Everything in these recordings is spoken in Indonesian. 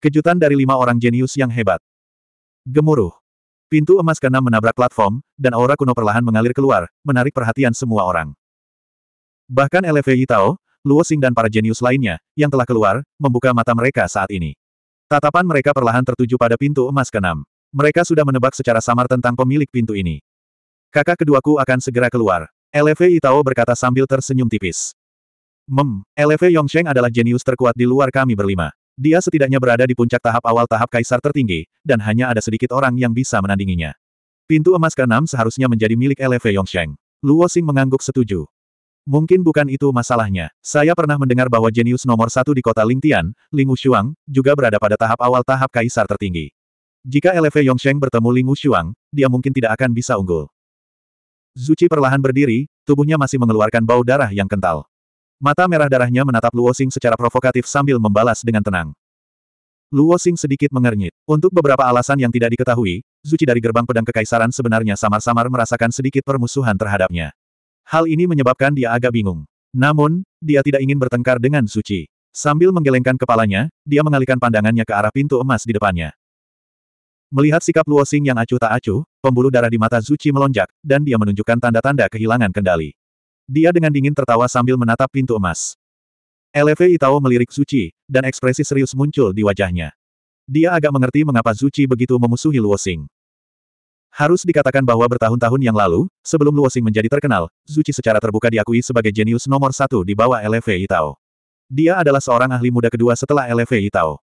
Kejutan dari lima orang jenius yang hebat. Gemuruh. Pintu emas keenam menabrak platform, dan aura kuno perlahan mengalir keluar, menarik perhatian semua orang. Bahkan LFI Tao, Luo Xing dan para jenius lainnya, yang telah keluar, membuka mata mereka saat ini. Tatapan mereka perlahan tertuju pada pintu emas keenam. Mereka sudah menebak secara samar tentang pemilik pintu ini. Kakak keduaku akan segera keluar. LFE Itao berkata sambil tersenyum tipis. Mem, LFE Yongsheng adalah jenius terkuat di luar kami berlima. Dia setidaknya berada di puncak tahap awal tahap kaisar tertinggi, dan hanya ada sedikit orang yang bisa menandinginya. Pintu emas ke-6 seharusnya menjadi milik LV Yongsheng. Luo Xing mengangguk setuju. Mungkin bukan itu masalahnya. Saya pernah mendengar bahwa jenius nomor satu di kota Lingtian, Ling Wushuang, juga berada pada tahap awal tahap kaisar tertinggi. Jika LV Yongsheng bertemu Ling Wushuang, dia mungkin tidak akan bisa unggul. Zuci perlahan berdiri, tubuhnya masih mengeluarkan bau darah yang kental. Mata merah darahnya menatap Luo Xing secara provokatif sambil membalas dengan tenang. Luo Xing sedikit mengernyit. Untuk beberapa alasan yang tidak diketahui, Zuci dari gerbang pedang kekaisaran sebenarnya samar-samar merasakan sedikit permusuhan terhadapnya. Hal ini menyebabkan dia agak bingung. Namun, dia tidak ingin bertengkar dengan Zuci. Sambil menggelengkan kepalanya, dia mengalihkan pandangannya ke arah pintu emas di depannya. Melihat sikap Luo Xing yang acuh tak acuh, pembuluh darah di mata Zuci melonjak, dan dia menunjukkan tanda-tanda kehilangan kendali. Dia dengan dingin tertawa sambil menatap pintu emas. LV Itao melirik Zuci, dan ekspresi serius muncul di wajahnya. Dia agak mengerti mengapa Zuci begitu memusuhi Luosing. Harus dikatakan bahwa bertahun-tahun yang lalu, sebelum Luosing menjadi terkenal, Zuci secara terbuka diakui sebagai jenius nomor satu di bawah LV Itao. Dia adalah seorang ahli muda kedua setelah LV Itao.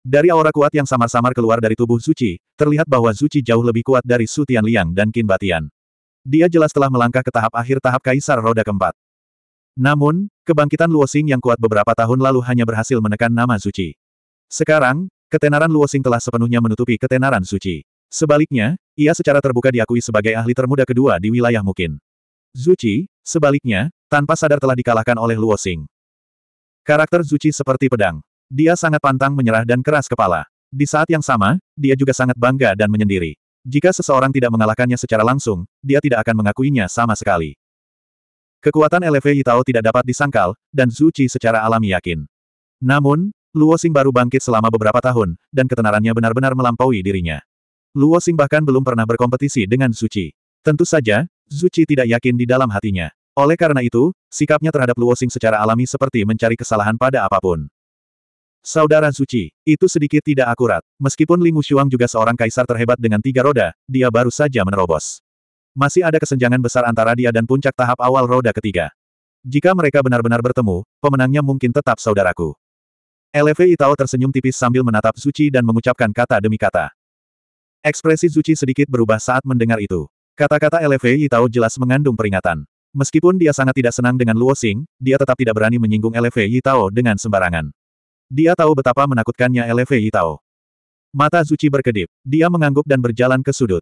Dari aura kuat yang samar-samar keluar dari tubuh Zuci, terlihat bahwa Zuci jauh lebih kuat dari Su Liang dan Qin Batian dia jelas telah melangkah ke tahap akhir tahap Kaisar Roda keempat. Namun, kebangkitan Luosing yang kuat beberapa tahun lalu hanya berhasil menekan nama suci. Sekarang, ketenaran Luosing telah sepenuhnya menutupi ketenaran suci. Sebaliknya, ia secara terbuka diakui sebagai ahli termuda kedua di wilayah mungkin. Zuci, sebaliknya, tanpa sadar telah dikalahkan oleh Luosing. Karakter Zuci seperti pedang. Dia sangat pantang menyerah dan keras kepala. Di saat yang sama, dia juga sangat bangga dan menyendiri. Jika seseorang tidak mengalahkannya secara langsung, dia tidak akan mengakuinya sama sekali. Kekuatan LV Yitao tidak dapat disangkal, dan Zhu Qi secara alami yakin. Namun, Luo Xing baru bangkit selama beberapa tahun, dan ketenarannya benar-benar melampaui dirinya. Luo Xing bahkan belum pernah berkompetisi dengan Zhu Qi. Tentu saja, Zhu Qi tidak yakin di dalam hatinya. Oleh karena itu, sikapnya terhadap Luo Xing secara alami seperti mencari kesalahan pada apapun. Saudara suci, itu sedikit tidak akurat. Meskipun Ling Wushuang juga seorang kaisar terhebat dengan tiga roda, dia baru saja menerobos. Masih ada kesenjangan besar antara dia dan puncak tahap awal roda ketiga. Jika mereka benar-benar bertemu, pemenangnya mungkin tetap saudaraku. LV Itao tersenyum tipis sambil menatap Suci dan mengucapkan kata demi kata. Ekspresi Suci sedikit berubah saat mendengar itu. Kata-kata LV Itao jelas mengandung peringatan. Meskipun dia sangat tidak senang dengan Luo Xing, dia tetap tidak berani menyinggung LV Yitao dengan sembarangan. Dia tahu betapa menakutkannya LV tahu. Mata Zuci berkedip. Dia mengangguk dan berjalan ke sudut.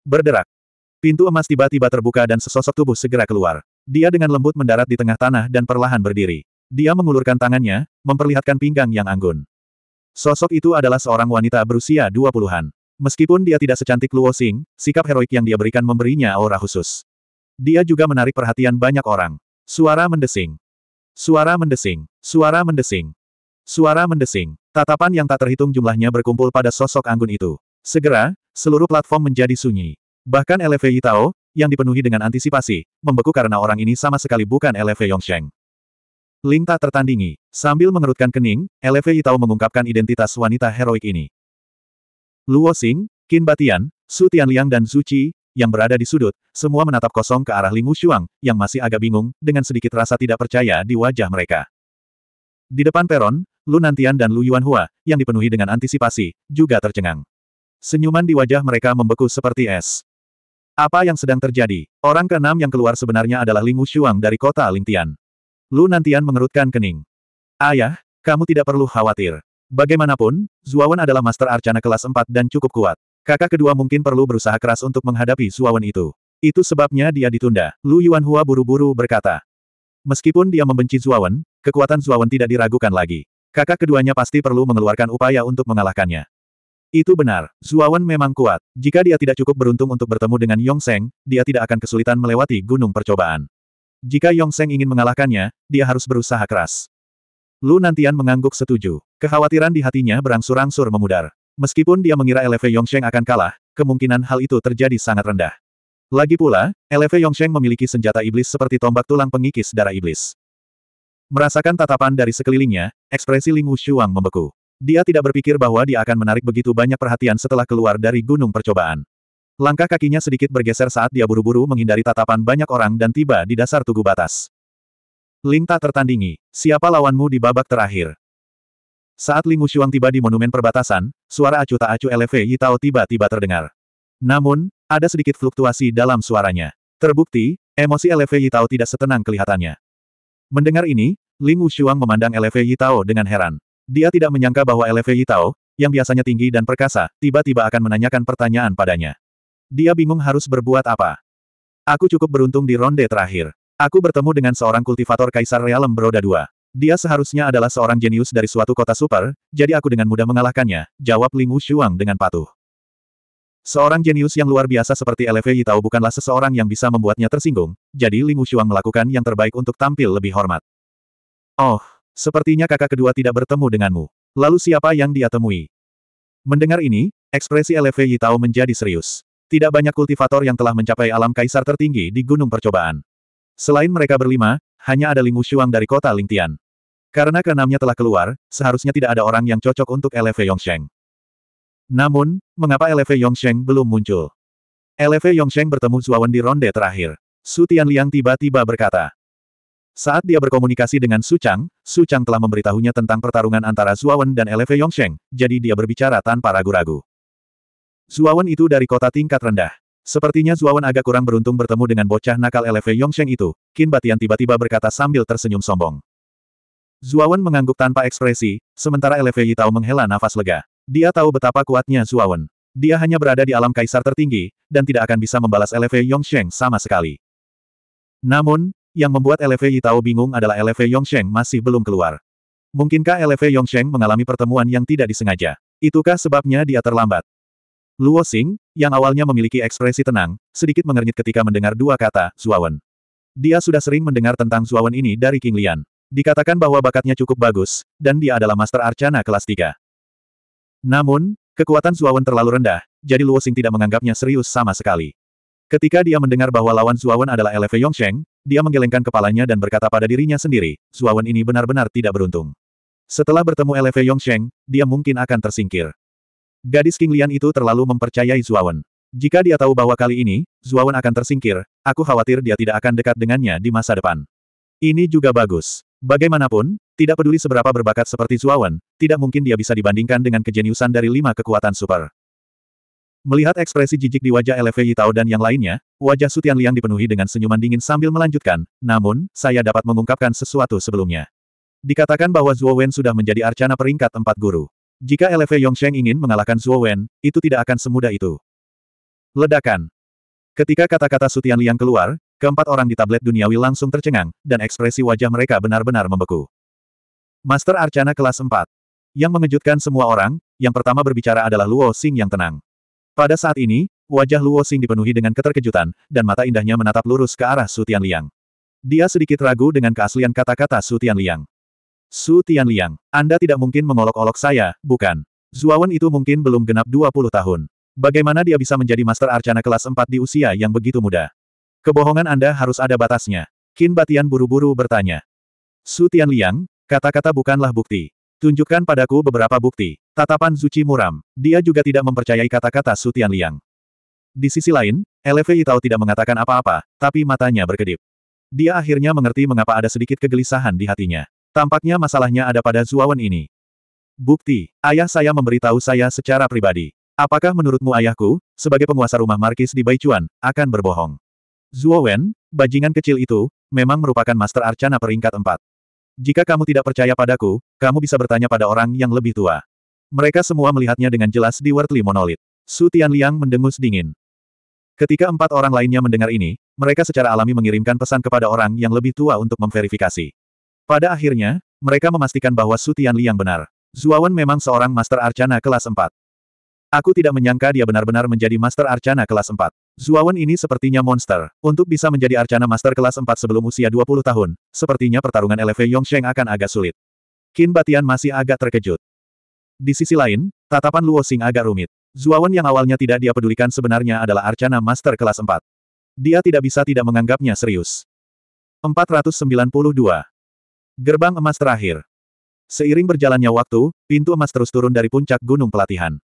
Berderak. Pintu emas tiba-tiba terbuka dan sesosok tubuh segera keluar. Dia dengan lembut mendarat di tengah tanah dan perlahan berdiri. Dia mengulurkan tangannya, memperlihatkan pinggang yang anggun. Sosok itu adalah seorang wanita berusia 20-an. Meskipun dia tidak secantik Luo Xing, sikap heroik yang dia berikan memberinya aura khusus. Dia juga menarik perhatian banyak orang. Suara mendesing. Suara mendesing. Suara mendesing. Suara mendesing. Tatapan yang tak terhitung jumlahnya berkumpul pada sosok anggun itu. Segera, seluruh platform menjadi sunyi. Bahkan LV Yitao yang dipenuhi dengan antisipasi, membeku karena orang ini sama sekali bukan LV Yongsheng. Ling tak tertandingi. Sambil mengerutkan kening, LV Yitao mengungkapkan identitas wanita heroik ini. Luo Xing, Qin Batian, Su Tianliang dan Su Qi, yang berada di sudut, semua menatap kosong ke arah Ling Wuxuang, yang masih agak bingung, dengan sedikit rasa tidak percaya di wajah mereka. Di depan peron, Lu Nantian dan Lu Yuanhua, yang dipenuhi dengan antisipasi, juga tercengang. Senyuman di wajah mereka membeku seperti es. Apa yang sedang terjadi? Orang keenam yang keluar sebenarnya adalah Limu Shuang dari kota Lingtian. Lu Nantian mengerutkan kening. Ayah, kamu tidak perlu khawatir. Bagaimanapun, Zuawan adalah master arcana kelas 4 dan cukup kuat. Kakak kedua mungkin perlu berusaha keras untuk menghadapi Zuawan itu. Itu sebabnya dia ditunda, Lu Yuanhua buru-buru berkata. Meskipun dia membenci Zuawan, kekuatan Zuawan tidak diragukan lagi. Kakak keduanya pasti perlu mengeluarkan upaya untuk mengalahkannya. Itu benar, Zuawan memang kuat. Jika dia tidak cukup beruntung untuk bertemu dengan Yong Seng, dia tidak akan kesulitan melewati gunung percobaan. Jika Yong Seng ingin mengalahkannya, dia harus berusaha keras. Lu Nantian mengangguk setuju. Kekhawatiran di hatinya berangsur-angsur memudar. Meskipun dia mengira LV Seng akan kalah, kemungkinan hal itu terjadi sangat rendah. Lagi pula, LV Seng memiliki senjata iblis seperti tombak tulang pengikis darah iblis. Merasakan tatapan dari sekelilingnya, ekspresi Ling Wushuang membeku. Dia tidak berpikir bahwa dia akan menarik begitu banyak perhatian setelah keluar dari gunung percobaan. Langkah kakinya sedikit bergeser saat dia buru-buru menghindari tatapan banyak orang dan tiba di dasar tugu batas. Ling tak tertandingi, siapa lawanmu di babak terakhir? Saat Ling Wushuang tiba di monumen perbatasan, suara acu tak acu LFE Yitao tiba-tiba terdengar. Namun, ada sedikit fluktuasi dalam suaranya. Terbukti, emosi LFE Yitao tidak setenang kelihatannya. Mendengar ini, Ling Wuxuang memandang LV Yitao dengan heran. Dia tidak menyangka bahwa LV Yitao, yang biasanya tinggi dan perkasa, tiba-tiba akan menanyakan pertanyaan padanya. Dia bingung harus berbuat apa. Aku cukup beruntung di ronde terakhir. Aku bertemu dengan seorang kultivator Kaisar Realem Broda II. Dia seharusnya adalah seorang jenius dari suatu kota super, jadi aku dengan mudah mengalahkannya, jawab Ling Wuxuang dengan patuh. Seorang jenius yang luar biasa seperti Eleve Yitao bukanlah seseorang yang bisa membuatnya tersinggung, jadi Limu Shuang melakukan yang terbaik untuk tampil lebih hormat. Oh, sepertinya kakak kedua tidak bertemu denganmu. Lalu siapa yang dia temui? Mendengar ini, ekspresi Eleve Yitao menjadi serius. Tidak banyak kultivator yang telah mencapai alam kaisar tertinggi di Gunung Percobaan. Selain mereka berlima, hanya ada Limu Shuang dari kota Lingtian. Karena keenamnya telah keluar, seharusnya tidak ada orang yang cocok untuk Eleve Yongsheng. Namun, mengapa LV Yongsheng belum muncul? LV Yongsheng bertemu Zuawan di ronde terakhir. Su Tianliang tiba-tiba berkata. Saat dia berkomunikasi dengan Su Chang, Su Chang telah memberitahunya tentang pertarungan antara Zuawan dan LV Yongsheng, jadi dia berbicara tanpa ragu-ragu. Zuawan itu dari kota tingkat rendah. Sepertinya Zuawan agak kurang beruntung bertemu dengan bocah nakal LV Yongsheng itu, Qin Batian tiba-tiba berkata sambil tersenyum sombong. Zuawan mengangguk tanpa ekspresi, sementara LV Yitao menghela nafas lega. Dia tahu betapa kuatnya Zuawan. Dia hanya berada di alam kaisar tertinggi, dan tidak akan bisa membalas LV Yongsheng sama sekali. Namun, yang membuat LV Yitao bingung adalah LV Yongsheng masih belum keluar. Mungkinkah LV Yongsheng mengalami pertemuan yang tidak disengaja? Itukah sebabnya dia terlambat? Luo Xing, yang awalnya memiliki ekspresi tenang, sedikit mengernyit ketika mendengar dua kata, Zuawan. Dia sudah sering mendengar tentang Zuawan ini dari King Lian. Dikatakan bahwa bakatnya cukup bagus, dan dia adalah Master Arcana kelas 3. Namun, kekuatan Zuawan terlalu rendah, jadi Luo Xing tidak menganggapnya serius sama sekali. Ketika dia mendengar bahwa lawan Zuawan adalah Eleve Yongsheng, dia menggelengkan kepalanya dan berkata pada dirinya sendiri, Zuawan ini benar-benar tidak beruntung. Setelah bertemu Eleve Yongsheng, dia mungkin akan tersingkir. Gadis King Lian itu terlalu mempercayai Zuawan. Jika dia tahu bahwa kali ini, Zuawan akan tersingkir, aku khawatir dia tidak akan dekat dengannya di masa depan. Ini juga bagus. Bagaimanapun, tidak peduli seberapa berbakat seperti Zuawan, tidak mungkin dia bisa dibandingkan dengan kejeniusan dari lima kekuatan super. Melihat ekspresi jijik di wajah LFV Yitao dan yang lainnya, wajah Sutian Liang dipenuhi dengan senyuman dingin sambil melanjutkan, namun, saya dapat mengungkapkan sesuatu sebelumnya. Dikatakan bahwa Zuo Wen sudah menjadi arcana peringkat empat guru. Jika LFV Yongsheng ingin mengalahkan Zuo Wen, itu tidak akan semudah itu. Ledakan. Ketika kata-kata Sutian Liang keluar, Keempat orang di tablet duniawi langsung tercengang, dan ekspresi wajah mereka benar-benar membeku. Master Arcana kelas 4. Yang mengejutkan semua orang, yang pertama berbicara adalah Luo Xing yang tenang. Pada saat ini, wajah Luo Xing dipenuhi dengan keterkejutan, dan mata indahnya menatap lurus ke arah Su Liang. Dia sedikit ragu dengan keaslian kata-kata Su Liang. Su Liang, Anda tidak mungkin mengolok-olok saya, bukan? Zuawan itu mungkin belum genap 20 tahun. Bagaimana dia bisa menjadi Master Arcana kelas 4 di usia yang begitu muda? Kebohongan Anda harus ada batasnya. Qin Batian buru-buru bertanya. Su Tian Liang, kata-kata bukanlah bukti. Tunjukkan padaku beberapa bukti. Tatapan Zuci muram. Dia juga tidak mempercayai kata-kata Su Tian Liang. Di sisi lain, LFE Itau tidak mengatakan apa-apa, tapi matanya berkedip. Dia akhirnya mengerti mengapa ada sedikit kegelisahan di hatinya. Tampaknya masalahnya ada pada Zuawan ini. Bukti, ayah saya memberitahu saya secara pribadi. Apakah menurutmu ayahku, sebagai penguasa rumah markis di Baichuan, akan berbohong? Zuo Wen, bajingan kecil itu, memang merupakan Master Arcana peringkat empat. Jika kamu tidak percaya padaku, kamu bisa bertanya pada orang yang lebih tua. Mereka semua melihatnya dengan jelas di Wortli Monolith. Su Tianliang mendengus dingin. Ketika empat orang lainnya mendengar ini, mereka secara alami mengirimkan pesan kepada orang yang lebih tua untuk memverifikasi. Pada akhirnya, mereka memastikan bahwa Su Tianliang benar. Zuawan memang seorang Master Arcana kelas empat. Aku tidak menyangka dia benar-benar menjadi Master Arcana kelas empat. Zuawan ini sepertinya monster. Untuk bisa menjadi arcana master kelas 4 sebelum usia 20 tahun, sepertinya pertarungan LV Yongsheng akan agak sulit. Qin Batian masih agak terkejut. Di sisi lain, tatapan Luo Xing agak rumit. Zuawan yang awalnya tidak dia pedulikan sebenarnya adalah arcana master kelas 4. Dia tidak bisa tidak menganggapnya serius. 492. Gerbang emas terakhir. Seiring berjalannya waktu, pintu emas terus turun dari puncak gunung pelatihan.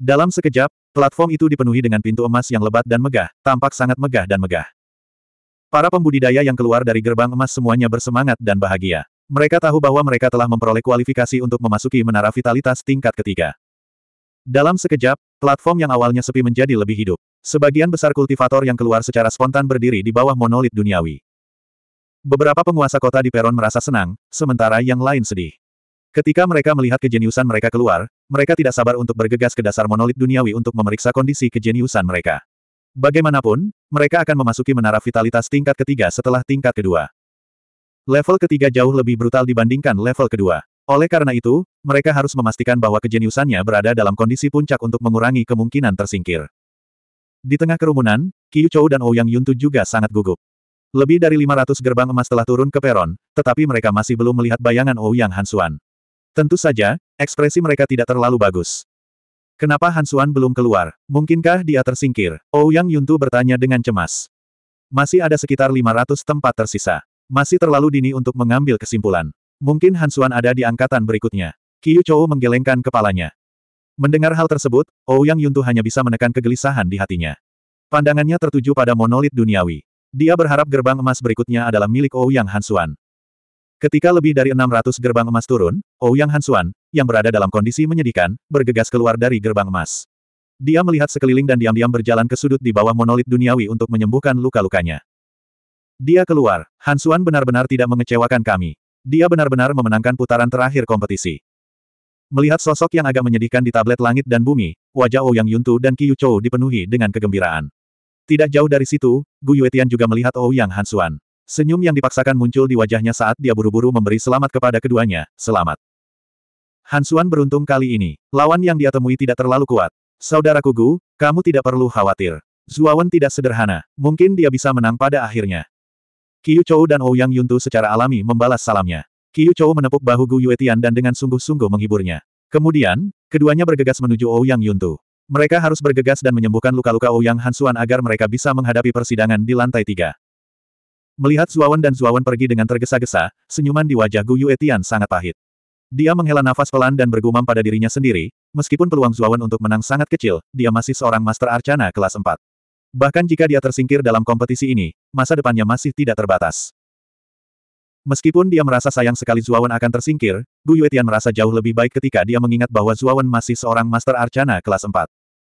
Dalam sekejap, Platform itu dipenuhi dengan pintu emas yang lebat dan megah, tampak sangat megah dan megah. Para pembudidaya yang keluar dari gerbang emas semuanya bersemangat dan bahagia. Mereka tahu bahwa mereka telah memperoleh kualifikasi untuk memasuki menara vitalitas tingkat ketiga. Dalam sekejap, platform yang awalnya sepi menjadi lebih hidup. Sebagian besar kultivator yang keluar secara spontan berdiri di bawah monolit duniawi. Beberapa penguasa kota di Peron merasa senang, sementara yang lain sedih. Ketika mereka melihat kejeniusan mereka keluar, mereka tidak sabar untuk bergegas ke dasar monolit duniawi untuk memeriksa kondisi kejeniusan mereka. Bagaimanapun, mereka akan memasuki menara vitalitas tingkat ketiga setelah tingkat kedua. Level ketiga jauh lebih brutal dibandingkan level kedua. Oleh karena itu, mereka harus memastikan bahwa kejeniusannya berada dalam kondisi puncak untuk mengurangi kemungkinan tersingkir. Di tengah kerumunan, Qiu Chou dan Ouyang Yuntu juga sangat gugup. Lebih dari 500 gerbang emas telah turun ke peron, tetapi mereka masih belum melihat bayangan Ouyang Hansuan. Tentu saja, ekspresi mereka tidak terlalu bagus. Kenapa Hansuan belum keluar? Mungkinkah dia tersingkir? Ouyang oh, Yuntu bertanya dengan cemas. Masih ada sekitar 500 tempat tersisa. Masih terlalu dini untuk mengambil kesimpulan. Mungkin Hansuan ada di angkatan berikutnya. Qiu Chou menggelengkan kepalanya. Mendengar hal tersebut, Ouyang oh, Yuntu hanya bisa menekan kegelisahan di hatinya. Pandangannya tertuju pada monolit duniawi. Dia berharap gerbang emas berikutnya adalah milik Ouyang oh, Hansuan. Ketika lebih dari 600 gerbang emas turun, Ouyang Hansuan, yang berada dalam kondisi menyedihkan, bergegas keluar dari gerbang emas. Dia melihat sekeliling dan diam-diam berjalan ke sudut di bawah monolit duniawi untuk menyembuhkan luka-lukanya. Dia keluar, Hansuan benar-benar tidak mengecewakan kami. Dia benar-benar memenangkan putaran terakhir kompetisi. Melihat sosok yang agak menyedihkan di tablet langit dan bumi, wajah Ouyang Yuntu dan Qiyu Chou dipenuhi dengan kegembiraan. Tidak jauh dari situ, Gu Yuetian juga melihat Ouyang Hansuan. Senyum yang dipaksakan muncul di wajahnya saat dia buru-buru memberi selamat kepada keduanya, selamat. Hansuan beruntung kali ini, lawan yang dia temui tidak terlalu kuat. Saudara Kugu, kamu tidak perlu khawatir. Zuawan tidak sederhana, mungkin dia bisa menang pada akhirnya. Qiu Chou dan Ouyang Yuntu secara alami membalas salamnya. Qiu Chou menepuk bahu Gu Yuetian dan dengan sungguh-sungguh menghiburnya. Kemudian, keduanya bergegas menuju Ouyang Yuntu. Mereka harus bergegas dan menyembuhkan luka-luka Ouyang Hansuan agar mereka bisa menghadapi persidangan di lantai tiga. Melihat Zuawan dan Zuawan pergi dengan tergesa-gesa, senyuman di wajah Gu Yuetian sangat pahit. Dia menghela nafas pelan dan bergumam pada dirinya sendiri, meskipun peluang Zuawan untuk menang sangat kecil, dia masih seorang Master Arcana kelas 4. Bahkan jika dia tersingkir dalam kompetisi ini, masa depannya masih tidak terbatas. Meskipun dia merasa sayang sekali Zuawan akan tersingkir, Gu Yuetian merasa jauh lebih baik ketika dia mengingat bahwa Zuawan masih seorang Master Arcana kelas 4.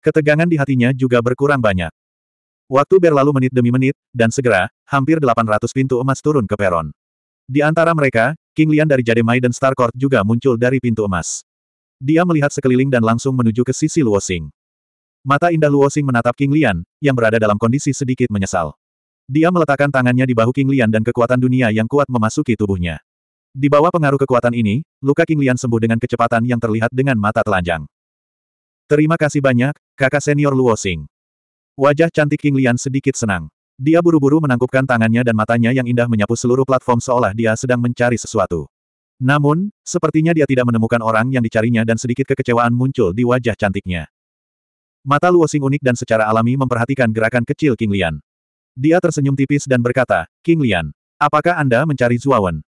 Ketegangan di hatinya juga berkurang banyak. Waktu berlalu menit demi menit, dan segera, hampir 800 pintu emas turun ke peron. Di antara mereka, King Lian dari Jade Maiden Star Court juga muncul dari pintu emas. Dia melihat sekeliling dan langsung menuju ke sisi Luo Xing. Mata indah Luo Xing menatap King Lian, yang berada dalam kondisi sedikit menyesal. Dia meletakkan tangannya di bahu King Lian dan kekuatan dunia yang kuat memasuki tubuhnya. Di bawah pengaruh kekuatan ini, luka King Lian sembuh dengan kecepatan yang terlihat dengan mata telanjang. Terima kasih banyak, kakak senior Luo Xing. Wajah cantik King Lian sedikit senang. Dia buru-buru menangkupkan tangannya dan matanya yang indah menyapu seluruh platform seolah dia sedang mencari sesuatu. Namun, sepertinya dia tidak menemukan orang yang dicarinya dan sedikit kekecewaan muncul di wajah cantiknya. Mata Luosing unik dan secara alami memperhatikan gerakan kecil King Lian. Dia tersenyum tipis dan berkata, King Lian, apakah Anda mencari Zuawan?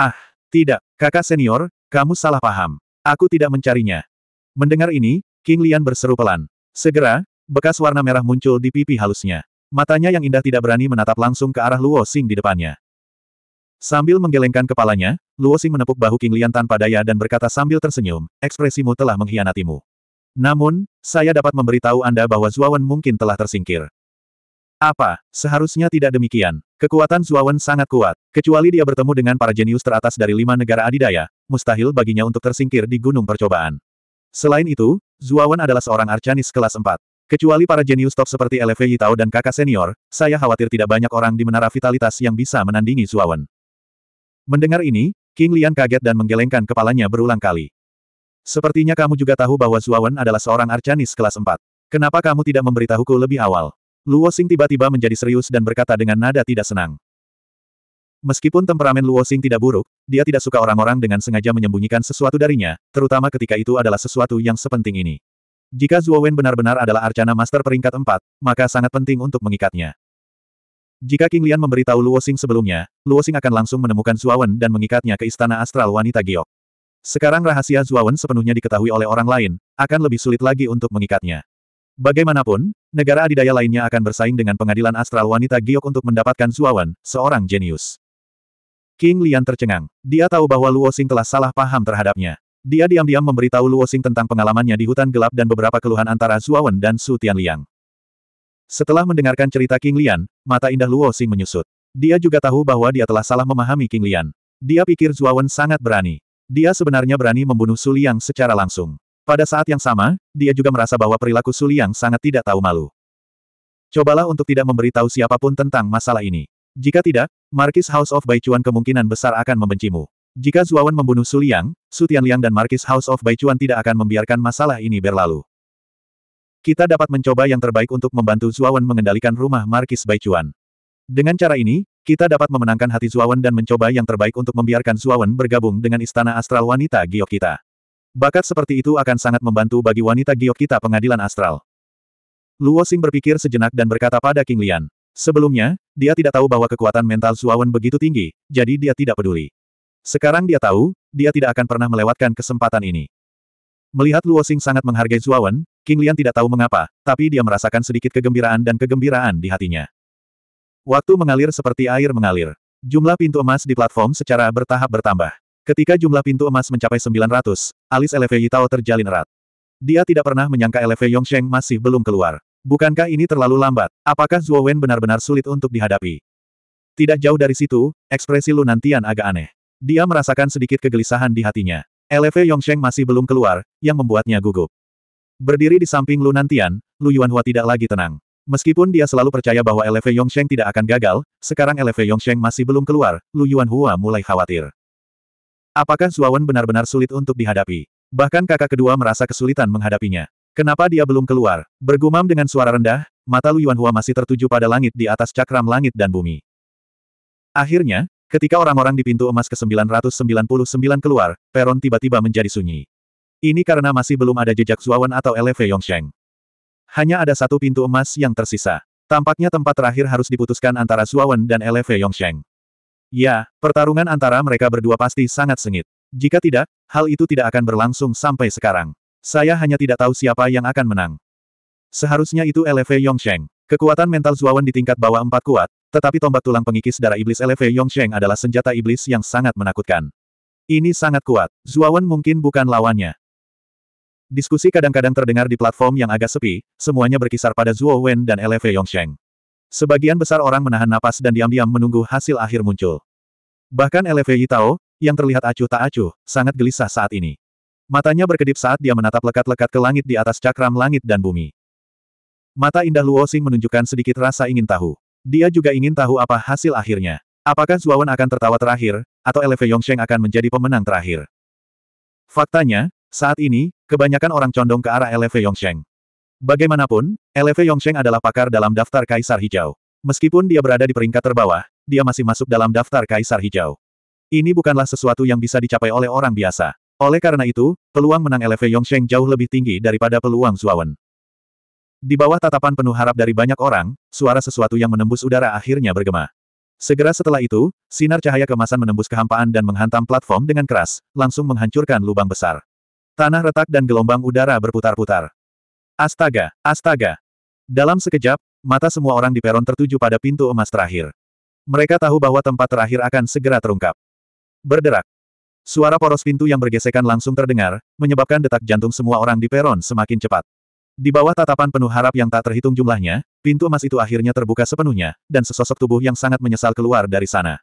Ah, tidak, kakak senior, kamu salah paham. Aku tidak mencarinya. Mendengar ini, King Lian berseru pelan. Segera, Bekas warna merah muncul di pipi halusnya. Matanya yang indah tidak berani menatap langsung ke arah Luo Xing di depannya. Sambil menggelengkan kepalanya, Luo Xing menepuk bahu King Lian tanpa daya dan berkata sambil tersenyum, ekspresimu telah mengkhianatimu. Namun, saya dapat memberitahu Anda bahwa Zuawan mungkin telah tersingkir. Apa, seharusnya tidak demikian. Kekuatan Zuawan sangat kuat, kecuali dia bertemu dengan para jenius teratas dari lima negara adidaya, mustahil baginya untuk tersingkir di gunung percobaan. Selain itu, Zuawan adalah seorang arcanis kelas 4. Kecuali para jenius top seperti LV Yitao dan kakak senior, saya khawatir tidak banyak orang di menara vitalitas yang bisa menandingi Suawan. Mendengar ini, King Lian kaget dan menggelengkan kepalanya berulang kali. Sepertinya kamu juga tahu bahwa Suawan adalah seorang arcanis kelas 4. Kenapa kamu tidak memberitahuku lebih awal? Luo Xing tiba-tiba menjadi serius dan berkata dengan nada tidak senang. Meskipun temperamen Luo Xing tidak buruk, dia tidak suka orang-orang dengan sengaja menyembunyikan sesuatu darinya, terutama ketika itu adalah sesuatu yang sepenting ini. Jika Wen benar-benar adalah Arcana Master peringkat 4, maka sangat penting untuk mengikatnya. Jika King Lian memberitahu Xing sebelumnya, Luo Xing akan langsung menemukan Wen dan mengikatnya ke Istana Astral Wanita Giok. Sekarang rahasia Wen sepenuhnya diketahui oleh orang lain, akan lebih sulit lagi untuk mengikatnya. Bagaimanapun, negara adidaya lainnya akan bersaing dengan pengadilan Astral Wanita Giok untuk mendapatkan Wen, seorang jenius. King Lian tercengang. Dia tahu bahwa Luo Xing telah salah paham terhadapnya. Dia diam-diam memberitahu Luo Xing tentang pengalamannya di hutan gelap dan beberapa keluhan antara Zuawan dan Su Tianliang. Setelah mendengarkan cerita King Lian, mata indah Luo Xing menyusut. Dia juga tahu bahwa dia telah salah memahami King Lian. Dia pikir Zuawan sangat berani. Dia sebenarnya berani membunuh Su Liang secara langsung. Pada saat yang sama, dia juga merasa bahwa perilaku Su Liang sangat tidak tahu malu. Cobalah untuk tidak memberitahu siapapun tentang masalah ini. Jika tidak, Markis House of Baichuan kemungkinan besar akan membencimu. Jika Zuawan membunuh Su Liang, Su Tianliang dan Markis House of Baichuan tidak akan membiarkan masalah ini berlalu. Kita dapat mencoba yang terbaik untuk membantu Zuawan mengendalikan rumah Markis Baichuan. Dengan cara ini, kita dapat memenangkan hati Zuawan dan mencoba yang terbaik untuk membiarkan Zuawan bergabung dengan Istana Astral Wanita Giok kita. Bakat seperti itu akan sangat membantu bagi wanita Giok kita pengadilan astral. Luo Xing berpikir sejenak dan berkata pada King Lian. Sebelumnya, dia tidak tahu bahwa kekuatan mental Zuawan begitu tinggi, jadi dia tidak peduli. Sekarang dia tahu, dia tidak akan pernah melewatkan kesempatan ini. Melihat Luo Xing sangat menghargai Zuawan, King Lian tidak tahu mengapa, tapi dia merasakan sedikit kegembiraan dan kegembiraan di hatinya. Waktu mengalir seperti air mengalir. Jumlah pintu emas di platform secara bertahap bertambah. Ketika jumlah pintu emas mencapai 900, alis Elevei Yitao terjalin erat. Dia tidak pernah menyangka Elevei Yongsheng masih belum keluar. Bukankah ini terlalu lambat? Apakah Zhuowen benar-benar sulit untuk dihadapi? Tidak jauh dari situ, ekspresi Lu Nantian agak aneh. Dia merasakan sedikit kegelisahan di hatinya. LV Yongsheng masih belum keluar, yang membuatnya gugup. Berdiri di samping Lu Nantian, Lu Yuanhua tidak lagi tenang. Meskipun dia selalu percaya bahwa LV Yongsheng tidak akan gagal, sekarang LV Yongsheng masih belum keluar, Lu Yuanhua mulai khawatir. Apakah Zuawan benar-benar sulit untuk dihadapi? Bahkan kakak kedua merasa kesulitan menghadapinya. Kenapa dia belum keluar? Bergumam dengan suara rendah, mata Lu Yuanhua masih tertuju pada langit di atas cakram langit dan bumi. Akhirnya, Ketika orang-orang di pintu emas ke-999 keluar, peron tiba-tiba menjadi sunyi. Ini karena masih belum ada jejak Zuawan atau Eleve Yongsheng. Hanya ada satu pintu emas yang tersisa. Tampaknya tempat terakhir harus diputuskan antara Zuawan dan Eleve Yongsheng. Ya, pertarungan antara mereka berdua pasti sangat sengit. Jika tidak, hal itu tidak akan berlangsung sampai sekarang. Saya hanya tidak tahu siapa yang akan menang. Seharusnya itu Eleve Yongsheng. Kekuatan mental Zuawan di tingkat bawah empat kuat, tetapi tombak tulang pengikis darah iblis Eleve Yongsheng adalah senjata iblis yang sangat menakutkan. Ini sangat kuat. Zuawan mungkin bukan lawannya. Diskusi kadang-kadang terdengar di platform yang agak sepi, semuanya berkisar pada Zuo Wen dan Eleve Yongsheng. Sebagian besar orang menahan napas dan diam-diam menunggu hasil akhir muncul. Bahkan Eleve Yitao, yang terlihat acuh tak acuh, sangat gelisah saat ini. Matanya berkedip saat dia menatap lekat-lekat ke langit di atas cakram langit dan bumi. Mata indah Luo Xing menunjukkan sedikit rasa ingin tahu. Dia juga ingin tahu apa hasil akhirnya. Apakah Zuawan akan tertawa terakhir, atau Eleve Yongsheng akan menjadi pemenang terakhir? Faktanya, saat ini, kebanyakan orang condong ke arah Eleve Yongsheng. Bagaimanapun, Eleve Yongsheng adalah pakar dalam daftar Kaisar Hijau. Meskipun dia berada di peringkat terbawah, dia masih masuk dalam daftar Kaisar Hijau. Ini bukanlah sesuatu yang bisa dicapai oleh orang biasa. Oleh karena itu, peluang menang Eleve Yongsheng jauh lebih tinggi daripada peluang Zuawan. Di bawah tatapan penuh harap dari banyak orang, suara sesuatu yang menembus udara akhirnya bergema. Segera setelah itu, sinar cahaya kemasan menembus kehampaan dan menghantam platform dengan keras, langsung menghancurkan lubang besar. Tanah retak dan gelombang udara berputar-putar. Astaga, astaga. Dalam sekejap, mata semua orang di peron tertuju pada pintu emas terakhir. Mereka tahu bahwa tempat terakhir akan segera terungkap. Berderak. Suara poros pintu yang bergesekan langsung terdengar, menyebabkan detak jantung semua orang di peron semakin cepat. Di bawah tatapan penuh harap yang tak terhitung jumlahnya, pintu emas itu akhirnya terbuka sepenuhnya, dan sesosok tubuh yang sangat menyesal keluar dari sana.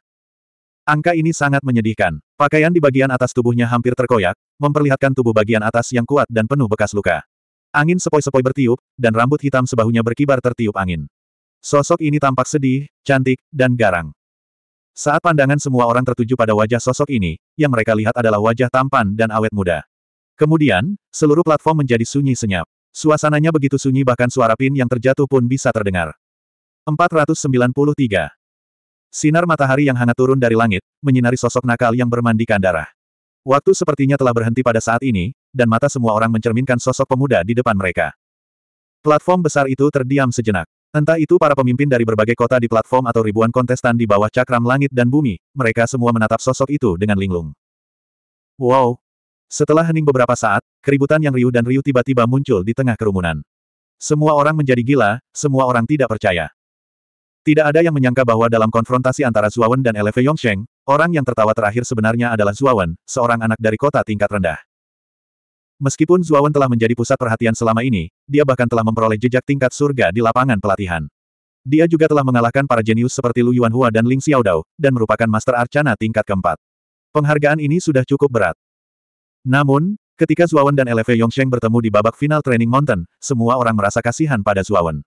Angka ini sangat menyedihkan. Pakaian di bagian atas tubuhnya hampir terkoyak, memperlihatkan tubuh bagian atas yang kuat dan penuh bekas luka. Angin sepoi-sepoi bertiup, dan rambut hitam sebahunya berkibar tertiup angin. Sosok ini tampak sedih, cantik, dan garang. Saat pandangan semua orang tertuju pada wajah sosok ini, yang mereka lihat adalah wajah tampan dan awet muda. Kemudian, seluruh platform menjadi sunyi senyap. Suasananya begitu sunyi bahkan suara pin yang terjatuh pun bisa terdengar. 493. Sinar matahari yang hangat turun dari langit, menyinari sosok nakal yang bermandikan darah. Waktu sepertinya telah berhenti pada saat ini, dan mata semua orang mencerminkan sosok pemuda di depan mereka. Platform besar itu terdiam sejenak. Entah itu para pemimpin dari berbagai kota di platform atau ribuan kontestan di bawah cakram langit dan bumi, mereka semua menatap sosok itu dengan linglung. Wow, setelah hening beberapa saat, keributan yang riuh dan riuh tiba-tiba muncul di tengah kerumunan. Semua orang menjadi gila, semua orang tidak percaya. Tidak ada yang menyangka bahwa dalam konfrontasi antara Zuawan dan Eleve Yongsheng, orang yang tertawa terakhir sebenarnya adalah Zuawan, seorang anak dari kota tingkat rendah. Meskipun Zuawan telah menjadi pusat perhatian selama ini, dia bahkan telah memperoleh jejak tingkat surga di lapangan pelatihan. Dia juga telah mengalahkan para jenius seperti Lu Yuanhua dan Ling Xiaodao, dan merupakan Master Arcana tingkat keempat. Penghargaan ini sudah cukup berat. Namun, ketika Zuawan dan LV Yongsheng bertemu di babak final Training Mountain, semua orang merasa kasihan pada Zuawan.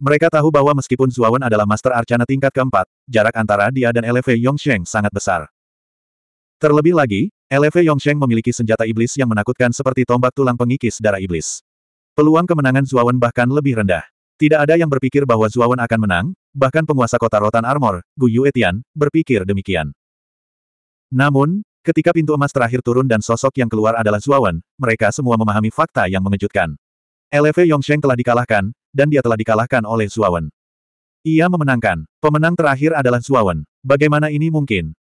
Mereka tahu bahwa meskipun Zuawan adalah Master Arcana tingkat keempat, jarak antara dia dan LV Yongsheng sangat besar. Terlebih lagi, LV Yongsheng memiliki senjata iblis yang menakutkan seperti tombak tulang pengikis darah iblis. Peluang kemenangan Zuawan bahkan lebih rendah. Tidak ada yang berpikir bahwa Zuawan akan menang, bahkan penguasa kota rotan armor, Gu Yuetian, berpikir demikian. Namun, Ketika pintu emas terakhir turun dan sosok yang keluar adalah Zuawan, mereka semua memahami fakta yang mengejutkan. LV Yongsheng telah dikalahkan, dan dia telah dikalahkan oleh Zuawan. Ia memenangkan. Pemenang terakhir adalah Zuawan. Bagaimana ini mungkin?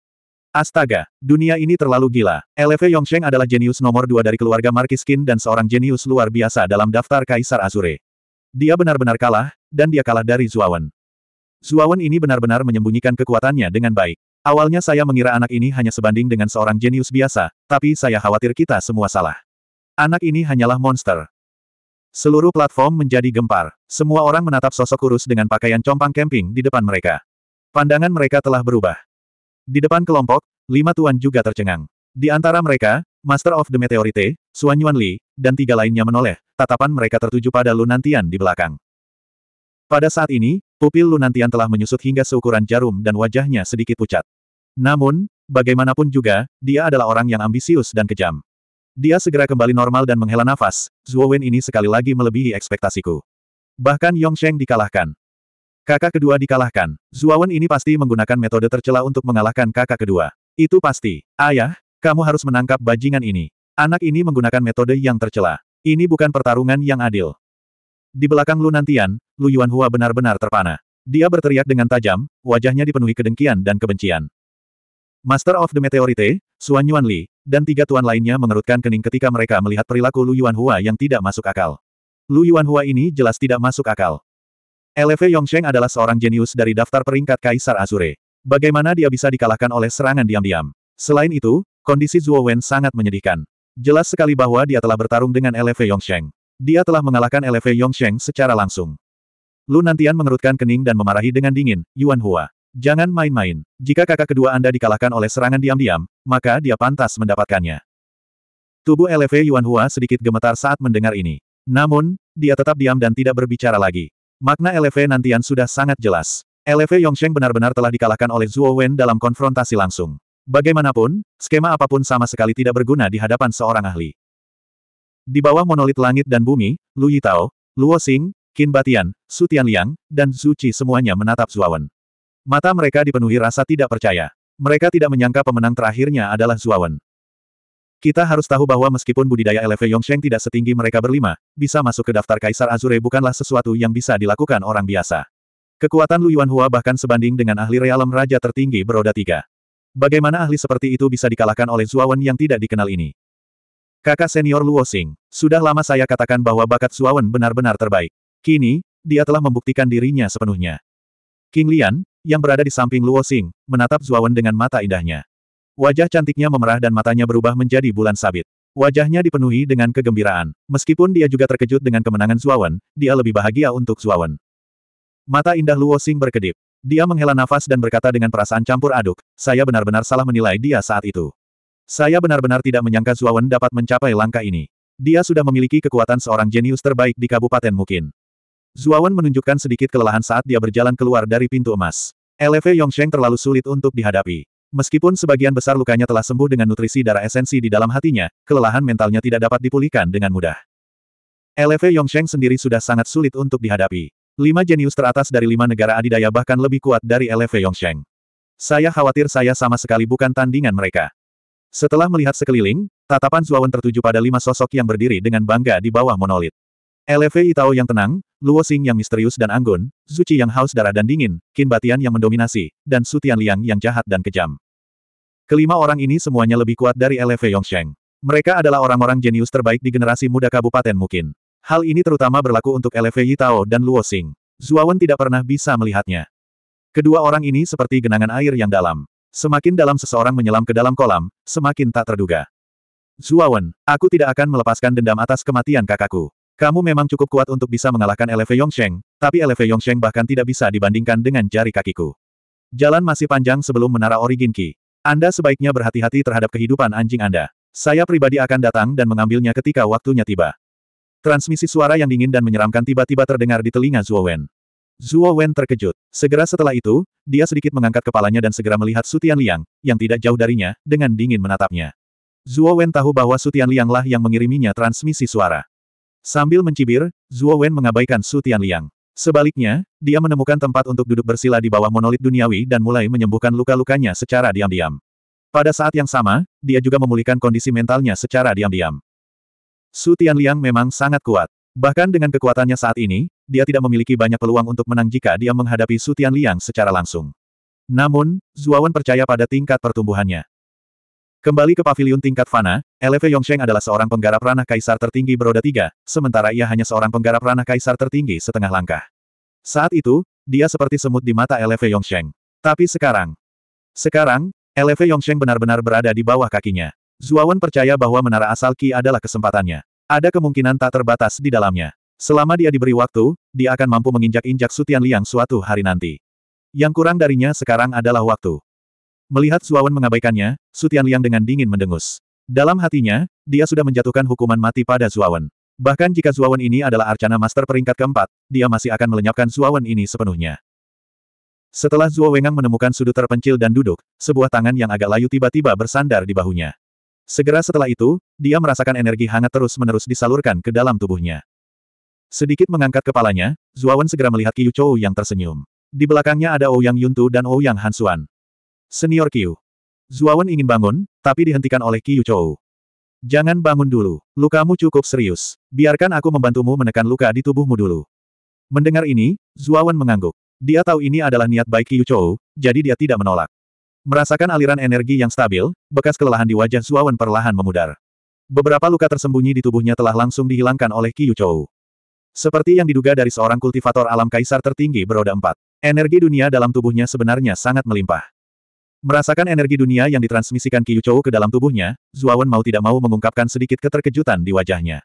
Astaga, dunia ini terlalu gila. LV Yongsheng adalah jenius nomor dua dari keluarga Markiskin dan seorang jenius luar biasa dalam daftar Kaisar Azure. Dia benar-benar kalah, dan dia kalah dari Zuawan. Zuawan ini benar-benar menyembunyikan kekuatannya dengan baik. Awalnya saya mengira anak ini hanya sebanding dengan seorang jenius biasa, tapi saya khawatir kita semua salah. Anak ini hanyalah monster. Seluruh platform menjadi gempar. Semua orang menatap sosok kurus dengan pakaian compang camping di depan mereka. Pandangan mereka telah berubah. Di depan kelompok, lima tuan juga tercengang. Di antara mereka, Master of the Meteorite, Suanyuan Yuan Li, dan tiga lainnya menoleh, tatapan mereka tertuju pada Lunantian di belakang. Pada saat ini, Pupil Lunantian telah menyusut hingga seukuran jarum dan wajahnya sedikit pucat. Namun, bagaimanapun juga, dia adalah orang yang ambisius dan kejam. Dia segera kembali normal dan menghela nafas, Zhuo Wen ini sekali lagi melebihi ekspektasiku. Bahkan Yong Sheng dikalahkan. Kakak kedua dikalahkan. Zhuo Wen ini pasti menggunakan metode tercela untuk mengalahkan kakak kedua. Itu pasti. Ayah, kamu harus menangkap bajingan ini. Anak ini menggunakan metode yang tercela. Ini bukan pertarungan yang adil. Di belakang Lu Nantian, Lu Yuanhua benar-benar terpana. Dia berteriak dengan tajam, wajahnya dipenuhi kedengkian dan kebencian. Master of the Meteorite, Xuan Yuan Li, dan tiga tuan lainnya mengerutkan kening ketika mereka melihat perilaku Lu Yuanhua yang tidak masuk akal. Lu Yuanhua ini jelas tidak masuk akal. LV Yongsheng adalah seorang jenius dari daftar peringkat Kaisar Azure. Bagaimana dia bisa dikalahkan oleh serangan diam-diam? Selain itu, kondisi Zhuo Wen sangat menyedihkan. Jelas sekali bahwa dia telah bertarung dengan LV Yongsheng. Dia telah mengalahkan LV Yongsheng secara langsung. Lu Nantian mengerutkan kening dan memarahi dengan dingin, Yuan Hua. Jangan main-main. Jika kakak kedua Anda dikalahkan oleh serangan diam-diam, maka dia pantas mendapatkannya. Tubuh LV Yuan Hua sedikit gemetar saat mendengar ini. Namun, dia tetap diam dan tidak berbicara lagi. Makna LV Nantian sudah sangat jelas. LV Yongsheng benar-benar telah dikalahkan oleh Zhuo Wen dalam konfrontasi langsung. Bagaimanapun, skema apapun sama sekali tidak berguna di hadapan seorang ahli. Di bawah monolit langit dan bumi, Lu Yitao, Luo Xing, Qin Batian, Su Tianliang, dan Zhu Qi semuanya menatap Zuawan. Mata mereka dipenuhi rasa tidak percaya. Mereka tidak menyangka pemenang terakhirnya adalah Zuawan. Kita harus tahu bahwa meskipun budidaya LV Yongsheng tidak setinggi mereka berlima, bisa masuk ke daftar Kaisar Azure bukanlah sesuatu yang bisa dilakukan orang biasa. Kekuatan Lu Yuanhua bahkan sebanding dengan ahli realem raja tertinggi beroda tiga. Bagaimana ahli seperti itu bisa dikalahkan oleh Zuawan yang tidak dikenal ini? Kakak senior Luo Xing, sudah lama saya katakan bahwa bakat Suawen benar-benar terbaik. Kini, dia telah membuktikan dirinya sepenuhnya. King Lian, yang berada di samping Luo Xing, menatap Suawen dengan mata indahnya. Wajah cantiknya memerah dan matanya berubah menjadi bulan sabit. Wajahnya dipenuhi dengan kegembiraan. Meskipun dia juga terkejut dengan kemenangan Suawen, dia lebih bahagia untuk Suawen. Mata indah Luo Xing berkedip. Dia menghela nafas dan berkata dengan perasaan campur aduk, saya benar-benar salah menilai dia saat itu. Saya benar-benar tidak menyangka Zuawan dapat mencapai langkah ini. Dia sudah memiliki kekuatan seorang jenius terbaik di Kabupaten Mukin. Zuawan menunjukkan sedikit kelelahan saat dia berjalan keluar dari pintu emas. LV Yongsheng terlalu sulit untuk dihadapi. Meskipun sebagian besar lukanya telah sembuh dengan nutrisi darah esensi di dalam hatinya, kelelahan mentalnya tidak dapat dipulihkan dengan mudah. LV Yongsheng sendiri sudah sangat sulit untuk dihadapi. Lima jenius teratas dari lima negara adidaya bahkan lebih kuat dari LV Yongsheng. Saya khawatir saya sama sekali bukan tandingan mereka. Setelah melihat sekeliling, tatapan Zuawan tertuju pada lima sosok yang berdiri dengan bangga di bawah monolit. LV Itao yang tenang, Luo Xing yang misterius dan anggun, Zuci yang haus darah dan dingin, Qin Batian yang mendominasi, dan Sutian Liang yang jahat dan kejam. Kelima orang ini semuanya lebih kuat dari LV Yongsheng. Mereka adalah orang-orang jenius terbaik di generasi muda kabupaten mungkin. Hal ini terutama berlaku untuk LV Tao dan Luo Xing. Zuawan tidak pernah bisa melihatnya. Kedua orang ini seperti genangan air yang dalam. Semakin dalam seseorang menyelam ke dalam kolam, semakin tak terduga. Zuawan, aku tidak akan melepaskan dendam atas kematian kakakku. Kamu memang cukup kuat untuk bisa mengalahkan Eleve Yongsheng, tapi Eleve Yongsheng bahkan tidak bisa dibandingkan dengan jari kakiku. Jalan masih panjang sebelum menara Originki. Anda sebaiknya berhati-hati terhadap kehidupan anjing Anda. Saya pribadi akan datang dan mengambilnya ketika waktunya tiba. Transmisi suara yang dingin dan menyeramkan tiba-tiba terdengar di telinga Zuo Wen. Zuo Wen terkejut. Segera setelah itu, dia sedikit mengangkat kepalanya dan segera melihat Sutian Liang, yang tidak jauh darinya, dengan dingin menatapnya. Zhuo Wen tahu bahwa Sutian Liang lah yang mengiriminya transmisi suara. Sambil mencibir, Zhuo Wen mengabaikan Sutian Liang. Sebaliknya, dia menemukan tempat untuk duduk bersila di bawah monolit duniawi dan mulai menyembuhkan luka-lukanya secara diam-diam. Pada saat yang sama, dia juga memulihkan kondisi mentalnya secara diam-diam. Sutian Liang memang sangat kuat. Bahkan dengan kekuatannya saat ini, dia tidak memiliki banyak peluang untuk menang jika dia menghadapi Sutian Liang secara langsung. Namun, Zuawan percaya pada tingkat pertumbuhannya. Kembali ke pavilion tingkat Fana, Eleve Yongsheng adalah seorang penggarap ranah kaisar tertinggi beroda tiga, sementara ia hanya seorang penggarap ranah kaisar tertinggi setengah langkah. Saat itu, dia seperti semut di mata Eleve Yongsheng. Tapi sekarang, sekarang, Eleve Yongsheng benar-benar berada di bawah kakinya. Zuawan percaya bahwa menara asal Qi adalah kesempatannya. Ada kemungkinan tak terbatas di dalamnya. Selama dia diberi waktu, dia akan mampu menginjak-injak Sutian Liang suatu hari nanti. Yang kurang darinya sekarang adalah waktu. Melihat Suawan mengabaikannya, Sutian Liang dengan dingin mendengus. Dalam hatinya, dia sudah menjatuhkan hukuman mati pada Suawan. Bahkan jika Suawan ini adalah arcana master peringkat keempat, dia masih akan melenyapkan Suawan ini sepenuhnya. Setelah Zuo Wengang menemukan sudut terpencil dan duduk, sebuah tangan yang agak layu tiba-tiba bersandar di bahunya. Segera setelah itu, dia merasakan energi hangat terus-menerus disalurkan ke dalam tubuhnya. Sedikit mengangkat kepalanya, Zuawan segera melihat Qiu Chou yang tersenyum. Di belakangnya ada Ouyang oh Yuntu dan Ouyang oh Hansuan. Senior Qiu. Zuawan ingin bangun, tapi dihentikan oleh Qiu Chou. Jangan bangun dulu, lukamu cukup serius. Biarkan aku membantumu menekan luka di tubuhmu dulu. Mendengar ini, Zuawan mengangguk. Dia tahu ini adalah niat baik Qiu Chou, jadi dia tidak menolak. Merasakan aliran energi yang stabil, bekas kelelahan di wajah Zuawan perlahan memudar. Beberapa luka tersembunyi di tubuhnya telah langsung dihilangkan oleh Qiu Chou. Seperti yang diduga dari seorang kultivator alam kaisar tertinggi beroda empat, energi dunia dalam tubuhnya sebenarnya sangat melimpah. Merasakan energi dunia yang ditransmisikan Chou ke dalam tubuhnya, Zuawan mau tidak mau mengungkapkan sedikit keterkejutan di wajahnya.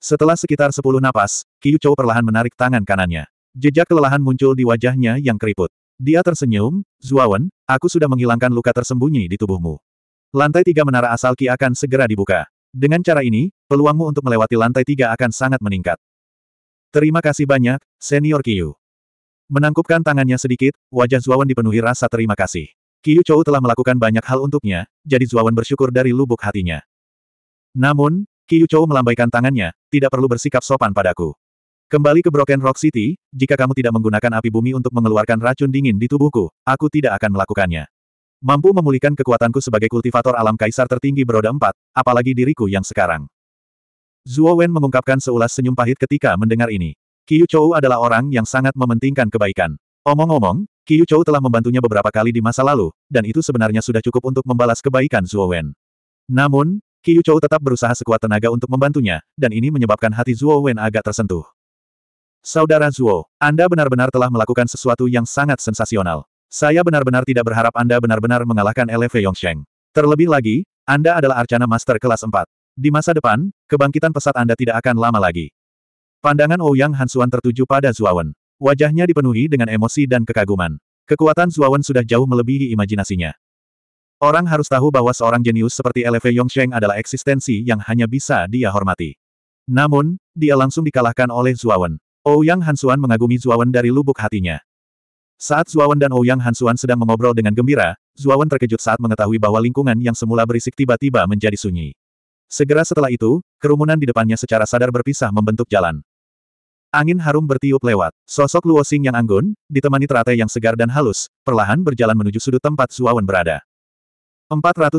Setelah sekitar sepuluh napas, Chou perlahan menarik tangan kanannya. Jejak kelelahan muncul di wajahnya yang keriput. Dia tersenyum, Zuawan, aku sudah menghilangkan luka tersembunyi di tubuhmu. Lantai tiga menara asal Ki akan segera dibuka. Dengan cara ini, peluangmu untuk melewati lantai tiga akan sangat meningkat. Terima kasih banyak, Senior Kiyu. Menangkupkan tangannya sedikit, wajah Zuawan dipenuhi rasa terima kasih. Kiyu Chou telah melakukan banyak hal untuknya, jadi Zuawan bersyukur dari lubuk hatinya. Namun, Kiyu Chou melambaikan tangannya, tidak perlu bersikap sopan padaku. Kembali ke Broken Rock City, jika kamu tidak menggunakan api bumi untuk mengeluarkan racun dingin di tubuhku, aku tidak akan melakukannya. Mampu memulihkan kekuatanku sebagai kultivator alam kaisar tertinggi beroda empat, apalagi diriku yang sekarang. Zuo Wen mengungkapkan seulas senyum pahit ketika mendengar ini. Qiu Chou adalah orang yang sangat mementingkan kebaikan. Omong-omong, Qiu Chou telah membantunya beberapa kali di masa lalu, dan itu sebenarnya sudah cukup untuk membalas kebaikan Zuo Wen. Namun, Qiu Chou tetap berusaha sekuat tenaga untuk membantunya, dan ini menyebabkan hati Zuo Wen agak tersentuh. Saudara Zuo, Anda benar-benar telah melakukan sesuatu yang sangat sensasional. Saya benar-benar tidak berharap Anda benar-benar mengalahkan LV Yongsheng. Terlebih lagi, Anda adalah arcana master kelas 4. Di masa depan, kebangkitan pesat Anda tidak akan lama lagi. Pandangan Ouyang oh Hansuan tertuju pada Zuawan. Wajahnya dipenuhi dengan emosi dan kekaguman. Kekuatan Zuawan sudah jauh melebihi imajinasinya. Orang harus tahu bahwa seorang jenius seperti LV Yongsheng adalah eksistensi yang hanya bisa dia hormati. Namun, dia langsung dikalahkan oleh Zuawan. Ouyang oh Hansuan mengagumi Zuawan dari lubuk hatinya. Saat Zuawan dan Ouyang oh Hansuan sedang mengobrol dengan gembira, Zuawan terkejut saat mengetahui bahwa lingkungan yang semula berisik tiba-tiba menjadi sunyi. Segera setelah itu, kerumunan di depannya secara sadar berpisah membentuk jalan. Angin harum bertiup lewat. Sosok Luosing yang anggun, ditemani teratai yang segar dan halus, perlahan berjalan menuju sudut tempat Zuawan berada. 494.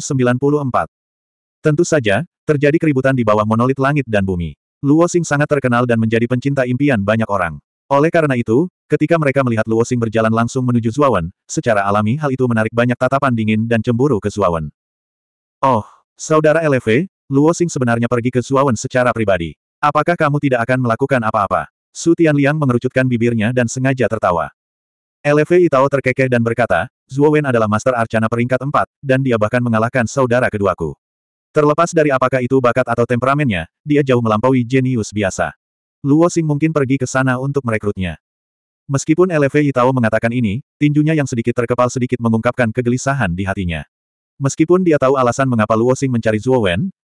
Tentu saja, terjadi keributan di bawah monolit langit dan bumi. Luosing sangat terkenal dan menjadi pencinta impian banyak orang. Oleh karena itu, ketika mereka melihat Luosing berjalan langsung menuju Zuawan, secara alami hal itu menarik banyak tatapan dingin dan cemburu ke Zuawan. Oh, Saudara LV, Luo Xing sebenarnya pergi ke Suawen secara pribadi. Apakah kamu tidak akan melakukan apa-apa? Su Tianliang mengerucutkan bibirnya dan sengaja tertawa. LFE Itao terkekeh dan berkata, Zhuo adalah master arcana peringkat 4, dan dia bahkan mengalahkan saudara keduaku. Terlepas dari apakah itu bakat atau temperamennya, dia jauh melampaui jenius biasa. Luo Xing mungkin pergi ke sana untuk merekrutnya. Meskipun LFE Itao mengatakan ini, tinjunya yang sedikit terkepal sedikit mengungkapkan kegelisahan di hatinya. Meskipun dia tahu alasan mengapa Luo Xing mencari Zhuo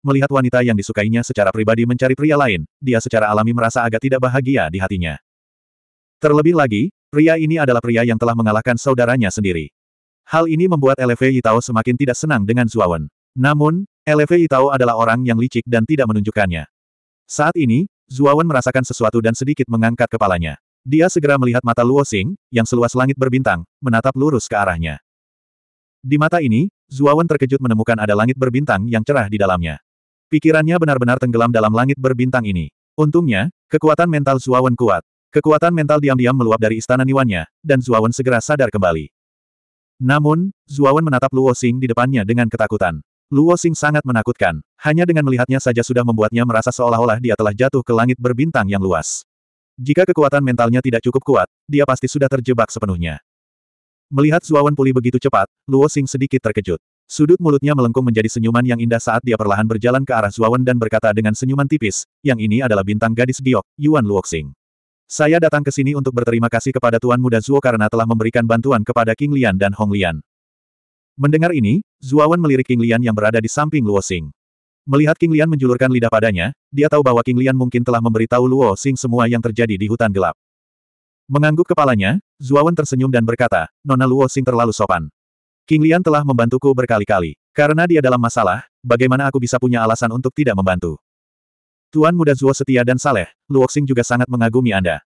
Melihat wanita yang disukainya secara pribadi mencari pria lain, dia secara alami merasa agak tidak bahagia di hatinya. Terlebih lagi, pria ini adalah pria yang telah mengalahkan saudaranya sendiri. Hal ini membuat Eleve Yitao semakin tidak senang dengan Zuawan. Namun, Eleve Yitao adalah orang yang licik dan tidak menunjukkannya. Saat ini, Zuawan merasakan sesuatu dan sedikit mengangkat kepalanya. Dia segera melihat mata Luo Xing, yang seluas langit berbintang, menatap lurus ke arahnya. Di mata ini, Zuawan terkejut menemukan ada langit berbintang yang cerah di dalamnya. Pikirannya benar-benar tenggelam dalam langit berbintang ini. Untungnya, kekuatan mental Zuawan kuat. Kekuatan mental diam-diam meluap dari istana Niwannya, dan Zuawan segera sadar kembali. Namun, Zuawan menatap Luo Xing di depannya dengan ketakutan. Luo Xing sangat menakutkan. Hanya dengan melihatnya saja sudah membuatnya merasa seolah-olah dia telah jatuh ke langit berbintang yang luas. Jika kekuatan mentalnya tidak cukup kuat, dia pasti sudah terjebak sepenuhnya. Melihat Zuawan pulih begitu cepat, Luo Xing sedikit terkejut. Sudut mulutnya melengkung menjadi senyuman yang indah saat dia perlahan berjalan ke arah Zuawan dan berkata dengan senyuman tipis, yang ini adalah bintang gadis giok, Yuan Luoxing. Saya datang ke sini untuk berterima kasih kepada Tuan Muda Zuo karena telah memberikan bantuan kepada King Lian dan Hong Lian. Mendengar ini, Zuawan melirik King Lian yang berada di samping Luoxing. Melihat King Lian menjulurkan lidah padanya, dia tahu bahwa King Lian mungkin telah memberitahu Luoxing semua yang terjadi di hutan gelap. Mengangguk kepalanya, Zuawan tersenyum dan berkata, Nona Luo Xing terlalu sopan. King Lian telah membantuku berkali-kali. Karena dia dalam masalah, bagaimana aku bisa punya alasan untuk tidak membantu? Tuan Muda Zuo setia dan saleh, Luoxing juga sangat mengagumi Anda.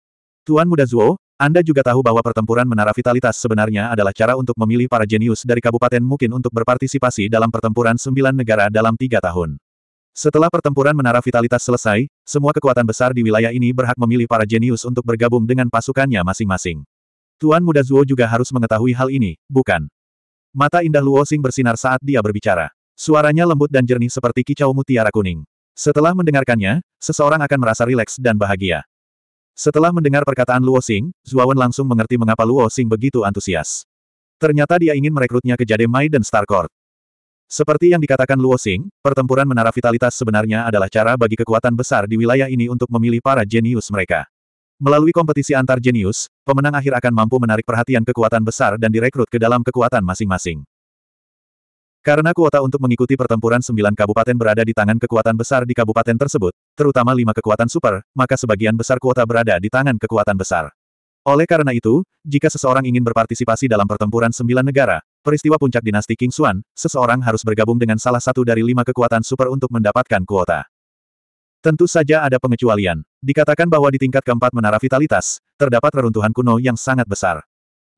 Tuan Muda Zuo, Anda juga tahu bahwa pertempuran menara vitalitas sebenarnya adalah cara untuk memilih para jenius dari kabupaten mungkin untuk berpartisipasi dalam pertempuran sembilan negara dalam tiga tahun. Setelah pertempuran menara vitalitas selesai, semua kekuatan besar di wilayah ini berhak memilih para jenius untuk bergabung dengan pasukannya masing-masing. Tuan Muda Zuo juga harus mengetahui hal ini, bukan? Mata indah Luo Xing bersinar saat dia berbicara. Suaranya lembut dan jernih seperti kicau mutiara kuning. Setelah mendengarkannya, seseorang akan merasa rileks dan bahagia. Setelah mendengar perkataan Luo Xing, Zuawan langsung mengerti mengapa Luo Xing begitu antusias. Ternyata dia ingin merekrutnya ke Jade Mai dan Star Court. Seperti yang dikatakan Luo Xing, pertempuran menara vitalitas sebenarnya adalah cara bagi kekuatan besar di wilayah ini untuk memilih para jenius mereka. Melalui kompetisi antar jenius, pemenang akhir akan mampu menarik perhatian kekuatan besar dan direkrut ke dalam kekuatan masing-masing. Karena kuota untuk mengikuti pertempuran sembilan kabupaten berada di tangan kekuatan besar di kabupaten tersebut, terutama lima kekuatan super, maka sebagian besar kuota berada di tangan kekuatan besar. Oleh karena itu, jika seseorang ingin berpartisipasi dalam pertempuran sembilan negara, peristiwa puncak dinasti King Xuan, seseorang harus bergabung dengan salah satu dari lima kekuatan super untuk mendapatkan kuota. Tentu saja ada pengecualian. Dikatakan bahwa di tingkat keempat menara vitalitas, terdapat reruntuhan kuno yang sangat besar.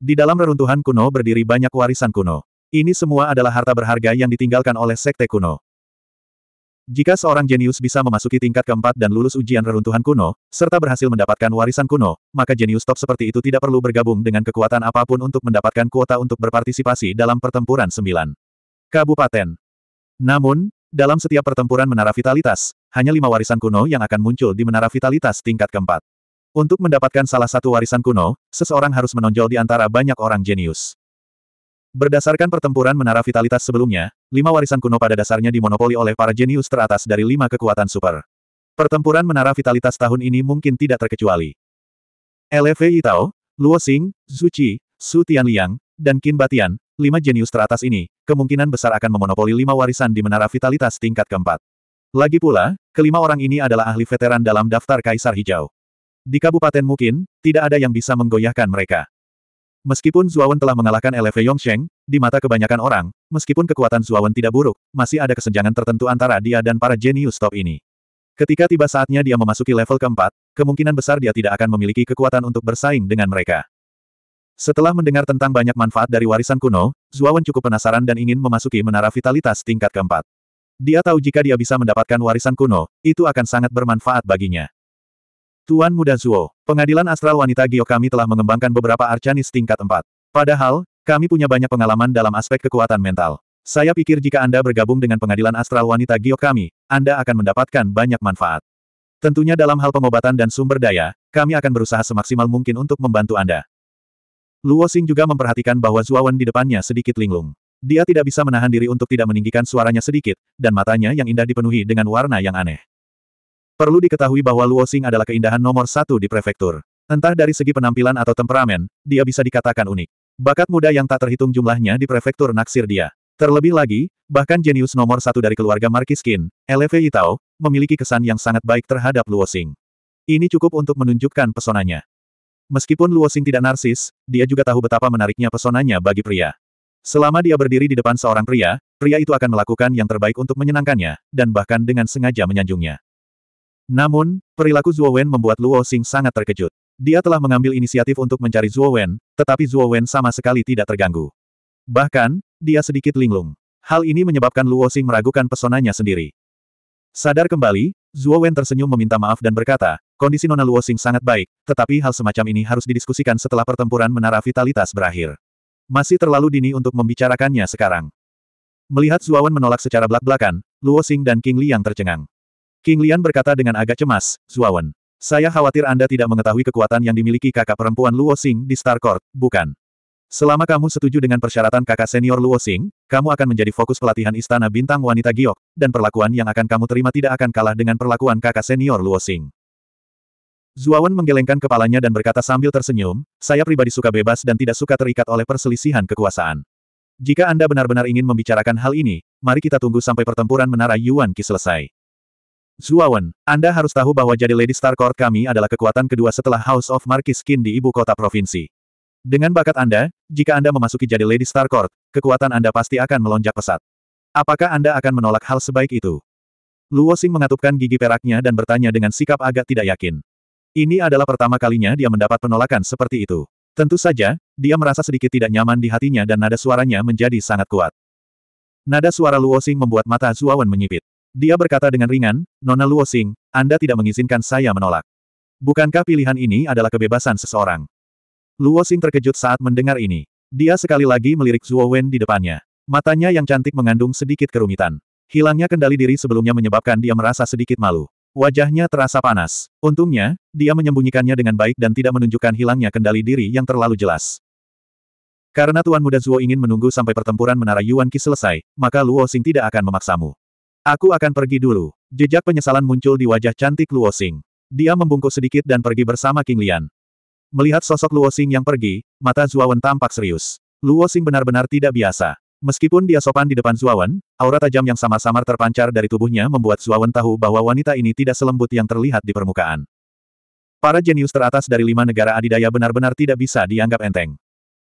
Di dalam reruntuhan kuno berdiri banyak warisan kuno. Ini semua adalah harta berharga yang ditinggalkan oleh sekte kuno. Jika seorang jenius bisa memasuki tingkat keempat dan lulus ujian reruntuhan kuno, serta berhasil mendapatkan warisan kuno, maka jenius top seperti itu tidak perlu bergabung dengan kekuatan apapun untuk mendapatkan kuota untuk berpartisipasi dalam pertempuran sembilan. Kabupaten. Namun, dalam setiap pertempuran menara vitalitas, hanya lima warisan kuno yang akan muncul di menara vitalitas tingkat keempat. Untuk mendapatkan salah satu warisan kuno, seseorang harus menonjol di antara banyak orang jenius. Berdasarkan pertempuran menara vitalitas sebelumnya, lima warisan kuno pada dasarnya dimonopoli oleh para jenius teratas dari lima kekuatan super. Pertempuran menara vitalitas tahun ini mungkin tidak terkecuali. LV Itao, Luo Xing, Zhu Su Tianliang, dan Qin Batian, Lima jenius teratas ini, kemungkinan besar akan memonopoli lima warisan di menara vitalitas tingkat keempat. Lagi pula, kelima orang ini adalah ahli veteran dalam daftar Kaisar Hijau. Di Kabupaten Mukin, tidak ada yang bisa menggoyahkan mereka. Meskipun Zuawan telah mengalahkan Eleve Yongsheng, di mata kebanyakan orang, meskipun kekuatan Zuawan tidak buruk, masih ada kesenjangan tertentu antara dia dan para jenius top ini. Ketika tiba saatnya dia memasuki level keempat, kemungkinan besar dia tidak akan memiliki kekuatan untuk bersaing dengan mereka. Setelah mendengar tentang banyak manfaat dari warisan kuno, Zuawan cukup penasaran dan ingin memasuki menara vitalitas tingkat keempat. Dia tahu jika dia bisa mendapatkan warisan kuno, itu akan sangat bermanfaat baginya. Tuan Muda Zuo, pengadilan astral wanita Gio kami telah mengembangkan beberapa arcanis tingkat empat. Padahal, kami punya banyak pengalaman dalam aspek kekuatan mental. Saya pikir jika Anda bergabung dengan pengadilan astral wanita Gio kami, Anda akan mendapatkan banyak manfaat. Tentunya dalam hal pengobatan dan sumber daya, kami akan berusaha semaksimal mungkin untuk membantu Anda. Luo Xing juga memperhatikan bahwa Zuawan di depannya sedikit linglung. Dia tidak bisa menahan diri untuk tidak meninggikan suaranya sedikit, dan matanya yang indah dipenuhi dengan warna yang aneh. Perlu diketahui bahwa Luo Xing adalah keindahan nomor satu di prefektur. Entah dari segi penampilan atau temperamen, dia bisa dikatakan unik. Bakat muda yang tak terhitung jumlahnya di prefektur naksir dia. Terlebih lagi, bahkan jenius nomor satu dari keluarga Qin, Eleve Yitao, memiliki kesan yang sangat baik terhadap Luo Xing. Ini cukup untuk menunjukkan pesonanya. Meskipun Luo Xing tidak narsis, dia juga tahu betapa menariknya pesonanya bagi pria. Selama dia berdiri di depan seorang pria, pria itu akan melakukan yang terbaik untuk menyenangkannya, dan bahkan dengan sengaja menyanjungnya. Namun, perilaku Zuo Wen membuat Luo Xing sangat terkejut. Dia telah mengambil inisiatif untuk mencari Zuo Wen, tetapi Zuo Wen sama sekali tidak terganggu. Bahkan, dia sedikit linglung. Hal ini menyebabkan Luo Xing meragukan pesonanya sendiri. Sadar kembali, Zuo Wen tersenyum meminta maaf dan berkata, Kondisi Nona Luo Sing sangat baik, tetapi hal semacam ini harus didiskusikan setelah pertempuran menara vitalitas berakhir. Masih terlalu dini untuk membicarakannya sekarang. Melihat Zuawan menolak secara belak-belakan, Luo Sing dan King Liang tercengang. King Liang berkata dengan agak cemas, Zuawan. Saya khawatir Anda tidak mengetahui kekuatan yang dimiliki kakak perempuan Luo Sing di Star Court, bukan? Selama kamu setuju dengan persyaratan kakak senior Luo Sing, kamu akan menjadi fokus pelatihan Istana Bintang Wanita Giok, dan perlakuan yang akan kamu terima tidak akan kalah dengan perlakuan kakak senior Luo Sing. Zuawan menggelengkan kepalanya dan berkata sambil tersenyum, saya pribadi suka bebas dan tidak suka terikat oleh perselisihan kekuasaan. Jika Anda benar-benar ingin membicarakan hal ini, mari kita tunggu sampai pertempuran Menara Yuan Qi selesai. Zuawan, Anda harus tahu bahwa jadi Lady Star Court kami adalah kekuatan kedua setelah House of Marquis Qin di ibu kota provinsi. Dengan bakat Anda, jika Anda memasuki jadi Lady Star Court, kekuatan Anda pasti akan melonjak pesat. Apakah Anda akan menolak hal sebaik itu? Luo Xing mengatupkan gigi peraknya dan bertanya dengan sikap agak tidak yakin. Ini adalah pertama kalinya dia mendapat penolakan seperti itu. Tentu saja, dia merasa sedikit tidak nyaman di hatinya dan nada suaranya menjadi sangat kuat. Nada suara Luosing membuat mata Zuawan menyipit. Dia berkata dengan ringan, Nona Luosing, Anda tidak mengizinkan saya menolak. Bukankah pilihan ini adalah kebebasan seseorang? Luosing terkejut saat mendengar ini. Dia sekali lagi melirik Zuawan di depannya. Matanya yang cantik mengandung sedikit kerumitan. Hilangnya kendali diri sebelumnya menyebabkan dia merasa sedikit malu. Wajahnya terasa panas. Untungnya, dia menyembunyikannya dengan baik dan tidak menunjukkan hilangnya kendali diri yang terlalu jelas. Karena Tuan Muda Zuo ingin menunggu sampai pertempuran Menara Yuan Qi selesai, maka Luo Xing tidak akan memaksamu. Aku akan pergi dulu. Jejak penyesalan muncul di wajah cantik Luo Xing. Dia membungkuk sedikit dan pergi bersama King Lian. Melihat sosok Luo Xing yang pergi, mata Zuo Wen tampak serius. Luo Xing benar-benar tidak biasa. Meskipun dia sopan di depan Zuawan, aura tajam yang samar-samar terpancar dari tubuhnya membuat Zuawan tahu bahwa wanita ini tidak selembut yang terlihat di permukaan. Para jenius teratas dari lima negara adidaya benar-benar tidak bisa dianggap enteng.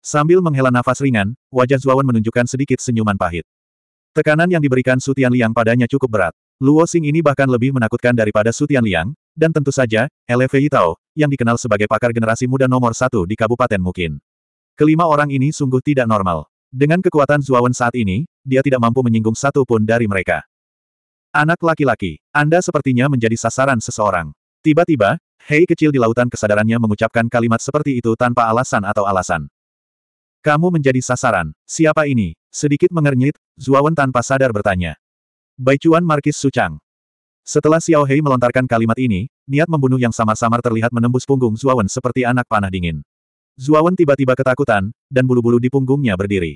Sambil menghela nafas ringan, wajah Zuawan menunjukkan sedikit senyuman pahit. Tekanan yang diberikan Sutian Liang padanya cukup berat. Luo Xing ini bahkan lebih menakutkan daripada Sutian Liang, dan tentu saja, LFI Tao, yang dikenal sebagai pakar generasi muda nomor satu di Kabupaten Mukin. Kelima orang ini sungguh tidak normal. Dengan kekuatan Zuawan saat ini, dia tidak mampu menyinggung satu pun dari mereka. Anak laki-laki, Anda sepertinya menjadi sasaran seseorang. Tiba-tiba, Hei kecil di lautan kesadarannya mengucapkan kalimat seperti itu tanpa alasan atau alasan. Kamu menjadi sasaran, siapa ini? Sedikit mengernyit, Zuawan tanpa sadar bertanya. Baicuan Markis Sucang. Setelah Xiao Hei melontarkan kalimat ini, niat membunuh yang samar-samar terlihat menembus punggung Zuawan seperti anak panah dingin. Zuawan tiba-tiba ketakutan, dan bulu-bulu di punggungnya berdiri.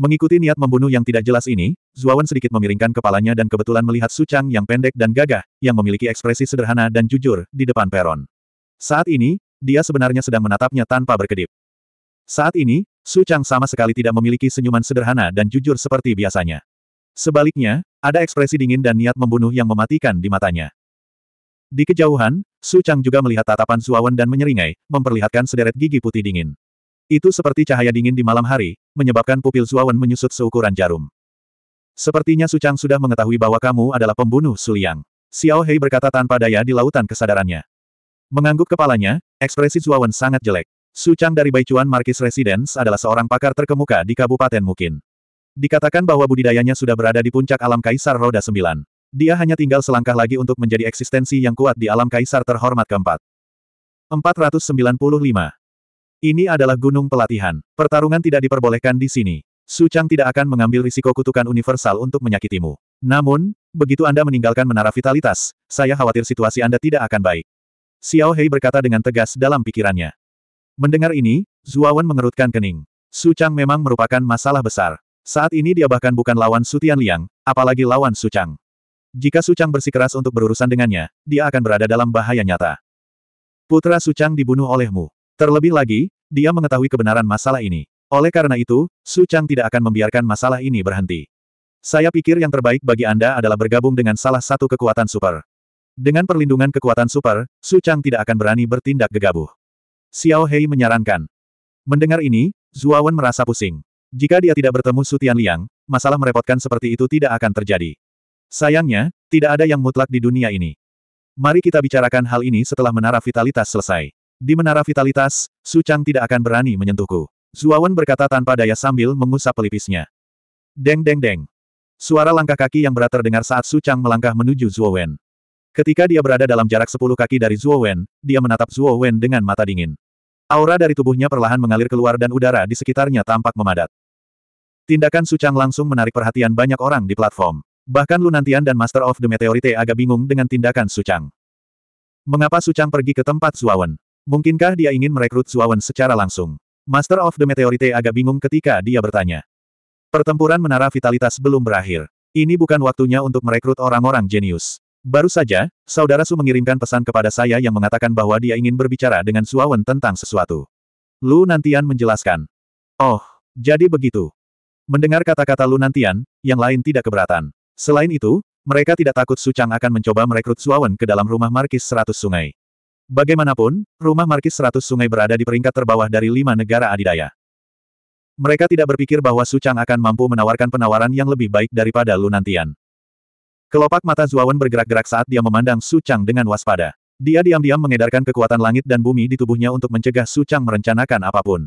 Mengikuti niat membunuh yang tidak jelas ini, Zuawan sedikit memiringkan kepalanya dan kebetulan melihat Sucang yang pendek dan gagah, yang memiliki ekspresi sederhana dan jujur, di depan peron. Saat ini, dia sebenarnya sedang menatapnya tanpa berkedip. Saat ini, Sucang sama sekali tidak memiliki senyuman sederhana dan jujur seperti biasanya. Sebaliknya, ada ekspresi dingin dan niat membunuh yang mematikan di matanya. Di kejauhan, Su Chang juga melihat tatapan Suawan dan menyeringai, memperlihatkan sederet gigi putih dingin. Itu seperti cahaya dingin di malam hari, menyebabkan pupil Suawan menyusut seukuran jarum. Sepertinya Su Chang sudah mengetahui bahwa kamu adalah pembunuh Su Liang. Xiao Hei berkata tanpa daya di lautan kesadarannya. Mengangguk kepalanya, ekspresi Suawan sangat jelek. Su Chang dari Baichuan Marquis Residence adalah seorang pakar terkemuka di Kabupaten Mukin. Dikatakan bahwa budidayanya sudah berada di puncak alam Kaisar Roda Sembilan. Dia hanya tinggal selangkah lagi untuk menjadi eksistensi yang kuat di alam kaisar terhormat keempat. 495. Ini adalah gunung pelatihan. Pertarungan tidak diperbolehkan di sini. Su Chang tidak akan mengambil risiko kutukan universal untuk menyakitimu. Namun, begitu Anda meninggalkan menara vitalitas, saya khawatir situasi Anda tidak akan baik. Xiao Hei berkata dengan tegas dalam pikirannya. Mendengar ini, Zuawan mengerutkan kening. Su Chang memang merupakan masalah besar. Saat ini dia bahkan bukan lawan Su Liang, apalagi lawan Su Chang. Jika Sucang bersikeras untuk berurusan dengannya, dia akan berada dalam bahaya nyata. Putra Sucang dibunuh olehmu. Terlebih lagi, dia mengetahui kebenaran masalah ini. Oleh karena itu, Sucang tidak akan membiarkan masalah ini berhenti. Saya pikir yang terbaik bagi Anda adalah bergabung dengan salah satu kekuatan super. Dengan perlindungan kekuatan super, Sucang tidak akan berani bertindak gegabah. Xiao Hei menyarankan. Mendengar ini, Zuawan merasa pusing. Jika dia tidak bertemu Sutian Liang, masalah merepotkan seperti itu tidak akan terjadi. Sayangnya, tidak ada yang mutlak di dunia ini. Mari kita bicarakan hal ini setelah menara vitalitas selesai. Di menara vitalitas, Su Chang tidak akan berani menyentuhku. Zuawan berkata tanpa daya sambil mengusap pelipisnya. Deng deng deng. Suara langkah kaki yang berat terdengar saat Su Chang melangkah menuju Zuowen. Ketika dia berada dalam jarak 10 kaki dari Zuowen, dia menatap Zuowen dengan mata dingin. Aura dari tubuhnya perlahan mengalir keluar dan udara di sekitarnya tampak memadat. Tindakan Su Chang langsung menarik perhatian banyak orang di platform. Bahkan Lunantian dan Master of the Meteorite agak bingung dengan tindakan Sucang. Mengapa Sucang pergi ke tempat Suawen? Mungkinkah dia ingin merekrut Suawen secara langsung? Master of the Meteorite agak bingung ketika dia bertanya. Pertempuran menara vitalitas belum berakhir. Ini bukan waktunya untuk merekrut orang-orang jenius. Baru saja, saudara Su mengirimkan pesan kepada saya yang mengatakan bahwa dia ingin berbicara dengan Suawen tentang sesuatu. Lu Nantian menjelaskan. Oh, jadi begitu. Mendengar kata-kata Lu Nantian, yang lain tidak keberatan. Selain itu, mereka tidak takut Sucang akan mencoba merekrut Suawan ke dalam rumah Markis Seratus Sungai. Bagaimanapun, rumah Markis Seratus Sungai berada di peringkat terbawah dari lima negara adidaya. Mereka tidak berpikir bahwa Sucang akan mampu menawarkan penawaran yang lebih baik daripada Lunantian. Kelopak mata Zuawan bergerak-gerak saat dia memandang Sucang dengan waspada. Dia diam-diam mengedarkan kekuatan langit dan bumi di tubuhnya untuk mencegah Sucang merencanakan apapun.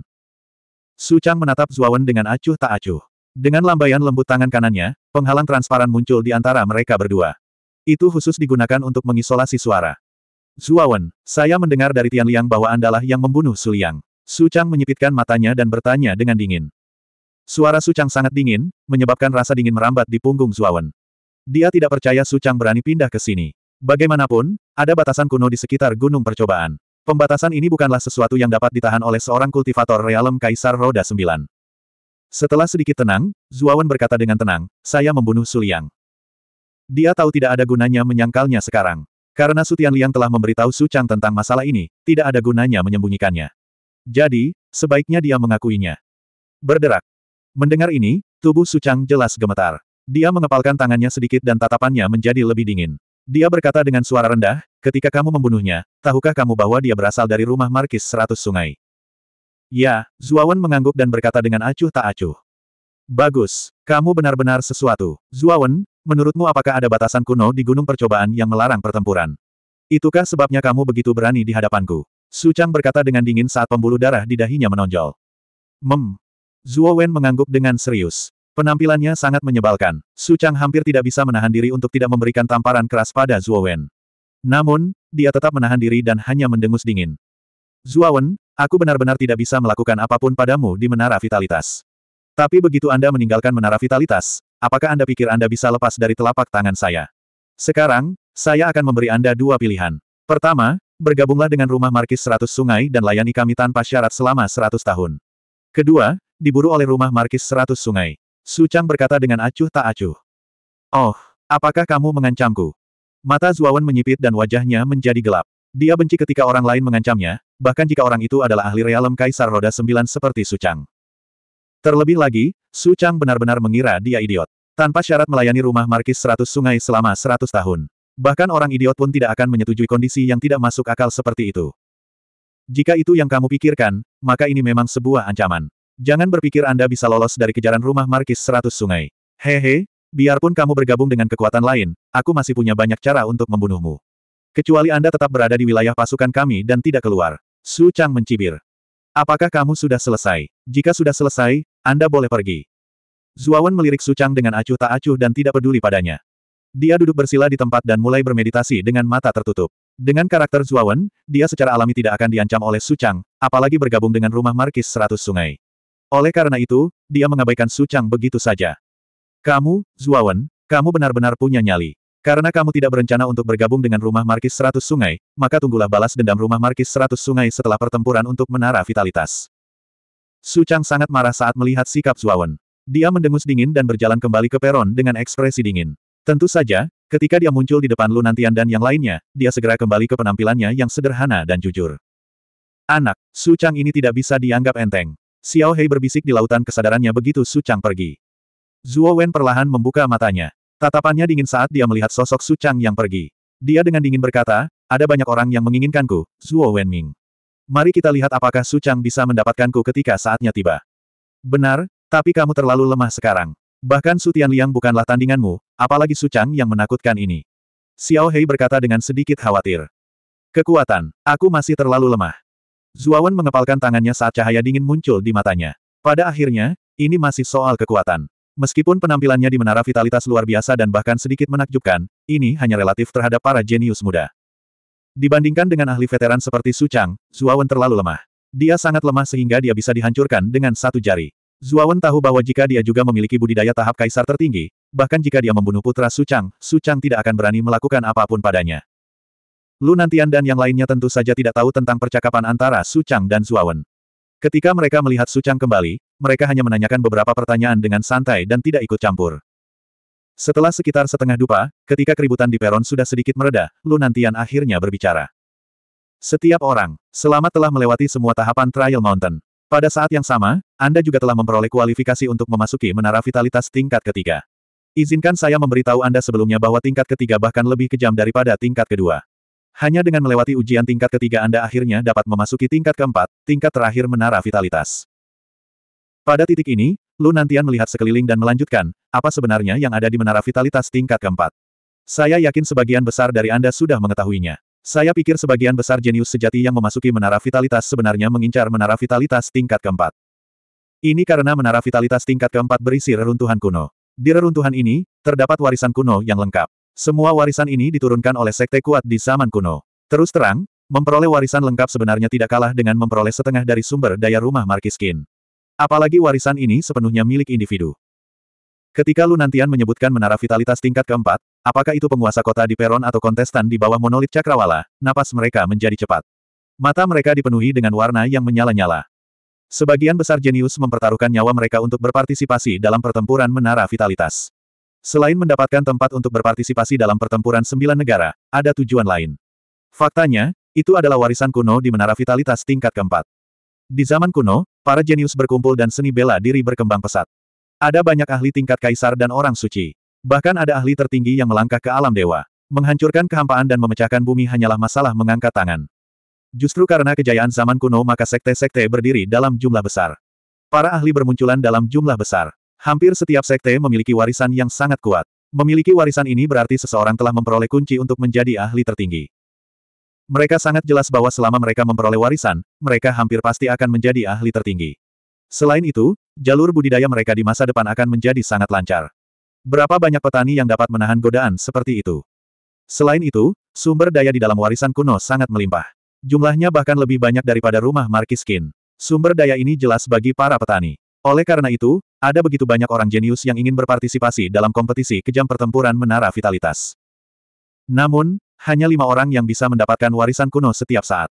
Sucang menatap Zuawan dengan acuh tak acuh. Dengan lambaian lembut tangan kanannya, penghalang transparan muncul di antara mereka berdua. Itu khusus digunakan untuk mengisolasi suara. Zuawan, saya mendengar dari Tian Liang bahwa Andalah yang membunuh Su Liang. Su Chang menyipitkan matanya dan bertanya dengan dingin. Suara Su Chang sangat dingin, menyebabkan rasa dingin merambat di punggung Zuawan. Dia tidak percaya Su Chang berani pindah ke sini. Bagaimanapun, ada batasan kuno di sekitar gunung percobaan. Pembatasan ini bukanlah sesuatu yang dapat ditahan oleh seorang kultivator realem Kaisar Roda 9. Setelah sedikit tenang, Zuawan berkata dengan tenang, saya membunuh Suliang. Dia tahu tidak ada gunanya menyangkalnya sekarang. Karena Su Liang telah memberitahu Su Chang tentang masalah ini, tidak ada gunanya menyembunyikannya. Jadi, sebaiknya dia mengakuinya. Berderak. Mendengar ini, tubuh Su Chang jelas gemetar. Dia mengepalkan tangannya sedikit dan tatapannya menjadi lebih dingin. Dia berkata dengan suara rendah, ketika kamu membunuhnya, tahukah kamu bahwa dia berasal dari rumah Markis Seratus Sungai? Ya, Zuawan mengangguk dan berkata dengan acuh tak acuh. Bagus, kamu benar-benar sesuatu. Zuawan, menurutmu apakah ada batasan kuno di gunung percobaan yang melarang pertempuran? Itukah sebabnya kamu begitu berani di hadapanku? Sucang berkata dengan dingin saat pembuluh darah di dahinya menonjol. Mem. Zuo mengangguk dengan serius. Penampilannya sangat menyebalkan. Sucang hampir tidak bisa menahan diri untuk tidak memberikan tamparan keras pada Zuo Namun, dia tetap menahan diri dan hanya mendengus dingin. Zuawan, Aku benar-benar tidak bisa melakukan apapun padamu di menara vitalitas. Tapi begitu Anda meninggalkan menara vitalitas, apakah Anda pikir Anda bisa lepas dari telapak tangan saya? Sekarang, saya akan memberi Anda dua pilihan. Pertama, bergabunglah dengan rumah markis Seratus sungai dan layani kami tanpa syarat selama seratus tahun. Kedua, diburu oleh rumah markis Seratus sungai. Sucang berkata dengan acuh tak acuh. Oh, apakah kamu mengancamku? Mata Zuawan menyipit dan wajahnya menjadi gelap. Dia benci ketika orang lain mengancamnya, bahkan jika orang itu adalah ahli realem Kaisar Roda Sembilan seperti Su Chang. Terlebih lagi, Su Chang benar-benar mengira dia idiot. Tanpa syarat melayani rumah Markis 100 sungai selama 100 tahun. Bahkan orang idiot pun tidak akan menyetujui kondisi yang tidak masuk akal seperti itu. Jika itu yang kamu pikirkan, maka ini memang sebuah ancaman. Jangan berpikir Anda bisa lolos dari kejaran rumah Markis 100 sungai. Hehe, biarpun kamu bergabung dengan kekuatan lain, aku masih punya banyak cara untuk membunuhmu. Kecuali Anda tetap berada di wilayah pasukan kami dan tidak keluar. Su Chang mencibir. Apakah kamu sudah selesai? Jika sudah selesai, Anda boleh pergi. Zuawan melirik Su Chang dengan acuh tak acuh dan tidak peduli padanya. Dia duduk bersila di tempat dan mulai bermeditasi dengan mata tertutup. Dengan karakter Zuawan, dia secara alami tidak akan diancam oleh Su Chang, apalagi bergabung dengan rumah markis seratus sungai. Oleh karena itu, dia mengabaikan Su Chang begitu saja. Kamu, Zuawan, kamu benar-benar punya nyali. Karena kamu tidak berencana untuk bergabung dengan rumah Markis Seratus Sungai, maka tunggulah balas dendam rumah Markis Seratus Sungai setelah pertempuran untuk menara vitalitas. Su Chang sangat marah saat melihat sikap Zuawan. Dia mendengus dingin dan berjalan kembali ke peron dengan ekspresi dingin. Tentu saja, ketika dia muncul di depan Lunantian dan yang lainnya, dia segera kembali ke penampilannya yang sederhana dan jujur. Anak, Su Chang ini tidak bisa dianggap enteng. Xiao Hei berbisik di lautan kesadarannya begitu Su Chang pergi. Zuo Wen perlahan membuka matanya. Tatapannya dingin saat dia melihat sosok Su Chang yang pergi. Dia dengan dingin berkata, ada banyak orang yang menginginkanku, Zuo Wenming. Mari kita lihat apakah Su Chang bisa mendapatkanku ketika saatnya tiba. Benar, tapi kamu terlalu lemah sekarang. Bahkan Su Tianliang bukanlah tandinganmu, apalagi Su Chang yang menakutkan ini. Xiao Hei berkata dengan sedikit khawatir. Kekuatan, aku masih terlalu lemah. Zuo Wen mengepalkan tangannya saat cahaya dingin muncul di matanya. Pada akhirnya, ini masih soal kekuatan. Meskipun penampilannya di menara vitalitas luar biasa dan bahkan sedikit menakjubkan, ini hanya relatif terhadap para jenius muda. Dibandingkan dengan ahli veteran seperti Su Chang, Zuawan terlalu lemah. Dia sangat lemah sehingga dia bisa dihancurkan dengan satu jari. Zuawan tahu bahwa jika dia juga memiliki budidaya tahap kaisar tertinggi, bahkan jika dia membunuh putra Su Chang, Su Chang tidak akan berani melakukan apapun padanya. Lu Nantian dan yang lainnya tentu saja tidak tahu tentang percakapan antara Su Chang dan Zuawan. Ketika mereka melihat Sucang kembali, mereka hanya menanyakan beberapa pertanyaan dengan santai dan tidak ikut campur. Setelah sekitar setengah dupa, ketika keributan di peron sudah sedikit mereda, Lunantian akhirnya berbicara. Setiap orang, selamat telah melewati semua tahapan Trial Mountain. Pada saat yang sama, Anda juga telah memperoleh kualifikasi untuk memasuki menara vitalitas tingkat ketiga. Izinkan saya memberitahu Anda sebelumnya bahwa tingkat ketiga bahkan lebih kejam daripada tingkat kedua. Hanya dengan melewati ujian tingkat ketiga Anda akhirnya dapat memasuki tingkat keempat, tingkat terakhir menara vitalitas. Pada titik ini, Lu Nantian melihat sekeliling dan melanjutkan, apa sebenarnya yang ada di menara vitalitas tingkat keempat. Saya yakin sebagian besar dari Anda sudah mengetahuinya. Saya pikir sebagian besar jenius sejati yang memasuki menara vitalitas sebenarnya mengincar menara vitalitas tingkat keempat. Ini karena menara vitalitas tingkat keempat berisi reruntuhan kuno. Di reruntuhan ini, terdapat warisan kuno yang lengkap. Semua warisan ini diturunkan oleh sekte kuat di zaman kuno. Terus terang, memperoleh warisan lengkap sebenarnya tidak kalah dengan memperoleh setengah dari sumber daya rumah Markiskin. Apalagi warisan ini sepenuhnya milik individu. Ketika Lunantian menyebutkan menara vitalitas tingkat keempat, apakah itu penguasa kota di Peron atau kontestan di bawah monolit Cakrawala, napas mereka menjadi cepat. Mata mereka dipenuhi dengan warna yang menyala-nyala. Sebagian besar jenius mempertaruhkan nyawa mereka untuk berpartisipasi dalam pertempuran menara vitalitas. Selain mendapatkan tempat untuk berpartisipasi dalam pertempuran sembilan negara, ada tujuan lain. Faktanya, itu adalah warisan kuno di Menara Vitalitas tingkat keempat. Di zaman kuno, para jenius berkumpul dan seni bela diri berkembang pesat. Ada banyak ahli tingkat kaisar dan orang suci. Bahkan ada ahli tertinggi yang melangkah ke alam dewa. Menghancurkan kehampaan dan memecahkan bumi hanyalah masalah mengangkat tangan. Justru karena kejayaan zaman kuno maka sekte-sekte berdiri dalam jumlah besar. Para ahli bermunculan dalam jumlah besar. Hampir setiap sekte memiliki warisan yang sangat kuat. Memiliki warisan ini berarti seseorang telah memperoleh kunci untuk menjadi ahli tertinggi. Mereka sangat jelas bahwa selama mereka memperoleh warisan, mereka hampir pasti akan menjadi ahli tertinggi. Selain itu, jalur budidaya mereka di masa depan akan menjadi sangat lancar. Berapa banyak petani yang dapat menahan godaan seperti itu? Selain itu, sumber daya di dalam warisan kuno sangat melimpah. Jumlahnya bahkan lebih banyak daripada rumah Markiskin. Sumber daya ini jelas bagi para petani. Oleh karena itu, ada begitu banyak orang jenius yang ingin berpartisipasi dalam kompetisi kejam pertempuran menara vitalitas. Namun, hanya lima orang yang bisa mendapatkan warisan kuno setiap saat.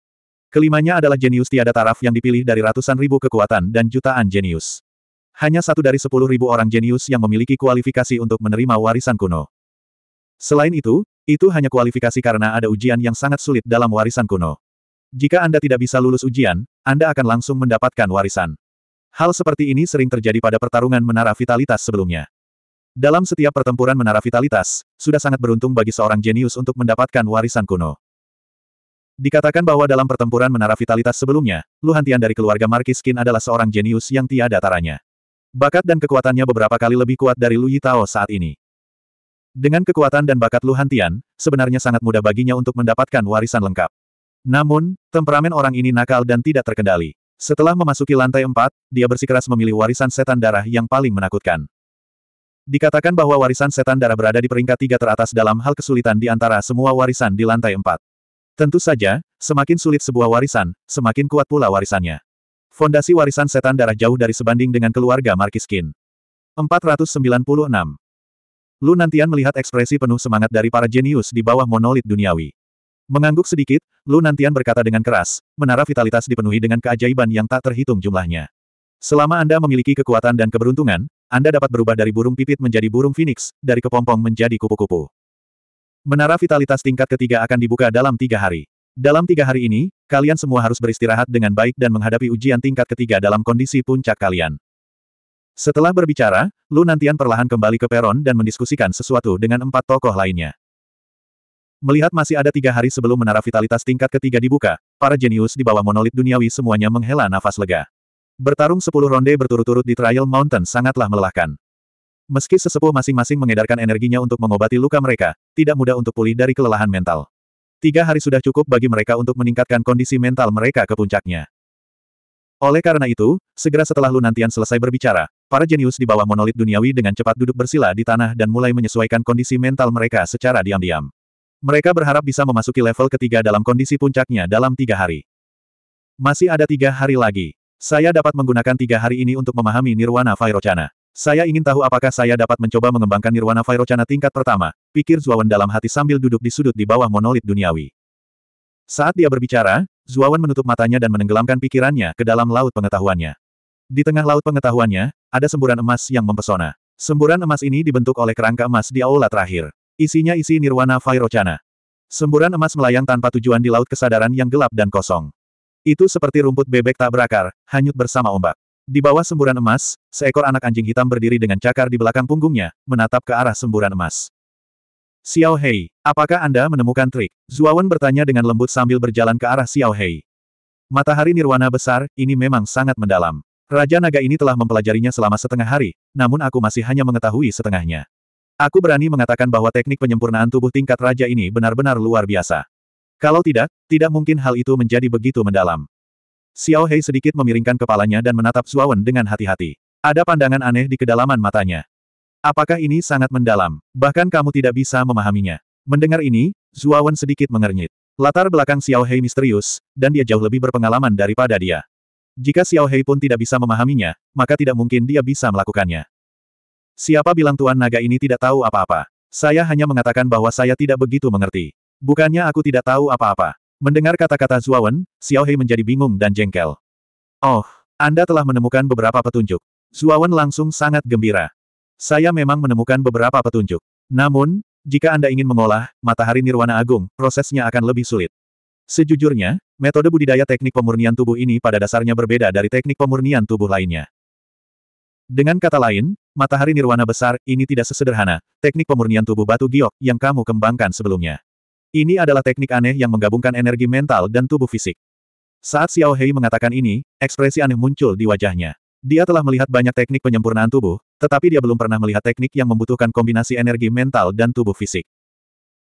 Kelimanya adalah jenius tiada taraf yang dipilih dari ratusan ribu kekuatan dan jutaan jenius. Hanya satu dari sepuluh ribu orang jenius yang memiliki kualifikasi untuk menerima warisan kuno. Selain itu, itu hanya kualifikasi karena ada ujian yang sangat sulit dalam warisan kuno. Jika Anda tidak bisa lulus ujian, Anda akan langsung mendapatkan warisan. Hal seperti ini sering terjadi pada pertarungan menara vitalitas sebelumnya. Dalam setiap pertempuran menara vitalitas, sudah sangat beruntung bagi seorang jenius untuk mendapatkan warisan kuno. Dikatakan bahwa dalam pertempuran menara vitalitas sebelumnya, Luhantian dari keluarga Qin adalah seorang jenius yang tiada taranya. Bakat dan kekuatannya beberapa kali lebih kuat dari Lu Yitao saat ini. Dengan kekuatan dan bakat Luhantian, sebenarnya sangat mudah baginya untuk mendapatkan warisan lengkap. Namun, temperamen orang ini nakal dan tidak terkendali. Setelah memasuki lantai empat, dia bersikeras memilih warisan setan darah yang paling menakutkan. Dikatakan bahwa warisan setan darah berada di peringkat tiga teratas dalam hal kesulitan di antara semua warisan di lantai empat. Tentu saja, semakin sulit sebuah warisan, semakin kuat pula warisannya. Fondasi warisan setan darah jauh dari sebanding dengan keluarga Markiskin. 496. Lu Nantian melihat ekspresi penuh semangat dari para jenius di bawah monolit duniawi. Mengangguk sedikit, Lu Nantian berkata dengan keras, menara vitalitas dipenuhi dengan keajaiban yang tak terhitung jumlahnya. Selama Anda memiliki kekuatan dan keberuntungan, Anda dapat berubah dari burung pipit menjadi burung phoenix, dari kepompong menjadi kupu-kupu. Menara vitalitas tingkat ketiga akan dibuka dalam tiga hari. Dalam tiga hari ini, kalian semua harus beristirahat dengan baik dan menghadapi ujian tingkat ketiga dalam kondisi puncak kalian. Setelah berbicara, Lu Nantian perlahan kembali ke peron dan mendiskusikan sesuatu dengan empat tokoh lainnya. Melihat masih ada tiga hari sebelum menara vitalitas tingkat ketiga dibuka, para jenius di bawah monolit duniawi semuanya menghela nafas lega. Bertarung sepuluh ronde berturut-turut di Trial Mountain sangatlah melelahkan. Meski sesepuh masing-masing mengedarkan energinya untuk mengobati luka mereka, tidak mudah untuk pulih dari kelelahan mental. Tiga hari sudah cukup bagi mereka untuk meningkatkan kondisi mental mereka ke puncaknya. Oleh karena itu, segera setelah Lunantian selesai berbicara, para jenius di bawah monolit duniawi dengan cepat duduk bersila di tanah dan mulai menyesuaikan kondisi mental mereka secara diam-diam. Mereka berharap bisa memasuki level ketiga dalam kondisi puncaknya dalam tiga hari. Masih ada tiga hari lagi. Saya dapat menggunakan tiga hari ini untuk memahami Nirwana Vairocana. Saya ingin tahu apakah saya dapat mencoba mengembangkan Nirwana Vairocana tingkat pertama, pikir Zuawan dalam hati sambil duduk di sudut di bawah monolit duniawi. Saat dia berbicara, Zuawan menutup matanya dan menenggelamkan pikirannya ke dalam laut pengetahuannya. Di tengah laut pengetahuannya, ada semburan emas yang mempesona. Semburan emas ini dibentuk oleh kerangka emas di aula terakhir. Isinya isi nirwana vairocana. Semburan emas melayang tanpa tujuan di laut kesadaran yang gelap dan kosong. Itu seperti rumput bebek tak berakar, hanyut bersama ombak. Di bawah semburan emas, seekor anak anjing hitam berdiri dengan cakar di belakang punggungnya, menatap ke arah semburan emas. Xiao Hei, apakah Anda menemukan trik? Zuawan bertanya dengan lembut sambil berjalan ke arah Xiao Hei. Matahari nirwana besar, ini memang sangat mendalam. Raja naga ini telah mempelajarinya selama setengah hari, namun aku masih hanya mengetahui setengahnya. Aku berani mengatakan bahwa teknik penyempurnaan tubuh tingkat raja ini benar-benar luar biasa. Kalau tidak, tidak mungkin hal itu menjadi begitu mendalam. Xiao Hei sedikit memiringkan kepalanya dan menatap Zuawan dengan hati-hati. Ada pandangan aneh di kedalaman matanya. Apakah ini sangat mendalam? Bahkan kamu tidak bisa memahaminya. Mendengar ini, Zuawan sedikit mengernyit. Latar belakang Xiao Hei misterius, dan dia jauh lebih berpengalaman daripada dia. Jika Xiao Hei pun tidak bisa memahaminya, maka tidak mungkin dia bisa melakukannya. Siapa bilang Tuan Naga ini tidak tahu apa-apa? Saya hanya mengatakan bahwa saya tidak begitu mengerti. Bukannya aku tidak tahu apa-apa. Mendengar kata-kata Zuawan, Xiao Hei menjadi bingung dan jengkel. Oh, Anda telah menemukan beberapa petunjuk. Zuawan langsung sangat gembira. Saya memang menemukan beberapa petunjuk. Namun, jika Anda ingin mengolah matahari nirwana agung, prosesnya akan lebih sulit. Sejujurnya, metode budidaya teknik pemurnian tubuh ini pada dasarnya berbeda dari teknik pemurnian tubuh lainnya. Dengan kata lain, Matahari nirwana besar, ini tidak sesederhana, teknik pemurnian tubuh batu giok yang kamu kembangkan sebelumnya. Ini adalah teknik aneh yang menggabungkan energi mental dan tubuh fisik. Saat Xiao Hei mengatakan ini, ekspresi aneh muncul di wajahnya. Dia telah melihat banyak teknik penyempurnaan tubuh, tetapi dia belum pernah melihat teknik yang membutuhkan kombinasi energi mental dan tubuh fisik.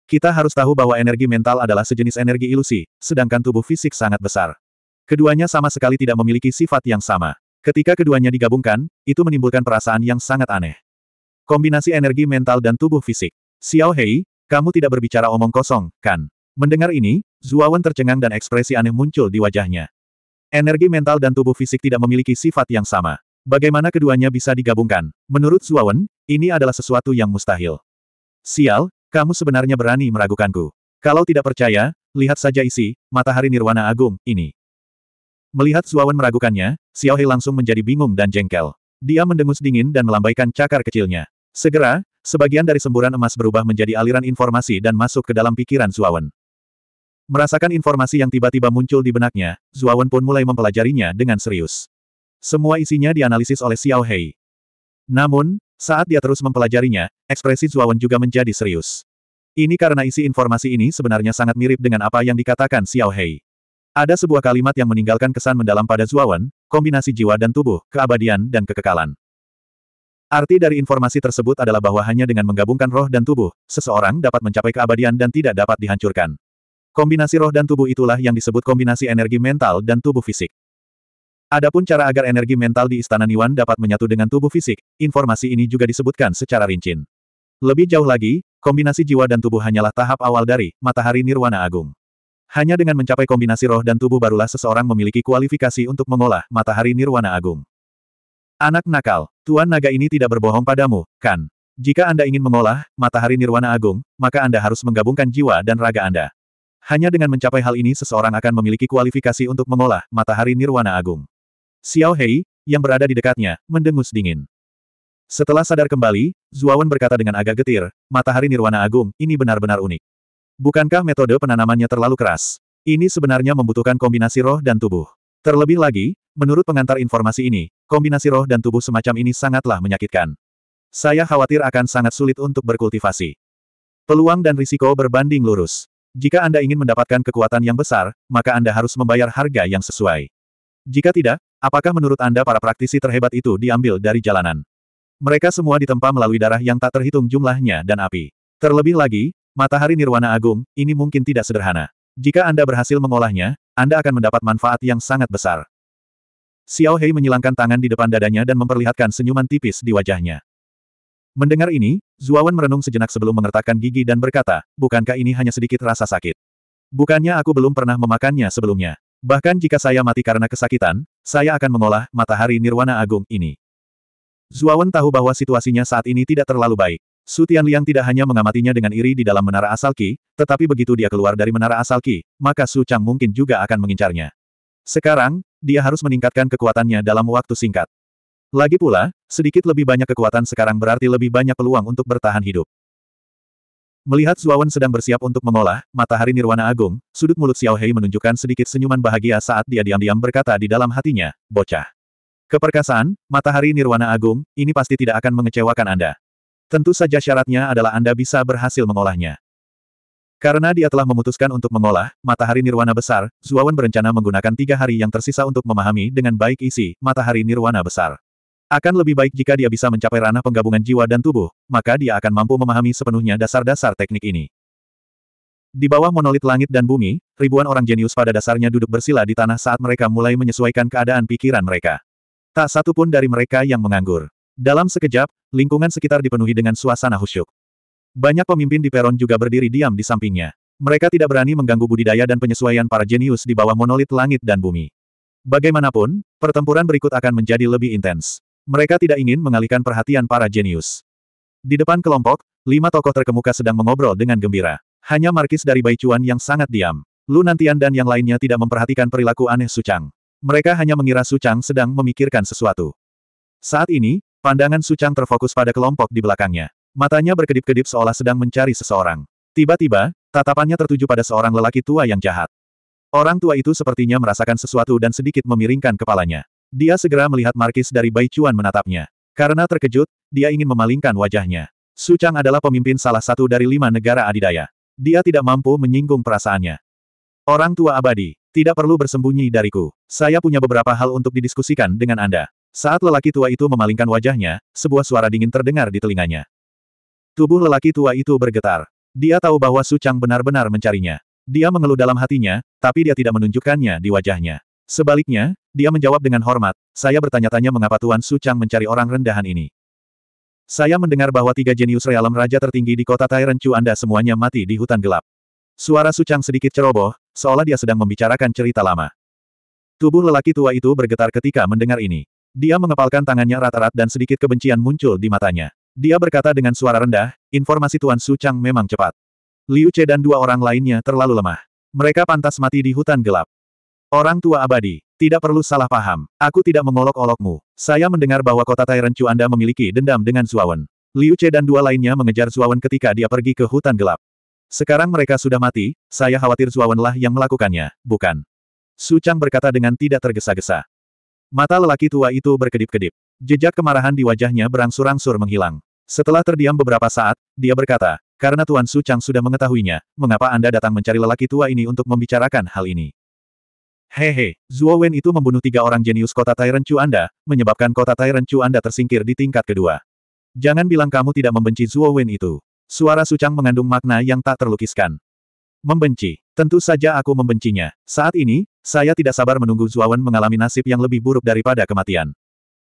Kita harus tahu bahwa energi mental adalah sejenis energi ilusi, sedangkan tubuh fisik sangat besar. Keduanya sama sekali tidak memiliki sifat yang sama. Ketika keduanya digabungkan, itu menimbulkan perasaan yang sangat aneh. Kombinasi energi mental dan tubuh fisik. Xiao Hei, kamu tidak berbicara omong kosong, kan? Mendengar ini, Zuawan tercengang dan ekspresi aneh muncul di wajahnya. Energi mental dan tubuh fisik tidak memiliki sifat yang sama. Bagaimana keduanya bisa digabungkan? Menurut Zuawan, ini adalah sesuatu yang mustahil. Sial, kamu sebenarnya berani meragukanku. Kalau tidak percaya, lihat saja isi, matahari nirwana agung, ini. Melihat Suawan meragukannya, Xiao Hei langsung menjadi bingung dan jengkel. Dia mendengus dingin dan melambaikan cakar kecilnya. Segera, sebagian dari semburan emas berubah menjadi aliran informasi dan masuk ke dalam pikiran Suawan. Merasakan informasi yang tiba-tiba muncul di benaknya, Zuawan pun mulai mempelajarinya dengan serius. Semua isinya dianalisis oleh Xiao Hei. Namun, saat dia terus mempelajarinya, ekspresi Zuawan juga menjadi serius. Ini karena isi informasi ini sebenarnya sangat mirip dengan apa yang dikatakan Xiao Hei. Ada sebuah kalimat yang meninggalkan kesan mendalam pada Zuawan, kombinasi jiwa dan tubuh, keabadian dan kekekalan. Arti dari informasi tersebut adalah bahwa hanya dengan menggabungkan roh dan tubuh, seseorang dapat mencapai keabadian dan tidak dapat dihancurkan. Kombinasi roh dan tubuh itulah yang disebut kombinasi energi mental dan tubuh fisik. Adapun cara agar energi mental di Istana Niwan dapat menyatu dengan tubuh fisik, informasi ini juga disebutkan secara rinci. Lebih jauh lagi, kombinasi jiwa dan tubuh hanyalah tahap awal dari matahari nirwana agung. Hanya dengan mencapai kombinasi roh dan tubuh barulah seseorang memiliki kualifikasi untuk mengolah matahari nirwana agung. Anak nakal, Tuan Naga ini tidak berbohong padamu, kan? Jika Anda ingin mengolah matahari nirwana agung, maka Anda harus menggabungkan jiwa dan raga Anda. Hanya dengan mencapai hal ini seseorang akan memiliki kualifikasi untuk mengolah matahari nirwana agung. Xiao Hei, yang berada di dekatnya, mendengus dingin. Setelah sadar kembali, Zuawan berkata dengan agak getir, matahari nirwana agung, ini benar-benar unik. Bukankah metode penanamannya terlalu keras? Ini sebenarnya membutuhkan kombinasi roh dan tubuh. Terlebih lagi, menurut pengantar informasi ini, kombinasi roh dan tubuh semacam ini sangatlah menyakitkan. Saya khawatir akan sangat sulit untuk berkultivasi. Peluang dan risiko berbanding lurus. Jika Anda ingin mendapatkan kekuatan yang besar, maka Anda harus membayar harga yang sesuai. Jika tidak, apakah menurut Anda para praktisi terhebat itu diambil dari jalanan? Mereka semua ditempa melalui darah yang tak terhitung jumlahnya dan api. Terlebih lagi, Matahari Nirwana Agung, ini mungkin tidak sederhana. Jika Anda berhasil mengolahnya, Anda akan mendapat manfaat yang sangat besar. Xiao Hei menyilangkan tangan di depan dadanya dan memperlihatkan senyuman tipis di wajahnya. Mendengar ini, Zuawan merenung sejenak sebelum mengertakkan gigi dan berkata, bukankah ini hanya sedikit rasa sakit? Bukannya aku belum pernah memakannya sebelumnya. Bahkan jika saya mati karena kesakitan, saya akan mengolah matahari nirwana agung ini. Zuawan tahu bahwa situasinya saat ini tidak terlalu baik. Sutian Liang tidak hanya mengamatinya dengan iri di dalam menara asal Qi, tetapi begitu dia keluar dari menara asal Qi, maka Su Chang mungkin juga akan mengincarnya. Sekarang, dia harus meningkatkan kekuatannya dalam waktu singkat. Lagi pula, sedikit lebih banyak kekuatan sekarang berarti lebih banyak peluang untuk bertahan hidup. Melihat Zuawan sedang bersiap untuk mengolah, matahari nirwana agung, sudut mulut Xiao Hei menunjukkan sedikit senyuman bahagia saat dia diam-diam berkata di dalam hatinya, bocah. Keperkasaan, matahari nirwana agung, ini pasti tidak akan mengecewakan Anda. Tentu saja syaratnya adalah Anda bisa berhasil mengolahnya. Karena dia telah memutuskan untuk mengolah matahari nirwana besar, Zuawan berencana menggunakan tiga hari yang tersisa untuk memahami dengan baik isi matahari nirwana besar. Akan lebih baik jika dia bisa mencapai ranah penggabungan jiwa dan tubuh, maka dia akan mampu memahami sepenuhnya dasar-dasar teknik ini. Di bawah monolit langit dan bumi, ribuan orang jenius pada dasarnya duduk bersila di tanah saat mereka mulai menyesuaikan keadaan pikiran mereka. Tak satu pun dari mereka yang menganggur. Dalam sekejap, lingkungan sekitar dipenuhi dengan suasana khusyuk. Banyak pemimpin di peron juga berdiri diam di sampingnya. Mereka tidak berani mengganggu budidaya dan penyesuaian para jenius di bawah monolit langit dan bumi. Bagaimanapun, pertempuran berikut akan menjadi lebih intens. Mereka tidak ingin mengalihkan perhatian para jenius. Di depan kelompok, lima tokoh terkemuka sedang mengobrol dengan gembira. Hanya Markis dari Chuan yang sangat diam. Lu Nantian dan yang lainnya tidak memperhatikan perilaku aneh Sucang. Mereka hanya mengira Sucang sedang memikirkan sesuatu. Saat ini, Pandangan Sucang terfokus pada kelompok di belakangnya. Matanya berkedip-kedip seolah sedang mencari seseorang. Tiba-tiba, tatapannya tertuju pada seorang lelaki tua yang jahat. Orang tua itu sepertinya merasakan sesuatu dan sedikit memiringkan kepalanya. Dia segera melihat Markis dari Bai Cuan menatapnya. Karena terkejut, dia ingin memalingkan wajahnya. Sucang adalah pemimpin salah satu dari lima negara adidaya. Dia tidak mampu menyinggung perasaannya. Orang tua abadi, tidak perlu bersembunyi dariku. Saya punya beberapa hal untuk didiskusikan dengan Anda. Saat lelaki tua itu memalingkan wajahnya, sebuah suara dingin terdengar di telinganya. Tubuh lelaki tua itu bergetar. Dia tahu bahwa Su Chang benar-benar mencarinya. Dia mengeluh dalam hatinya, tapi dia tidak menunjukkannya di wajahnya. Sebaliknya, dia menjawab dengan hormat, saya bertanya-tanya mengapa Tuan Su Chang mencari orang rendahan ini. Saya mendengar bahwa tiga jenius realem raja tertinggi di kota Tairenchu Anda semuanya mati di hutan gelap. Suara Su Chang sedikit ceroboh, seolah dia sedang membicarakan cerita lama. Tubuh lelaki tua itu bergetar ketika mendengar ini. Dia mengepalkan tangannya rata-rat dan sedikit kebencian muncul di matanya. Dia berkata dengan suara rendah, informasi Tuan Su Chang memang cepat. Liu Che dan dua orang lainnya terlalu lemah. Mereka pantas mati di hutan gelap. Orang tua abadi, tidak perlu salah paham. Aku tidak mengolok-olokmu. Saya mendengar bahwa kota Tairencu Anda memiliki dendam dengan Zuawan. Liu Che dan dua lainnya mengejar Zuawan ketika dia pergi ke hutan gelap. Sekarang mereka sudah mati, saya khawatir lah yang melakukannya, bukan? Su Chang berkata dengan tidak tergesa-gesa. Mata lelaki tua itu berkedip-kedip. Jejak kemarahan di wajahnya berangsur-angsur menghilang. Setelah terdiam beberapa saat, dia berkata, karena Tuan Su Chang sudah mengetahuinya, mengapa Anda datang mencari lelaki tua ini untuk membicarakan hal ini? Hehe, Zhuo Wen itu membunuh tiga orang jenius kota Chu Anda, menyebabkan kota Chu Anda tersingkir di tingkat kedua. Jangan bilang kamu tidak membenci Zhuo Wen itu. Suara Su Chang mengandung makna yang tak terlukiskan. Membenci. Tentu saja aku membencinya. Saat ini, saya tidak sabar menunggu Zuawan mengalami nasib yang lebih buruk daripada kematian.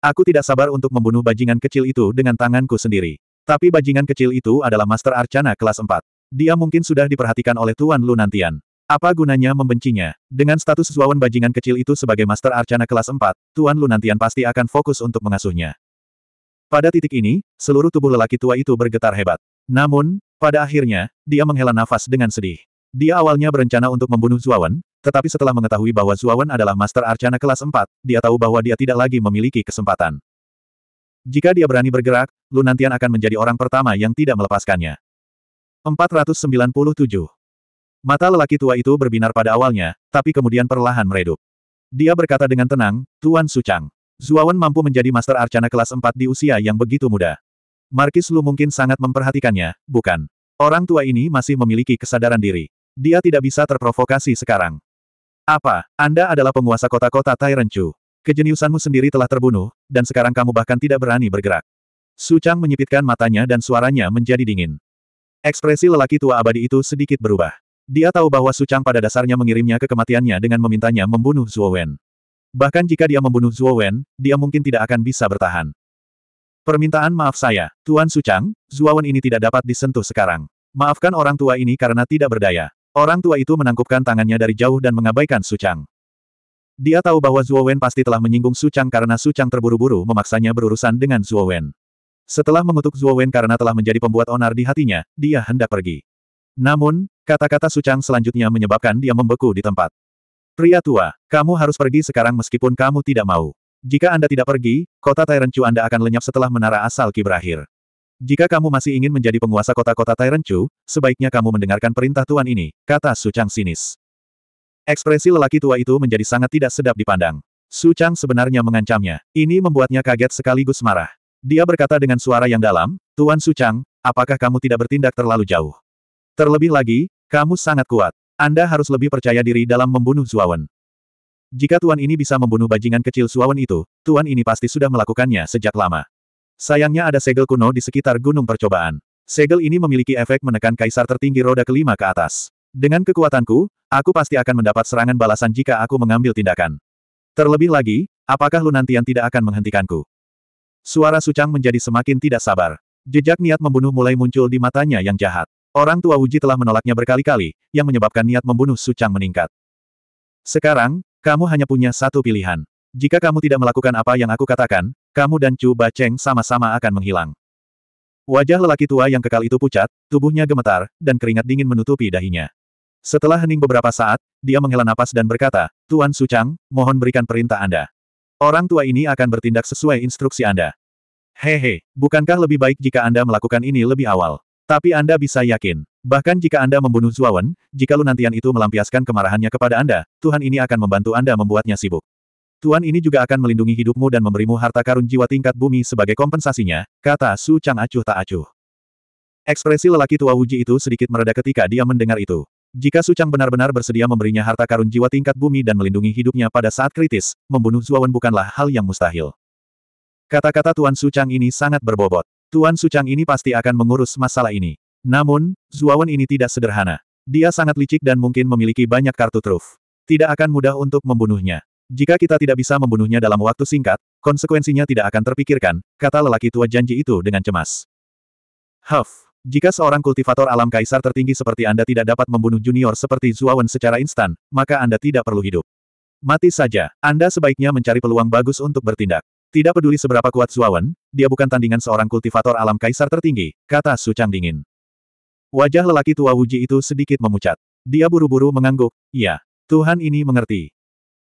Aku tidak sabar untuk membunuh bajingan kecil itu dengan tanganku sendiri. Tapi bajingan kecil itu adalah Master Arcana kelas 4. Dia mungkin sudah diperhatikan oleh Tuan Lu Nantian. Apa gunanya membencinya? Dengan status Zuawan bajingan kecil itu sebagai Master Arcana kelas 4, Tuan Lu Nantian pasti akan fokus untuk mengasuhnya. Pada titik ini, seluruh tubuh lelaki tua itu bergetar hebat. Namun, pada akhirnya, dia menghela nafas dengan sedih. Dia awalnya berencana untuk membunuh Zuawan, tetapi setelah mengetahui bahwa Zuawan adalah Master Arcana kelas 4, dia tahu bahwa dia tidak lagi memiliki kesempatan. Jika dia berani bergerak, Lunantian akan menjadi orang pertama yang tidak melepaskannya. 497. Mata lelaki tua itu berbinar pada awalnya, tapi kemudian perlahan meredup. Dia berkata dengan tenang, Tuan Sucang. Zuawan mampu menjadi Master Arcana kelas 4 di usia yang begitu muda. Markis Lu mungkin sangat memperhatikannya, bukan? Orang tua ini masih memiliki kesadaran diri. Dia tidak bisa terprovokasi sekarang. Apa, Anda adalah penguasa kota-kota Tairenchu. Kejeniusanmu sendiri telah terbunuh, dan sekarang kamu bahkan tidak berani bergerak. Su Chang menyipitkan matanya dan suaranya menjadi dingin. Ekspresi lelaki tua abadi itu sedikit berubah. Dia tahu bahwa Su Chang pada dasarnya mengirimnya ke kematiannya dengan memintanya membunuh Zhuo Wen. Bahkan jika dia membunuh Zhuo Wen, dia mungkin tidak akan bisa bertahan. Permintaan maaf saya, Tuan Su Chang, Zhuo Wen ini tidak dapat disentuh sekarang. Maafkan orang tua ini karena tidak berdaya. Orang tua itu menangkupkan tangannya dari jauh dan mengabaikan Sucang. Dia tahu bahwa Zuo Wen pasti telah menyinggung Sucang karena Sucang terburu-buru memaksanya berurusan dengan Zuo Wen. Setelah mengutuk Zuo Wen karena telah menjadi pembuat onar di hatinya, dia hendak pergi. Namun, kata-kata Sucang selanjutnya menyebabkan dia membeku di tempat. Pria tua, kamu harus pergi sekarang meskipun kamu tidak mau. Jika Anda tidak pergi, kota Tairencu Anda akan lenyap setelah menara asal Ki berakhir. Jika kamu masih ingin menjadi penguasa kota-kota Tyrant sebaiknya kamu mendengarkan perintah tuan ini, kata Su Chang sinis. Ekspresi lelaki tua itu menjadi sangat tidak sedap dipandang. Su Chang sebenarnya mengancamnya. Ini membuatnya kaget sekaligus marah. Dia berkata dengan suara yang dalam, Tuan Su Chang, apakah kamu tidak bertindak terlalu jauh? Terlebih lagi, kamu sangat kuat. Anda harus lebih percaya diri dalam membunuh Zuawan. Jika Tuan ini bisa membunuh bajingan kecil Zuawan itu, Tuan ini pasti sudah melakukannya sejak lama. Sayangnya ada segel kuno di sekitar gunung percobaan. Segel ini memiliki efek menekan kaisar tertinggi roda kelima ke atas. Dengan kekuatanku, aku pasti akan mendapat serangan balasan jika aku mengambil tindakan. Terlebih lagi, apakah Lunantian tidak akan menghentikanku? Suara Sucang menjadi semakin tidak sabar. Jejak niat membunuh mulai muncul di matanya yang jahat. Orang tua Wuji telah menolaknya berkali-kali, yang menyebabkan niat membunuh Sucang meningkat. Sekarang, kamu hanya punya satu pilihan. Jika kamu tidak melakukan apa yang aku katakan, kamu dan Chu Ba Cheng sama-sama akan menghilang. Wajah lelaki tua yang kekal itu pucat, tubuhnya gemetar, dan keringat dingin menutupi dahinya. Setelah hening beberapa saat, dia menghela napas dan berkata, Tuan Su Chang, mohon berikan perintah Anda. Orang tua ini akan bertindak sesuai instruksi Anda. Hehe, bukankah lebih baik jika Anda melakukan ini lebih awal? Tapi Anda bisa yakin, bahkan jika Anda membunuh Zuawan, jika lunantian itu melampiaskan kemarahannya kepada Anda, Tuhan ini akan membantu Anda membuatnya sibuk. Tuan ini juga akan melindungi hidupmu dan memberimu harta karun jiwa tingkat bumi sebagai kompensasinya, kata Su Chang acuh tak acuh. Ekspresi lelaki tua Wuji itu sedikit mereda ketika dia mendengar itu. Jika Su Chang benar-benar bersedia memberinya harta karun jiwa tingkat bumi dan melindungi hidupnya pada saat kritis, membunuh Zuawan bukanlah hal yang mustahil. Kata-kata Tuan Su Chang ini sangat berbobot. Tuan Su Chang ini pasti akan mengurus masalah ini. Namun, Zuawan ini tidak sederhana. Dia sangat licik dan mungkin memiliki banyak kartu truf. Tidak akan mudah untuk membunuhnya. Jika kita tidak bisa membunuhnya dalam waktu singkat, konsekuensinya tidak akan terpikirkan, kata lelaki tua janji itu dengan cemas. Huff, jika seorang kultivator alam kaisar tertinggi seperti Anda tidak dapat membunuh junior seperti Zuawan secara instan, maka Anda tidak perlu hidup. Mati saja, Anda sebaiknya mencari peluang bagus untuk bertindak. Tidak peduli seberapa kuat Zuawan, dia bukan tandingan seorang kultivator alam kaisar tertinggi, kata Su Chang dingin. Wajah lelaki tua Wuji itu sedikit memucat. Dia buru-buru mengangguk, ya, Tuhan ini mengerti.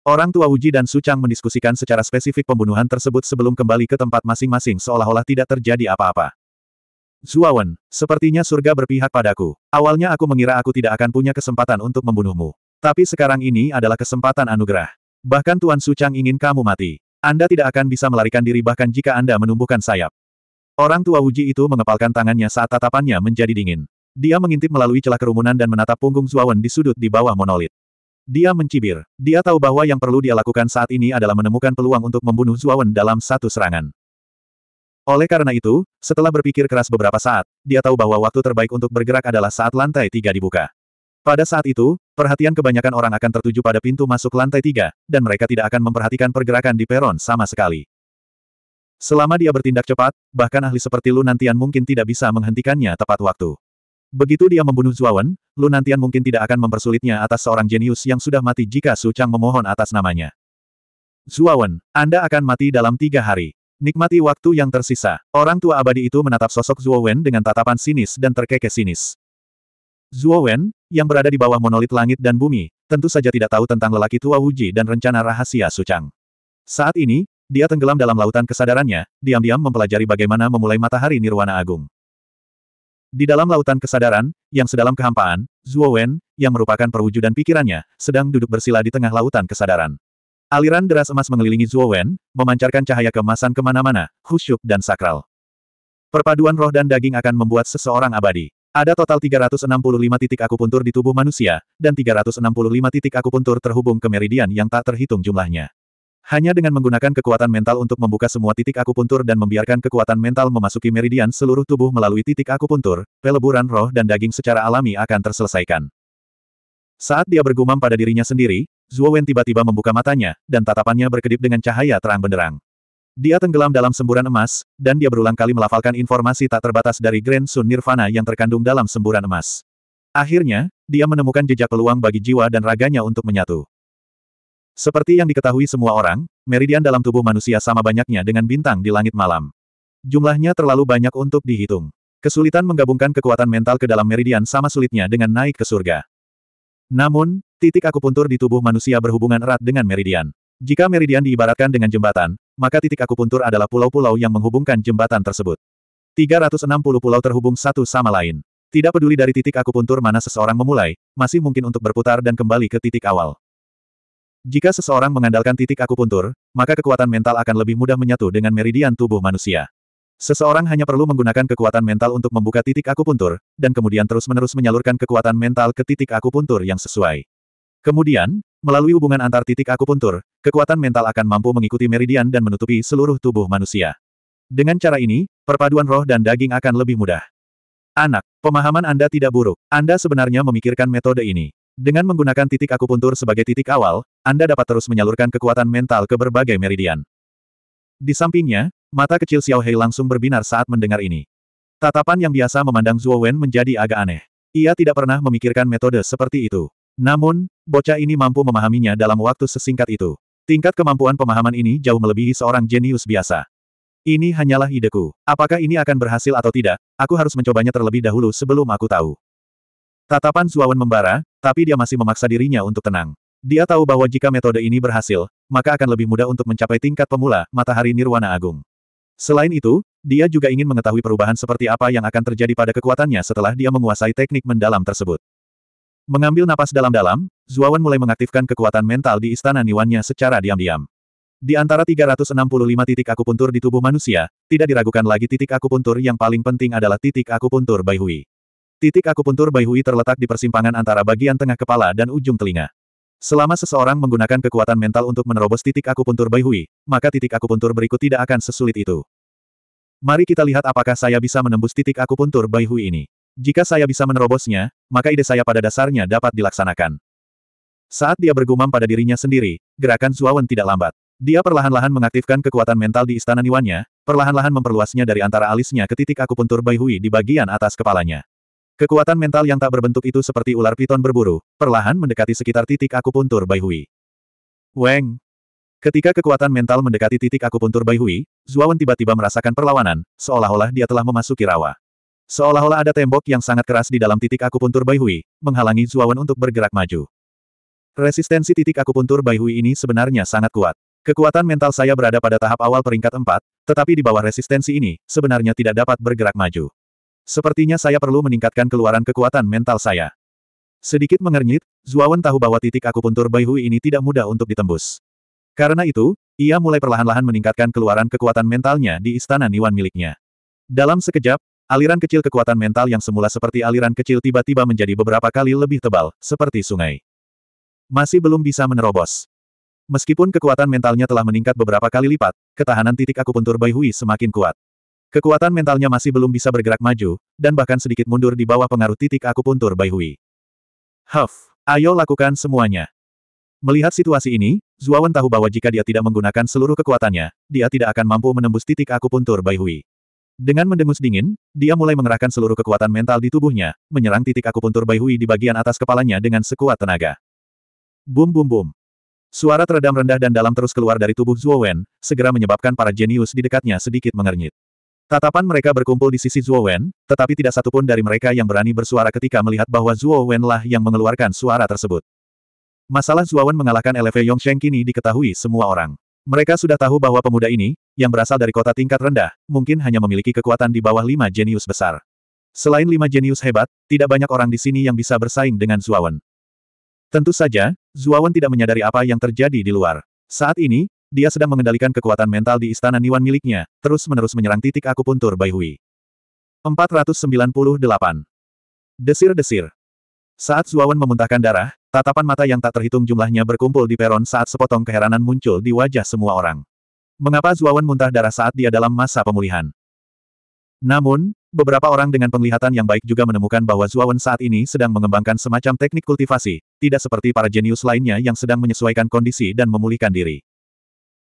Orang tua Wuji dan Sucang mendiskusikan secara spesifik pembunuhan tersebut sebelum kembali ke tempat masing-masing seolah-olah tidak terjadi apa-apa. Zuawan, sepertinya surga berpihak padaku. Awalnya aku mengira aku tidak akan punya kesempatan untuk membunuhmu. Tapi sekarang ini adalah kesempatan anugerah. Bahkan Tuan Sucang ingin kamu mati. Anda tidak akan bisa melarikan diri bahkan jika Anda menumbuhkan sayap. Orang tua Wuji itu mengepalkan tangannya saat tatapannya menjadi dingin. Dia mengintip melalui celah kerumunan dan menatap punggung Zuawan di sudut di bawah monolit. Dia mencibir. Dia tahu bahwa yang perlu dia lakukan saat ini adalah menemukan peluang untuk membunuh Zuawan dalam satu serangan. Oleh karena itu, setelah berpikir keras beberapa saat, dia tahu bahwa waktu terbaik untuk bergerak adalah saat lantai tiga dibuka. Pada saat itu, perhatian kebanyakan orang akan tertuju pada pintu masuk lantai tiga, dan mereka tidak akan memperhatikan pergerakan di peron sama sekali. Selama dia bertindak cepat, bahkan ahli seperti Lu nantian mungkin tidak bisa menghentikannya tepat waktu. Begitu dia membunuh Zuawan, Lu Nantian mungkin tidak akan mempersulitnya atas seorang jenius yang sudah mati jika Su Chang memohon atas namanya. Zuawan, Anda akan mati dalam tiga hari. Nikmati waktu yang tersisa. Orang tua abadi itu menatap sosok Zuowen dengan tatapan sinis dan terkekeh sinis. Zuowen, yang berada di bawah monolit langit dan bumi, tentu saja tidak tahu tentang lelaki tua Wuji dan rencana rahasia Su Chang. Saat ini, dia tenggelam dalam lautan kesadarannya, diam-diam mempelajari bagaimana memulai matahari nirwana agung. Di dalam lautan kesadaran, yang sedalam kehampaan, Zhuo Wen, yang merupakan perwujudan pikirannya, sedang duduk bersila di tengah lautan kesadaran. Aliran deras emas mengelilingi Zhuo Wen, memancarkan cahaya kemasan kemana-mana, khusyuk dan sakral. Perpaduan roh dan daging akan membuat seseorang abadi. Ada total 365 titik akupuntur di tubuh manusia, dan 365 titik akupuntur terhubung ke meridian yang tak terhitung jumlahnya. Hanya dengan menggunakan kekuatan mental untuk membuka semua titik akupuntur dan membiarkan kekuatan mental memasuki meridian seluruh tubuh melalui titik akupuntur, peleburan roh dan daging secara alami akan terselesaikan. Saat dia bergumam pada dirinya sendiri, Zuo Wen tiba-tiba membuka matanya, dan tatapannya berkedip dengan cahaya terang benderang. Dia tenggelam dalam semburan emas, dan dia berulang kali melafalkan informasi tak terbatas dari Grand Sun Nirvana yang terkandung dalam semburan emas. Akhirnya, dia menemukan jejak peluang bagi jiwa dan raganya untuk menyatu. Seperti yang diketahui semua orang, meridian dalam tubuh manusia sama banyaknya dengan bintang di langit malam. Jumlahnya terlalu banyak untuk dihitung. Kesulitan menggabungkan kekuatan mental ke dalam meridian sama sulitnya dengan naik ke surga. Namun, titik akupuntur di tubuh manusia berhubungan erat dengan meridian. Jika meridian diibaratkan dengan jembatan, maka titik akupuntur adalah pulau-pulau yang menghubungkan jembatan tersebut. 360 pulau terhubung satu sama lain. Tidak peduli dari titik akupuntur mana seseorang memulai, masih mungkin untuk berputar dan kembali ke titik awal. Jika seseorang mengandalkan titik akupuntur, maka kekuatan mental akan lebih mudah menyatu dengan meridian tubuh manusia. Seseorang hanya perlu menggunakan kekuatan mental untuk membuka titik akupuntur, dan kemudian terus-menerus menyalurkan kekuatan mental ke titik akupuntur yang sesuai. Kemudian, melalui hubungan antar titik akupuntur, kekuatan mental akan mampu mengikuti meridian dan menutupi seluruh tubuh manusia. Dengan cara ini, perpaduan roh dan daging akan lebih mudah. Anak, pemahaman Anda tidak buruk. Anda sebenarnya memikirkan metode ini. Dengan menggunakan titik akupuntur sebagai titik awal, Anda dapat terus menyalurkan kekuatan mental ke berbagai meridian. Di sampingnya, mata kecil Xiao Hei langsung berbinar saat mendengar ini. Tatapan yang biasa memandang Zhuo Wen menjadi agak aneh. Ia tidak pernah memikirkan metode seperti itu. Namun, bocah ini mampu memahaminya dalam waktu sesingkat itu. Tingkat kemampuan pemahaman ini jauh melebihi seorang jenius biasa. Ini hanyalah ideku. Apakah ini akan berhasil atau tidak, aku harus mencobanya terlebih dahulu sebelum aku tahu. Tatapan Suawan membara, tapi dia masih memaksa dirinya untuk tenang. Dia tahu bahwa jika metode ini berhasil, maka akan lebih mudah untuk mencapai tingkat pemula, matahari nirwana agung. Selain itu, dia juga ingin mengetahui perubahan seperti apa yang akan terjadi pada kekuatannya setelah dia menguasai teknik mendalam tersebut. Mengambil napas dalam-dalam, Zuawan mulai mengaktifkan kekuatan mental di istana Niwannya secara diam-diam. Di antara 365 titik akupuntur di tubuh manusia, tidak diragukan lagi titik akupuntur yang paling penting adalah titik akupuntur Bai Hui. Titik akupuntur Baihui terletak di persimpangan antara bagian tengah kepala dan ujung telinga. Selama seseorang menggunakan kekuatan mental untuk menerobos titik akupuntur Baihui, maka titik akupuntur berikut tidak akan sesulit itu. Mari kita lihat apakah saya bisa menembus titik akupuntur Baihui ini. Jika saya bisa menerobosnya, maka ide saya pada dasarnya dapat dilaksanakan. Saat dia bergumam pada dirinya sendiri, gerakan Zuawan tidak lambat. Dia perlahan-lahan mengaktifkan kekuatan mental di istana Niwannya, perlahan-lahan memperluasnya dari antara alisnya ke titik akupuntur Baihui di bagian atas kepalanya. Kekuatan mental yang tak berbentuk itu seperti ular piton berburu, perlahan mendekati sekitar titik akupuntur Bai Hui. Weng! Ketika kekuatan mental mendekati titik akupuntur Bai Hui, Zuawan tiba-tiba merasakan perlawanan, seolah-olah dia telah memasuki rawa. Seolah-olah ada tembok yang sangat keras di dalam titik akupuntur Bai Hui, menghalangi Zuawan untuk bergerak maju. Resistensi titik akupuntur Bai Hui ini sebenarnya sangat kuat. Kekuatan mental saya berada pada tahap awal peringkat 4, tetapi di bawah resistensi ini, sebenarnya tidak dapat bergerak maju. Sepertinya saya perlu meningkatkan keluaran kekuatan mental saya. Sedikit mengernyit, Zuawan tahu bahwa titik akupuntur Baihui ini tidak mudah untuk ditembus. Karena itu, ia mulai perlahan-lahan meningkatkan keluaran kekuatan mentalnya di istana Niwan miliknya. Dalam sekejap, aliran kecil kekuatan mental yang semula seperti aliran kecil tiba-tiba menjadi beberapa kali lebih tebal, seperti sungai. Masih belum bisa menerobos. Meskipun kekuatan mentalnya telah meningkat beberapa kali lipat, ketahanan titik akupuntur Baihui semakin kuat. Kekuatan mentalnya masih belum bisa bergerak maju, dan bahkan sedikit mundur di bawah pengaruh titik akupuntur puntur Bai Hui. Huff, ayo lakukan semuanya. Melihat situasi ini, Zuawan tahu bahwa jika dia tidak menggunakan seluruh kekuatannya, dia tidak akan mampu menembus titik akupuntur puntur Bai Hui. Dengan mendengus dingin, dia mulai mengerahkan seluruh kekuatan mental di tubuhnya, menyerang titik akupuntur puntur Bai Hui di bagian atas kepalanya dengan sekuat tenaga. Bum bum bum. Suara teredam rendah dan dalam terus keluar dari tubuh Zuowen, segera menyebabkan para jenius di dekatnya sedikit mengernyit. Tatapan mereka berkumpul di sisi Zhuo Wen, tetapi tidak satupun dari mereka yang berani bersuara ketika melihat bahwa Zhuo Wen lah yang mengeluarkan suara tersebut. Masalah Zhuo Wen mengalahkan LV Yongsheng kini diketahui semua orang. Mereka sudah tahu bahwa pemuda ini, yang berasal dari kota tingkat rendah, mungkin hanya memiliki kekuatan di bawah lima jenius besar. Selain lima jenius hebat, tidak banyak orang di sini yang bisa bersaing dengan Zhuo Wen. Tentu saja, Wen tidak menyadari apa yang terjadi di luar. Saat ini, dia sedang mengendalikan kekuatan mental di istana Niwan miliknya, terus-menerus menyerang titik akupuntur Bai Hui. 498. Desir-desir. Saat Zuawan memuntahkan darah, tatapan mata yang tak terhitung jumlahnya berkumpul di peron saat sepotong keheranan muncul di wajah semua orang. Mengapa Zuawan muntah darah saat dia dalam masa pemulihan? Namun, beberapa orang dengan penglihatan yang baik juga menemukan bahwa Zuawan saat ini sedang mengembangkan semacam teknik kultivasi, tidak seperti para jenius lainnya yang sedang menyesuaikan kondisi dan memulihkan diri.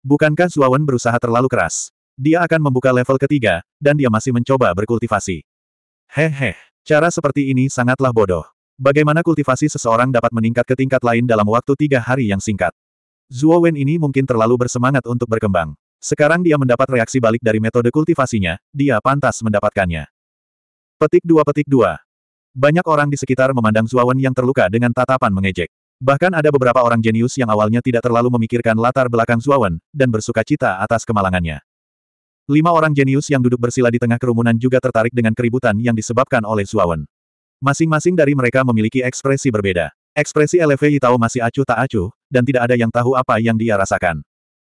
Bukankah Zuawan berusaha terlalu keras? Dia akan membuka level ketiga, dan dia masih mencoba berkultivasi. Hehe, cara seperti ini sangatlah bodoh. Bagaimana kultivasi seseorang dapat meningkat ke tingkat lain dalam waktu tiga hari yang singkat? Zuo Wen ini mungkin terlalu bersemangat untuk berkembang. Sekarang dia mendapat reaksi balik dari metode kultivasinya, dia pantas mendapatkannya. Petik dua petik dua. Banyak orang di sekitar memandang Zuawan yang terluka dengan tatapan mengejek. Bahkan ada beberapa orang jenius yang awalnya tidak terlalu memikirkan latar belakang Zuawan, dan bersuka cita atas kemalangannya. Lima orang jenius yang duduk bersila di tengah kerumunan juga tertarik dengan keributan yang disebabkan oleh Zuawan. Masing-masing dari mereka memiliki ekspresi berbeda. Ekspresi LV tahu masih acuh tak acuh, dan tidak ada yang tahu apa yang dia rasakan.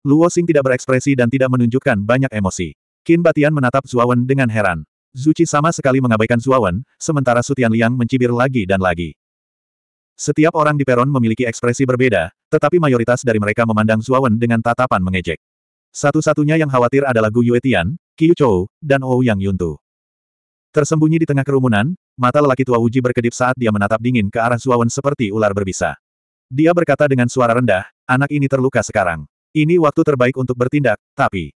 Luo Xing tidak berekspresi dan tidak menunjukkan banyak emosi. Qin Batian menatap Zuawan dengan heran. Zuci sama sekali mengabaikan Zuawan, sementara Sutian Liang mencibir lagi dan lagi. Setiap orang di peron memiliki ekspresi berbeda, tetapi mayoritas dari mereka memandang Zuawan dengan tatapan mengejek. Satu-satunya yang khawatir adalah Gu Yuetian, Qiu Chou, dan Ou Yang Yuntu. Tersembunyi di tengah kerumunan, mata lelaki tua Wuji berkedip saat dia menatap dingin ke arah Zuawan seperti ular berbisa. Dia berkata dengan suara rendah, anak ini terluka sekarang. Ini waktu terbaik untuk bertindak, tapi...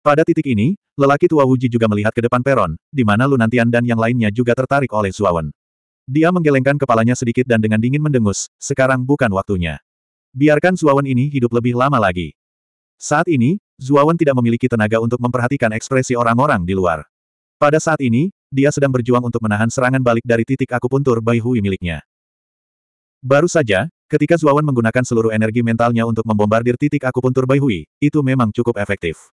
Pada titik ini, lelaki tua Wuji juga melihat ke depan peron, di mana Lunantian dan yang lainnya juga tertarik oleh Zuawan. Dia menggelengkan kepalanya sedikit dan dengan dingin mendengus, sekarang bukan waktunya. Biarkan Zuawan ini hidup lebih lama lagi. Saat ini, Zuawan tidak memiliki tenaga untuk memperhatikan ekspresi orang-orang di luar. Pada saat ini, dia sedang berjuang untuk menahan serangan balik dari titik akupuntur Bai Hui miliknya. Baru saja, ketika Zuawan menggunakan seluruh energi mentalnya untuk membombardir titik akupuntur Bai Hui, itu memang cukup efektif.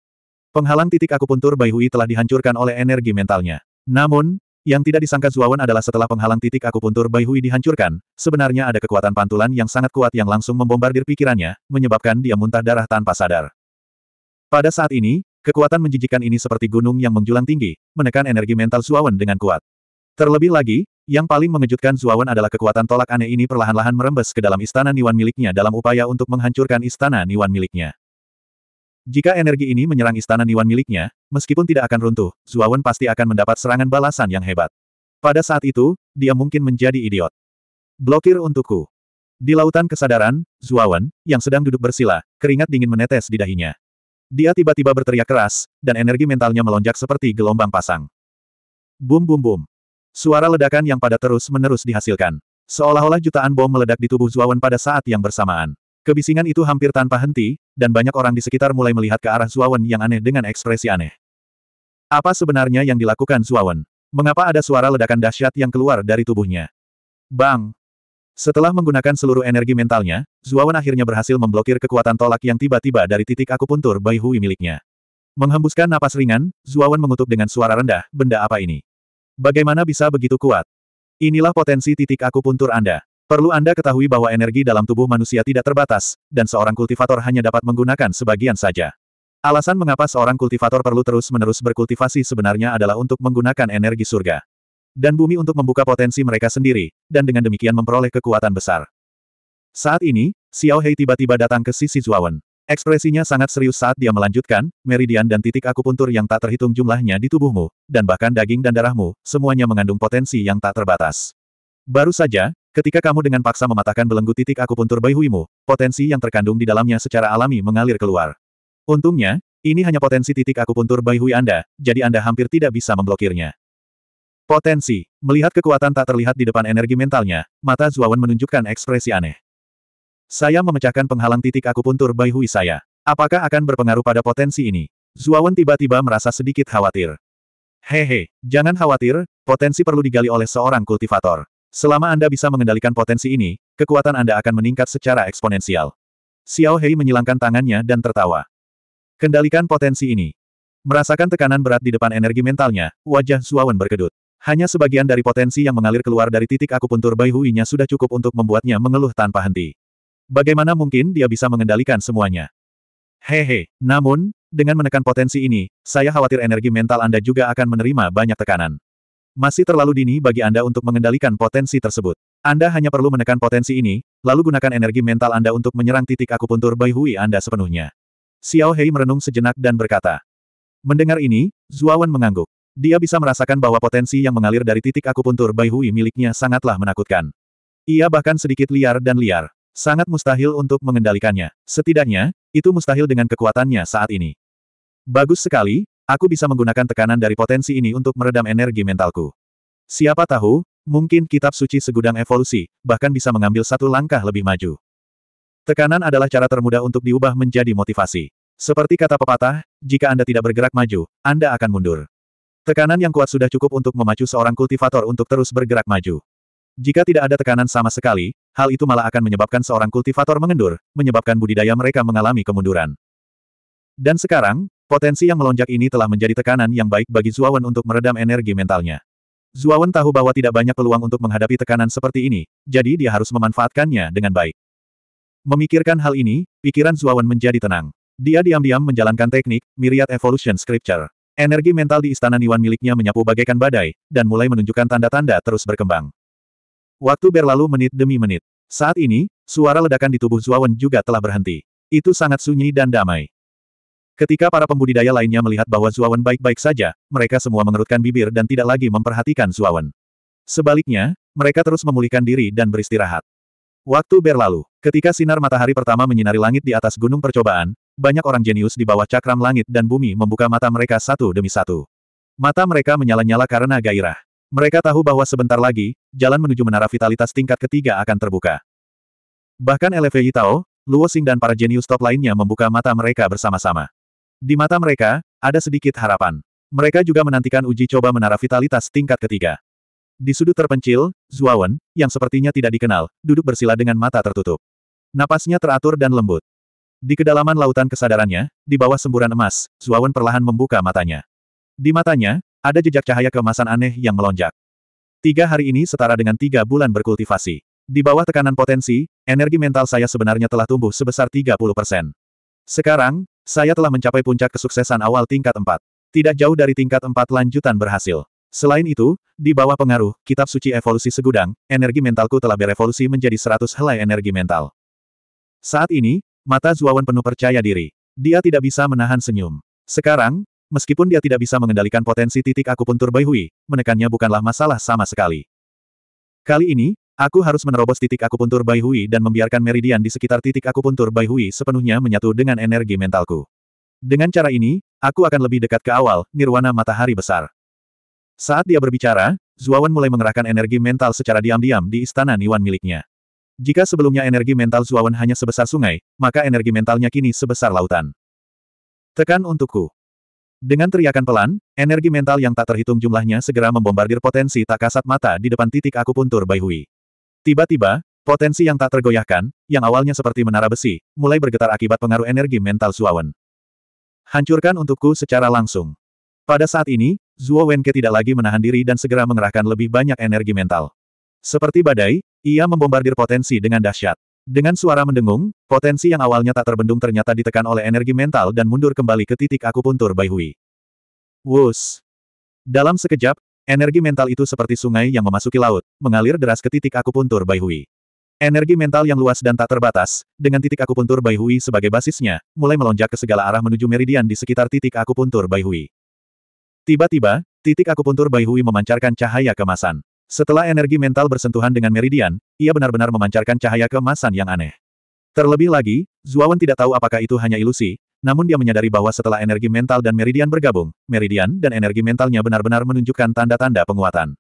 Penghalang titik akupuntur Bai Hui telah dihancurkan oleh energi mentalnya. Namun, yang tidak disangka Zuawan adalah setelah penghalang titik akupuntur Bai Hui dihancurkan, sebenarnya ada kekuatan pantulan yang sangat kuat yang langsung membombardir pikirannya, menyebabkan dia muntah darah tanpa sadar. Pada saat ini, kekuatan menjijikan ini seperti gunung yang menjulang tinggi, menekan energi mental Zuawan dengan kuat. Terlebih lagi, yang paling mengejutkan Zuawan adalah kekuatan tolak aneh ini perlahan-lahan merembes ke dalam istana Niwan miliknya dalam upaya untuk menghancurkan istana Niwan miliknya. Jika energi ini menyerang istana Niwan miliknya, meskipun tidak akan runtuh, Zuawan pasti akan mendapat serangan balasan yang hebat. Pada saat itu, dia mungkin menjadi idiot. Blokir untukku. Di lautan kesadaran, Zuawan, yang sedang duduk bersila, keringat dingin menetes di dahinya. Dia tiba-tiba berteriak keras, dan energi mentalnya melonjak seperti gelombang pasang. Bum bum bum. Suara ledakan yang pada terus-menerus dihasilkan. Seolah-olah jutaan bom meledak di tubuh Zuawan pada saat yang bersamaan. Kebisingan itu hampir tanpa henti, dan banyak orang di sekitar mulai melihat ke arah Zuawan yang aneh dengan ekspresi aneh. Apa sebenarnya yang dilakukan Zuawan? Mengapa ada suara ledakan dahsyat yang keluar dari tubuhnya? Bang! Setelah menggunakan seluruh energi mentalnya, Zuawan akhirnya berhasil memblokir kekuatan tolak yang tiba-tiba dari titik akupuntur Bai Hui miliknya. Menghembuskan napas ringan, Zuawan mengutuk dengan suara rendah, benda apa ini? Bagaimana bisa begitu kuat? Inilah potensi titik akupuntur Anda. Perlu Anda ketahui bahwa energi dalam tubuh manusia tidak terbatas, dan seorang kultivator hanya dapat menggunakan sebagian saja. Alasan mengapa seorang kultivator perlu terus-menerus berkultivasi sebenarnya adalah untuk menggunakan energi surga. Dan bumi untuk membuka potensi mereka sendiri, dan dengan demikian memperoleh kekuatan besar. Saat ini, Xiao Hei tiba-tiba datang ke sisi Zhuawan. Ekspresinya sangat serius saat dia melanjutkan, meridian dan titik akupuntur yang tak terhitung jumlahnya di tubuhmu, dan bahkan daging dan darahmu, semuanya mengandung potensi yang tak terbatas. Baru saja, Ketika kamu dengan paksa mematahkan belenggu titik akupuntur puntur potensi yang terkandung di dalamnya secara alami mengalir keluar. Untungnya, ini hanya potensi titik akupuntur puntur Anda, jadi Anda hampir tidak bisa memblokirnya. Potensi. Melihat kekuatan tak terlihat di depan energi mentalnya, mata Zuawan menunjukkan ekspresi aneh. Saya memecahkan penghalang titik akupuntur puntur saya. Apakah akan berpengaruh pada potensi ini? Zuawan tiba-tiba merasa sedikit khawatir. Hehe, jangan khawatir, potensi perlu digali oleh seorang kultivator. Selama Anda bisa mengendalikan potensi ini, kekuatan Anda akan meningkat secara eksponensial. Xiao Hei menyilangkan tangannya dan tertawa. Kendalikan potensi ini. Merasakan tekanan berat di depan energi mentalnya, wajah Zuawan berkedut. Hanya sebagian dari potensi yang mengalir keluar dari titik akupuntur Bai Hui-nya sudah cukup untuk membuatnya mengeluh tanpa henti. Bagaimana mungkin dia bisa mengendalikan semuanya? Hehe, namun, dengan menekan potensi ini, saya khawatir energi mental Anda juga akan menerima banyak tekanan. Masih terlalu dini bagi Anda untuk mengendalikan potensi tersebut. Anda hanya perlu menekan potensi ini, lalu gunakan energi mental Anda untuk menyerang titik akupuntur Bai Hui Anda sepenuhnya. Xiao Hei merenung sejenak dan berkata. Mendengar ini, Zuawan mengangguk. Dia bisa merasakan bahwa potensi yang mengalir dari titik akupuntur Bai Hui miliknya sangatlah menakutkan. Ia bahkan sedikit liar dan liar. Sangat mustahil untuk mengendalikannya. Setidaknya, itu mustahil dengan kekuatannya saat ini. Bagus sekali, Aku bisa menggunakan tekanan dari potensi ini untuk meredam energi mentalku. Siapa tahu, mungkin kitab suci segudang evolusi, bahkan bisa mengambil satu langkah lebih maju. Tekanan adalah cara termudah untuk diubah menjadi motivasi. Seperti kata pepatah, jika Anda tidak bergerak maju, Anda akan mundur. Tekanan yang kuat sudah cukup untuk memacu seorang kultivator untuk terus bergerak maju. Jika tidak ada tekanan sama sekali, hal itu malah akan menyebabkan seorang kultivator mengendur, menyebabkan budidaya mereka mengalami kemunduran. Dan sekarang, Potensi yang melonjak ini telah menjadi tekanan yang baik bagi Zuawan untuk meredam energi mentalnya. Zuawan tahu bahwa tidak banyak peluang untuk menghadapi tekanan seperti ini, jadi dia harus memanfaatkannya dengan baik. Memikirkan hal ini, pikiran Zuawan menjadi tenang. Dia diam-diam menjalankan teknik, Myriad Evolution Scripture. Energi mental di istana Niwan miliknya menyapu bagaikan badai, dan mulai menunjukkan tanda-tanda terus berkembang. Waktu berlalu menit demi menit. Saat ini, suara ledakan di tubuh Zuawan juga telah berhenti. Itu sangat sunyi dan damai. Ketika para pembudidaya lainnya melihat bahwa Zuawan baik-baik saja, mereka semua mengerutkan bibir dan tidak lagi memperhatikan Zuawan. Sebaliknya, mereka terus memulihkan diri dan beristirahat. Waktu berlalu, ketika sinar matahari pertama menyinari langit di atas gunung percobaan, banyak orang jenius di bawah cakram langit dan bumi membuka mata mereka satu demi satu. Mata mereka menyala-nyala karena gairah. Mereka tahu bahwa sebentar lagi, jalan menuju menara vitalitas tingkat ketiga akan terbuka. Bahkan LFI Tao, Luo Xing dan para jenius top lainnya membuka mata mereka bersama-sama. Di mata mereka, ada sedikit harapan. Mereka juga menantikan uji coba menara vitalitas tingkat ketiga. Di sudut terpencil, Zuawan, yang sepertinya tidak dikenal, duduk bersila dengan mata tertutup. Napasnya teratur dan lembut. Di kedalaman lautan kesadarannya, di bawah semburan emas, Zuawan perlahan membuka matanya. Di matanya, ada jejak cahaya kemasan aneh yang melonjak. Tiga hari ini setara dengan tiga bulan berkultivasi. Di bawah tekanan potensi, energi mental saya sebenarnya telah tumbuh sebesar 30%. Sekarang, saya telah mencapai puncak kesuksesan awal tingkat 4. Tidak jauh dari tingkat 4 lanjutan berhasil. Selain itu, di bawah pengaruh kitab suci evolusi segudang, energi mentalku telah berevolusi menjadi 100 helai energi mental. Saat ini, mata Zuawan penuh percaya diri. Dia tidak bisa menahan senyum. Sekarang, meskipun dia tidak bisa mengendalikan potensi titik akupuntur Baihui, menekannya bukanlah masalah sama sekali. Kali ini, Aku harus menerobos titik akupuntur Bai Hui dan membiarkan meridian di sekitar titik akupuntur Bai Hui sepenuhnya menyatu dengan energi mentalku. Dengan cara ini, aku akan lebih dekat ke awal, nirwana matahari besar. Saat dia berbicara, Zuawan mulai mengerahkan energi mental secara diam-diam di istana Niwan miliknya. Jika sebelumnya energi mental Zuawan hanya sebesar sungai, maka energi mentalnya kini sebesar lautan. Tekan untukku. Dengan teriakan pelan, energi mental yang tak terhitung jumlahnya segera membombardir potensi tak kasat mata di depan titik akupuntur Bai Hui. Tiba-tiba, potensi yang tak tergoyahkan, yang awalnya seperti menara besi, mulai bergetar akibat pengaruh energi mental Zuowen. Hancurkan untukku secara langsung. Pada saat ini, Zuo Wenke tidak lagi menahan diri dan segera mengerahkan lebih banyak energi mental. Seperti badai, ia membombardir potensi dengan dahsyat. Dengan suara mendengung, potensi yang awalnya tak terbendung ternyata ditekan oleh energi mental dan mundur kembali ke titik akupuntur Bai Hui. Wus! Dalam sekejap, Energi mental itu seperti sungai yang memasuki laut, mengalir deras ke titik akupuntur Baihui. Energi mental yang luas dan tak terbatas, dengan titik akupuntur Baihui sebagai basisnya, mulai melonjak ke segala arah menuju meridian di sekitar titik akupuntur Baihui. Tiba-tiba, titik akupuntur Baihui memancarkan cahaya kemasan. Setelah energi mental bersentuhan dengan meridian, ia benar-benar memancarkan cahaya kemasan yang aneh. Terlebih lagi, Zuawan tidak tahu apakah itu hanya ilusi, namun dia menyadari bahwa setelah energi mental dan meridian bergabung, meridian dan energi mentalnya benar-benar menunjukkan tanda-tanda penguatan.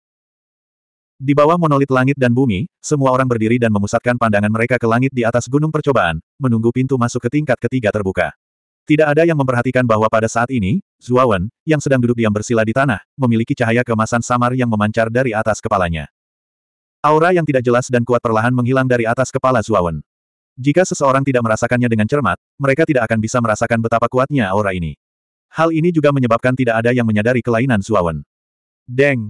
Di bawah monolit langit dan bumi, semua orang berdiri dan memusatkan pandangan mereka ke langit di atas gunung percobaan, menunggu pintu masuk ke tingkat ketiga terbuka. Tidak ada yang memperhatikan bahwa pada saat ini, Zuawan, yang sedang duduk diam bersila di tanah, memiliki cahaya kemasan samar yang memancar dari atas kepalanya. Aura yang tidak jelas dan kuat perlahan menghilang dari atas kepala Zuawan. Jika seseorang tidak merasakannya dengan cermat, mereka tidak akan bisa merasakan betapa kuatnya aura ini. Hal ini juga menyebabkan tidak ada yang menyadari kelainan Zuawan. Deng!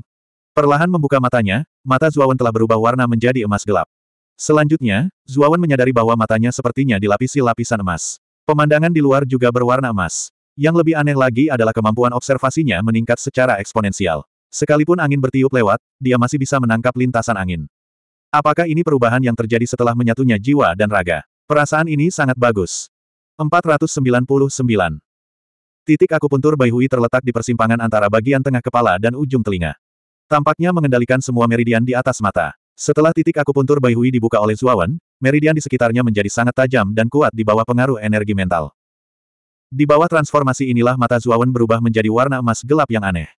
Perlahan membuka matanya, mata Zuawan telah berubah warna menjadi emas gelap. Selanjutnya, Zuawan menyadari bahwa matanya sepertinya dilapisi lapisan emas. Pemandangan di luar juga berwarna emas. Yang lebih aneh lagi adalah kemampuan observasinya meningkat secara eksponensial. Sekalipun angin bertiup lewat, dia masih bisa menangkap lintasan angin. Apakah ini perubahan yang terjadi setelah menyatunya jiwa dan raga? Perasaan ini sangat bagus. 499. Titik akupuntur Baihui terletak di persimpangan antara bagian tengah kepala dan ujung telinga. Tampaknya mengendalikan semua meridian di atas mata. Setelah titik akupuntur Baihui dibuka oleh Zuawan, meridian di sekitarnya menjadi sangat tajam dan kuat di bawah pengaruh energi mental. Di bawah transformasi inilah mata Zuawan berubah menjadi warna emas gelap yang aneh.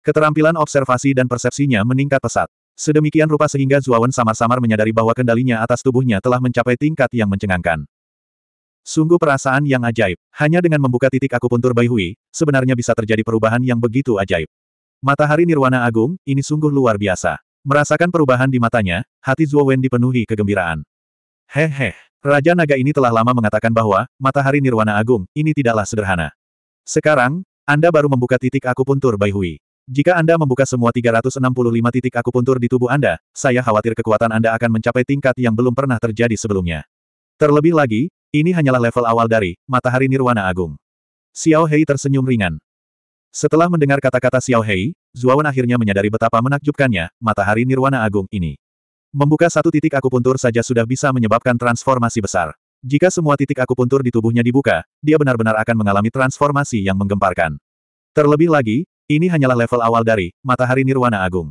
Keterampilan observasi dan persepsinya meningkat pesat. Sedemikian rupa sehingga Zuawan samar-samar menyadari bahwa kendalinya atas tubuhnya telah mencapai tingkat yang mencengangkan. Sungguh perasaan yang ajaib. Hanya dengan membuka titik akupuntur Bai Hui, sebenarnya bisa terjadi perubahan yang begitu ajaib. Matahari Nirwana Agung, ini sungguh luar biasa. Merasakan perubahan di matanya, hati Wen dipenuhi kegembiraan. Hehe, Raja Naga ini telah lama mengatakan bahwa, matahari Nirwana Agung, ini tidaklah sederhana. Sekarang, Anda baru membuka titik akupuntur Bai Hui. Jika Anda membuka semua 365 titik akupuntur di tubuh Anda, saya khawatir kekuatan Anda akan mencapai tingkat yang belum pernah terjadi sebelumnya. Terlebih lagi, ini hanyalah level awal dari Matahari Nirwana Agung. Xiao Hei tersenyum ringan. Setelah mendengar kata-kata Xiao Hei, Zuawan akhirnya menyadari betapa menakjubkannya Matahari Nirwana Agung ini. Membuka satu titik akupuntur saja sudah bisa menyebabkan transformasi besar. Jika semua titik akupuntur di tubuhnya dibuka, dia benar-benar akan mengalami transformasi yang menggemparkan. Terlebih lagi, ini hanyalah level awal dari Matahari Nirwana Agung.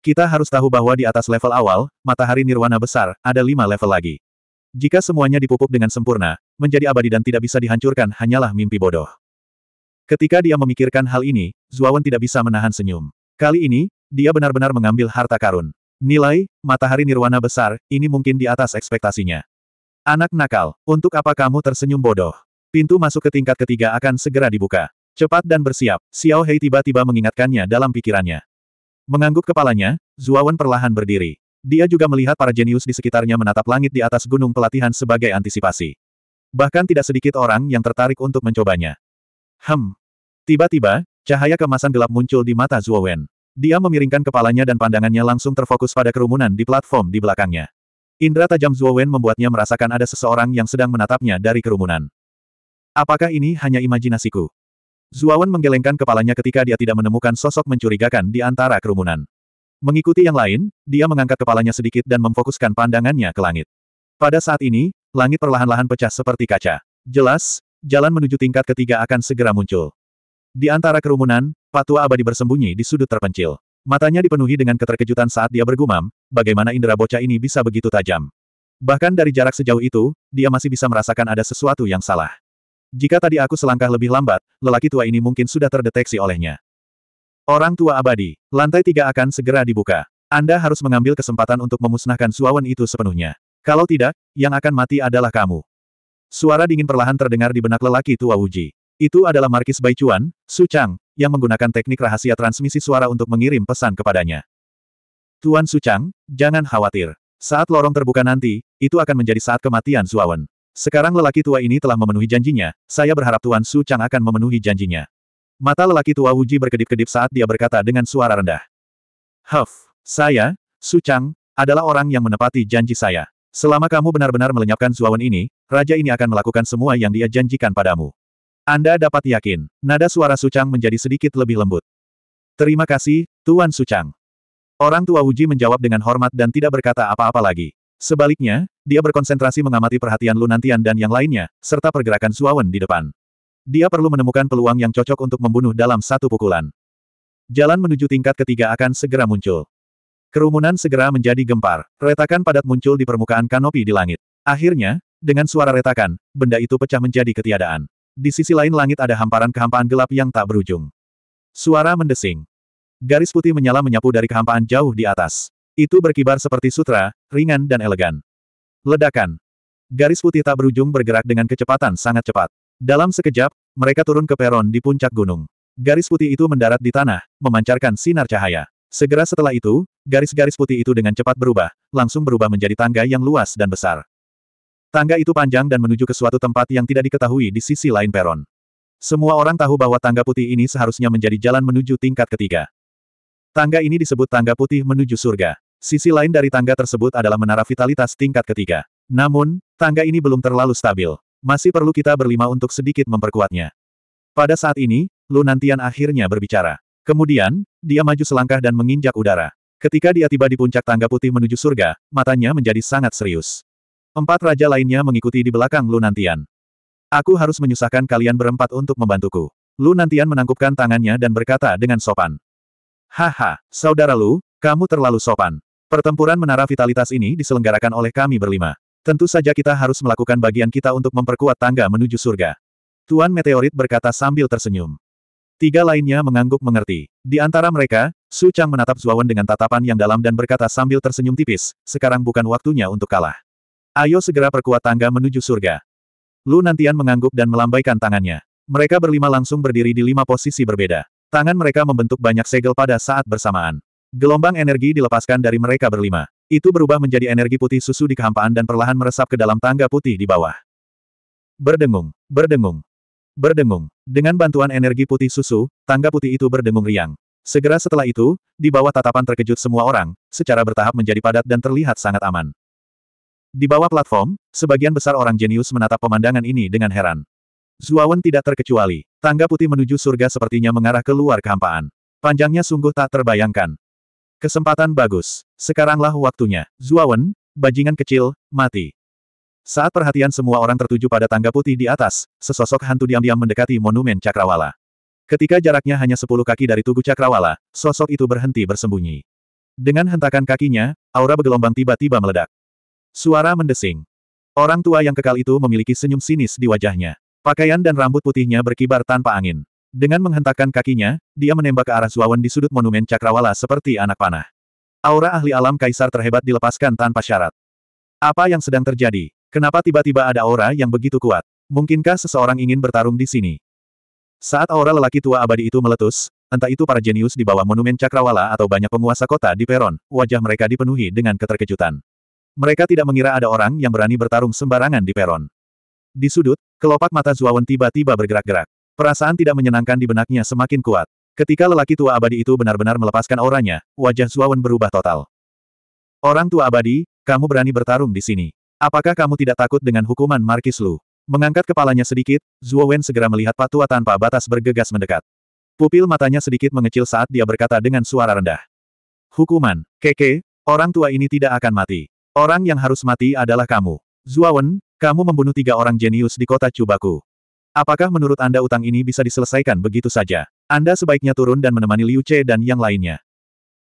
Kita harus tahu bahwa di atas level awal, Matahari Nirwana Besar, ada lima level lagi. Jika semuanya dipupuk dengan sempurna, menjadi abadi dan tidak bisa dihancurkan hanyalah mimpi bodoh. Ketika dia memikirkan hal ini, Zuawan tidak bisa menahan senyum. Kali ini, dia benar-benar mengambil harta karun. Nilai, matahari nirwana besar, ini mungkin di atas ekspektasinya. Anak nakal, untuk apa kamu tersenyum bodoh? Pintu masuk ke tingkat ketiga akan segera dibuka. Cepat dan bersiap, Xiao Hei tiba-tiba mengingatkannya dalam pikirannya. Mengangguk kepalanya, Zuawan perlahan berdiri. Dia juga melihat para jenius di sekitarnya menatap langit di atas gunung pelatihan sebagai antisipasi. Bahkan tidak sedikit orang yang tertarik untuk mencobanya. Hem. Tiba-tiba, cahaya kemasan gelap muncul di mata Wen. Dia memiringkan kepalanya dan pandangannya langsung terfokus pada kerumunan di platform di belakangnya. Indra tajam Wen membuatnya merasakan ada seseorang yang sedang menatapnya dari kerumunan. Apakah ini hanya imajinasiku? Zuawan menggelengkan kepalanya ketika dia tidak menemukan sosok mencurigakan di antara kerumunan. Mengikuti yang lain, dia mengangkat kepalanya sedikit dan memfokuskan pandangannya ke langit. Pada saat ini, langit perlahan-lahan pecah seperti kaca. Jelas, jalan menuju tingkat ketiga akan segera muncul. Di antara kerumunan, patua abadi bersembunyi di sudut terpencil. Matanya dipenuhi dengan keterkejutan saat dia bergumam, bagaimana indera bocah ini bisa begitu tajam. Bahkan dari jarak sejauh itu, dia masih bisa merasakan ada sesuatu yang salah. Jika tadi aku selangkah lebih lambat, lelaki tua ini mungkin sudah terdeteksi olehnya. Orang tua abadi, lantai tiga akan segera dibuka. Anda harus mengambil kesempatan untuk memusnahkan suawan itu sepenuhnya. Kalau tidak, yang akan mati adalah kamu. Suara dingin perlahan terdengar di benak lelaki tua Wuji. Itu adalah Markis Baichuan, Su Chang, yang menggunakan teknik rahasia transmisi suara untuk mengirim pesan kepadanya. Tuan Su Chang, jangan khawatir. Saat lorong terbuka nanti, itu akan menjadi saat kematian Suawan. Sekarang lelaki tua ini telah memenuhi janjinya, saya berharap Tuan Su Chang akan memenuhi janjinya. Mata lelaki tua Wuji berkedip-kedip saat dia berkata dengan suara rendah. Huff, saya, Su Chang, adalah orang yang menepati janji saya. Selama kamu benar-benar melenyapkan Zuawan ini, raja ini akan melakukan semua yang dia janjikan padamu. Anda dapat yakin, nada suara Su Chang menjadi sedikit lebih lembut. Terima kasih, Tuan Su Chang. Orang tua Wuji menjawab dengan hormat dan tidak berkata apa-apa lagi. Sebaliknya, dia berkonsentrasi mengamati perhatian Lunantian dan yang lainnya, serta pergerakan Suawen di depan. Dia perlu menemukan peluang yang cocok untuk membunuh dalam satu pukulan. Jalan menuju tingkat ketiga akan segera muncul. Kerumunan segera menjadi gempar. Retakan padat muncul di permukaan kanopi di langit. Akhirnya, dengan suara retakan, benda itu pecah menjadi ketiadaan. Di sisi lain langit ada hamparan-kehampaan gelap yang tak berujung. Suara mendesing. Garis putih menyala menyapu dari kehampaan jauh di atas. Itu berkibar seperti sutra, ringan dan elegan. Ledakan. Garis putih tak berujung bergerak dengan kecepatan sangat cepat. Dalam sekejap, mereka turun ke peron di puncak gunung. Garis putih itu mendarat di tanah, memancarkan sinar cahaya. Segera setelah itu, garis-garis putih itu dengan cepat berubah, langsung berubah menjadi tangga yang luas dan besar. Tangga itu panjang dan menuju ke suatu tempat yang tidak diketahui di sisi lain peron. Semua orang tahu bahwa tangga putih ini seharusnya menjadi jalan menuju tingkat ketiga. Tangga ini disebut tangga putih menuju surga. Sisi lain dari tangga tersebut adalah menara vitalitas tingkat ketiga. Namun, tangga ini belum terlalu stabil. Masih perlu kita berlima untuk sedikit memperkuatnya. Pada saat ini, Lu Nantian akhirnya berbicara. Kemudian, dia maju selangkah dan menginjak udara. Ketika dia tiba di puncak tangga putih menuju surga, matanya menjadi sangat serius. Empat raja lainnya mengikuti di belakang Lu Nantian. Aku harus menyusahkan kalian berempat untuk membantuku. Lu Nantian menangkupkan tangannya dan berkata dengan sopan. Haha, saudara Lu, kamu terlalu sopan. Pertempuran menara vitalitas ini diselenggarakan oleh kami berlima. Tentu saja kita harus melakukan bagian kita untuk memperkuat tangga menuju surga. Tuan Meteorit berkata sambil tersenyum. Tiga lainnya mengangguk mengerti. Di antara mereka, Su Chang menatap Zuawan dengan tatapan yang dalam dan berkata sambil tersenyum tipis, sekarang bukan waktunya untuk kalah. Ayo segera perkuat tangga menuju surga. Lu Nantian mengangguk dan melambaikan tangannya. Mereka berlima langsung berdiri di lima posisi berbeda. Tangan mereka membentuk banyak segel pada saat bersamaan. Gelombang energi dilepaskan dari mereka berlima. Itu berubah menjadi energi putih susu di kehampaan dan perlahan meresap ke dalam tangga putih di bawah. Berdengung, berdengung, berdengung. Dengan bantuan energi putih susu, tangga putih itu berdengung riang. Segera setelah itu, di bawah tatapan terkejut semua orang, secara bertahap menjadi padat dan terlihat sangat aman. Di bawah platform, sebagian besar orang jenius menatap pemandangan ini dengan heran. Zuawan tidak terkecuali. Tangga putih menuju surga sepertinya mengarah ke luar kehampaan. Panjangnya sungguh tak terbayangkan. Kesempatan bagus. Sekaranglah waktunya. Zuawan, bajingan kecil, mati. Saat perhatian semua orang tertuju pada tangga putih di atas, sesosok hantu diam-diam mendekati monumen Cakrawala. Ketika jaraknya hanya sepuluh kaki dari tugu Cakrawala, sosok itu berhenti bersembunyi. Dengan hentakan kakinya, aura bergelombang tiba-tiba meledak. Suara mendesing. Orang tua yang kekal itu memiliki senyum sinis di wajahnya. Pakaian dan rambut putihnya berkibar tanpa angin. Dengan menghentakkan kakinya, dia menembak ke arah Zuawan di sudut monumen Cakrawala seperti anak panah. Aura ahli alam kaisar terhebat dilepaskan tanpa syarat. Apa yang sedang terjadi? Kenapa tiba-tiba ada aura yang begitu kuat? Mungkinkah seseorang ingin bertarung di sini? Saat aura lelaki tua abadi itu meletus, entah itu para jenius di bawah monumen Cakrawala atau banyak penguasa kota di Peron, wajah mereka dipenuhi dengan keterkejutan. Mereka tidak mengira ada orang yang berani bertarung sembarangan di Peron. Di sudut, kelopak mata Zuawan tiba-tiba bergerak-gerak. Perasaan tidak menyenangkan di benaknya semakin kuat. Ketika lelaki tua abadi itu benar-benar melepaskan auranya, wajah Zuawan berubah total. Orang tua abadi, kamu berani bertarung di sini. Apakah kamu tidak takut dengan hukuman Markis Lu? Mengangkat kepalanya sedikit, Zuawan segera melihat patua tanpa batas bergegas mendekat. Pupil matanya sedikit mengecil saat dia berkata dengan suara rendah. Hukuman, keke, orang tua ini tidak akan mati. Orang yang harus mati adalah kamu. Zuawan, kamu membunuh tiga orang jenius di kota Cubaku. Apakah menurut Anda utang ini bisa diselesaikan begitu saja? Anda sebaiknya turun dan menemani Liu Che dan yang lainnya.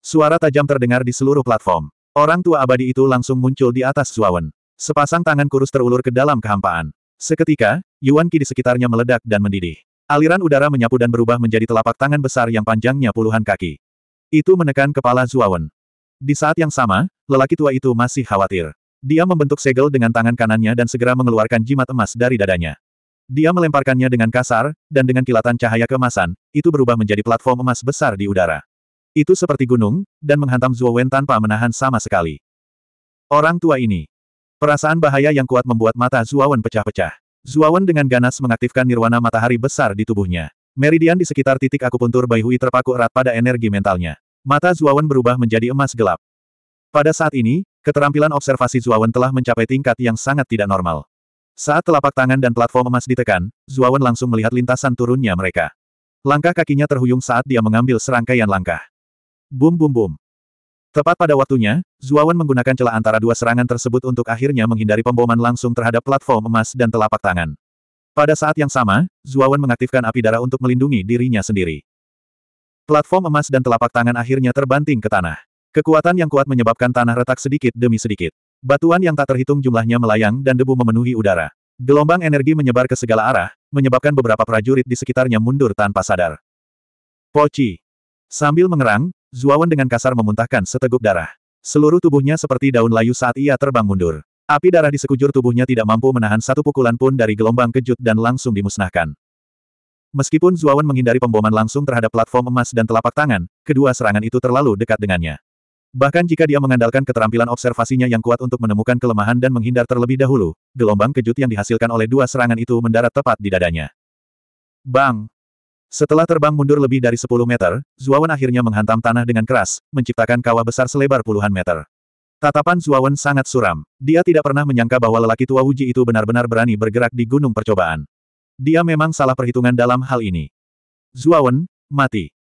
Suara tajam terdengar di seluruh platform. Orang tua abadi itu langsung muncul di atas Zuawan. Sepasang tangan kurus terulur ke dalam kehampaan. Seketika, Yuan Qi di sekitarnya meledak dan mendidih. Aliran udara menyapu dan berubah menjadi telapak tangan besar yang panjangnya puluhan kaki. Itu menekan kepala Zuawan. Di saat yang sama, lelaki tua itu masih khawatir. Dia membentuk segel dengan tangan kanannya dan segera mengeluarkan jimat emas dari dadanya. Dia melemparkannya dengan kasar, dan dengan kilatan cahaya kemasan, itu berubah menjadi platform emas besar di udara. Itu seperti gunung, dan menghantam Zuo Wen tanpa menahan sama sekali. Orang tua ini. Perasaan bahaya yang kuat membuat mata Zuo Wen pecah-pecah. Zuo Wen dengan ganas mengaktifkan nirwana matahari besar di tubuhnya. Meridian di sekitar titik akupuntur Bai Hui terpaku erat pada energi mentalnya. Mata Zuo Wen berubah menjadi emas gelap. Pada saat ini, keterampilan observasi Zuo Wen telah mencapai tingkat yang sangat tidak normal. Saat telapak tangan dan platform emas ditekan, Zuawan langsung melihat lintasan turunnya mereka. Langkah kakinya terhuyung saat dia mengambil serangkaian langkah. Bum bum bum. Tepat pada waktunya, Zuawan menggunakan celah antara dua serangan tersebut untuk akhirnya menghindari pemboman langsung terhadap platform emas dan telapak tangan. Pada saat yang sama, Zuawan mengaktifkan api darah untuk melindungi dirinya sendiri. Platform emas dan telapak tangan akhirnya terbanting ke tanah. Kekuatan yang kuat menyebabkan tanah retak sedikit demi sedikit. Batuan yang tak terhitung jumlahnya melayang dan debu memenuhi udara. Gelombang energi menyebar ke segala arah, menyebabkan beberapa prajurit di sekitarnya mundur tanpa sadar. Poci. Sambil mengerang, Zuawan dengan kasar memuntahkan seteguk darah. Seluruh tubuhnya seperti daun layu saat ia terbang mundur. Api darah di sekujur tubuhnya tidak mampu menahan satu pukulan pun dari gelombang kejut dan langsung dimusnahkan. Meskipun Zuawan menghindari pemboman langsung terhadap platform emas dan telapak tangan, kedua serangan itu terlalu dekat dengannya. Bahkan jika dia mengandalkan keterampilan observasinya yang kuat untuk menemukan kelemahan dan menghindar terlebih dahulu, gelombang kejut yang dihasilkan oleh dua serangan itu mendarat tepat di dadanya. Bang! Setelah terbang mundur lebih dari 10 meter, Zuawan akhirnya menghantam tanah dengan keras, menciptakan kawah besar selebar puluhan meter. Tatapan Zuawan sangat suram. Dia tidak pernah menyangka bahwa lelaki tua Wuji itu benar-benar berani bergerak di gunung percobaan. Dia memang salah perhitungan dalam hal ini. Zuawan, mati.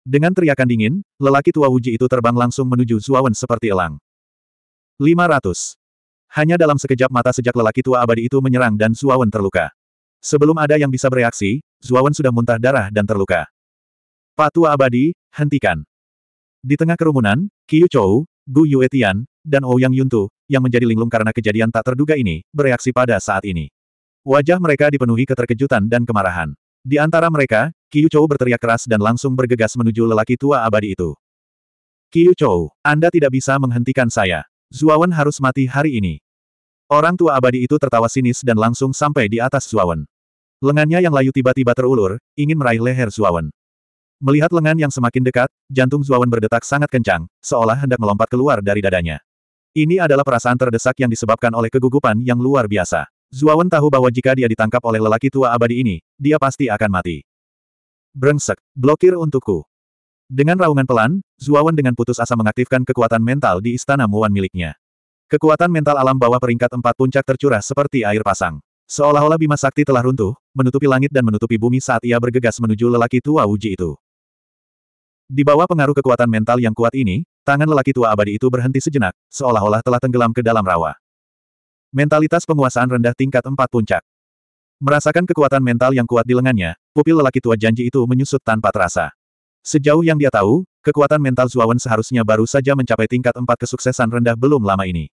Dengan teriakan dingin, lelaki tua Wuji itu terbang langsung menuju Zuawan seperti elang. 500. Hanya dalam sekejap mata sejak lelaki tua abadi itu menyerang dan Zuawan terluka. Sebelum ada yang bisa bereaksi, Zuawan sudah muntah darah dan terluka. Pak tua abadi, hentikan. Di tengah kerumunan, Qiu Chou, Gu Yuetian, dan Ouyang oh Yuntu, yang menjadi linglung karena kejadian tak terduga ini, bereaksi pada saat ini. Wajah mereka dipenuhi keterkejutan dan kemarahan. Di antara mereka, Qiu Chou berteriak keras dan langsung bergegas menuju lelaki tua abadi itu. Qiu Chou, Anda tidak bisa menghentikan saya. Zuawan harus mati hari ini. Orang tua abadi itu tertawa sinis dan langsung sampai di atas Zuawan. Lengannya yang layu tiba-tiba terulur, ingin meraih leher Zuawan. Melihat lengan yang semakin dekat, jantung Zuawan berdetak sangat kencang, seolah hendak melompat keluar dari dadanya. Ini adalah perasaan terdesak yang disebabkan oleh kegugupan yang luar biasa. Zuawan tahu bahwa jika dia ditangkap oleh lelaki tua abadi ini, dia pasti akan mati. Brengsek, blokir untukku. Dengan raungan pelan, Zuawan dengan putus asa mengaktifkan kekuatan mental di istana Muan miliknya. Kekuatan mental alam bawah peringkat empat puncak tercurah seperti air pasang. Seolah-olah Bima Sakti telah runtuh, menutupi langit dan menutupi bumi saat ia bergegas menuju lelaki tua Uji itu. Di bawah pengaruh kekuatan mental yang kuat ini, tangan lelaki tua abadi itu berhenti sejenak, seolah-olah telah tenggelam ke dalam rawa. Mentalitas penguasaan rendah tingkat empat puncak. Merasakan kekuatan mental yang kuat di lengannya, pupil lelaki tua janji itu menyusut tanpa terasa. Sejauh yang dia tahu, kekuatan mental Zuawan seharusnya baru saja mencapai tingkat empat kesuksesan rendah belum lama ini.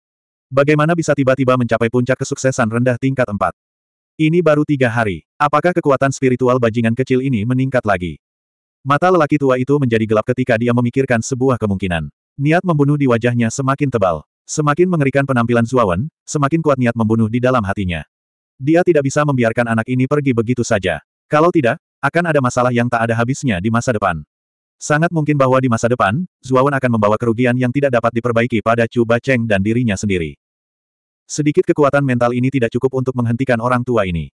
Bagaimana bisa tiba-tiba mencapai puncak kesuksesan rendah tingkat empat? Ini baru tiga hari. Apakah kekuatan spiritual bajingan kecil ini meningkat lagi? Mata lelaki tua itu menjadi gelap ketika dia memikirkan sebuah kemungkinan. Niat membunuh di wajahnya semakin tebal. Semakin mengerikan penampilan Zuawan, semakin kuat niat membunuh di dalam hatinya. Dia tidak bisa membiarkan anak ini pergi begitu saja. Kalau tidak, akan ada masalah yang tak ada habisnya di masa depan. Sangat mungkin bahwa di masa depan, Zuawan akan membawa kerugian yang tidak dapat diperbaiki pada Chu Cheng dan dirinya sendiri. Sedikit kekuatan mental ini tidak cukup untuk menghentikan orang tua ini.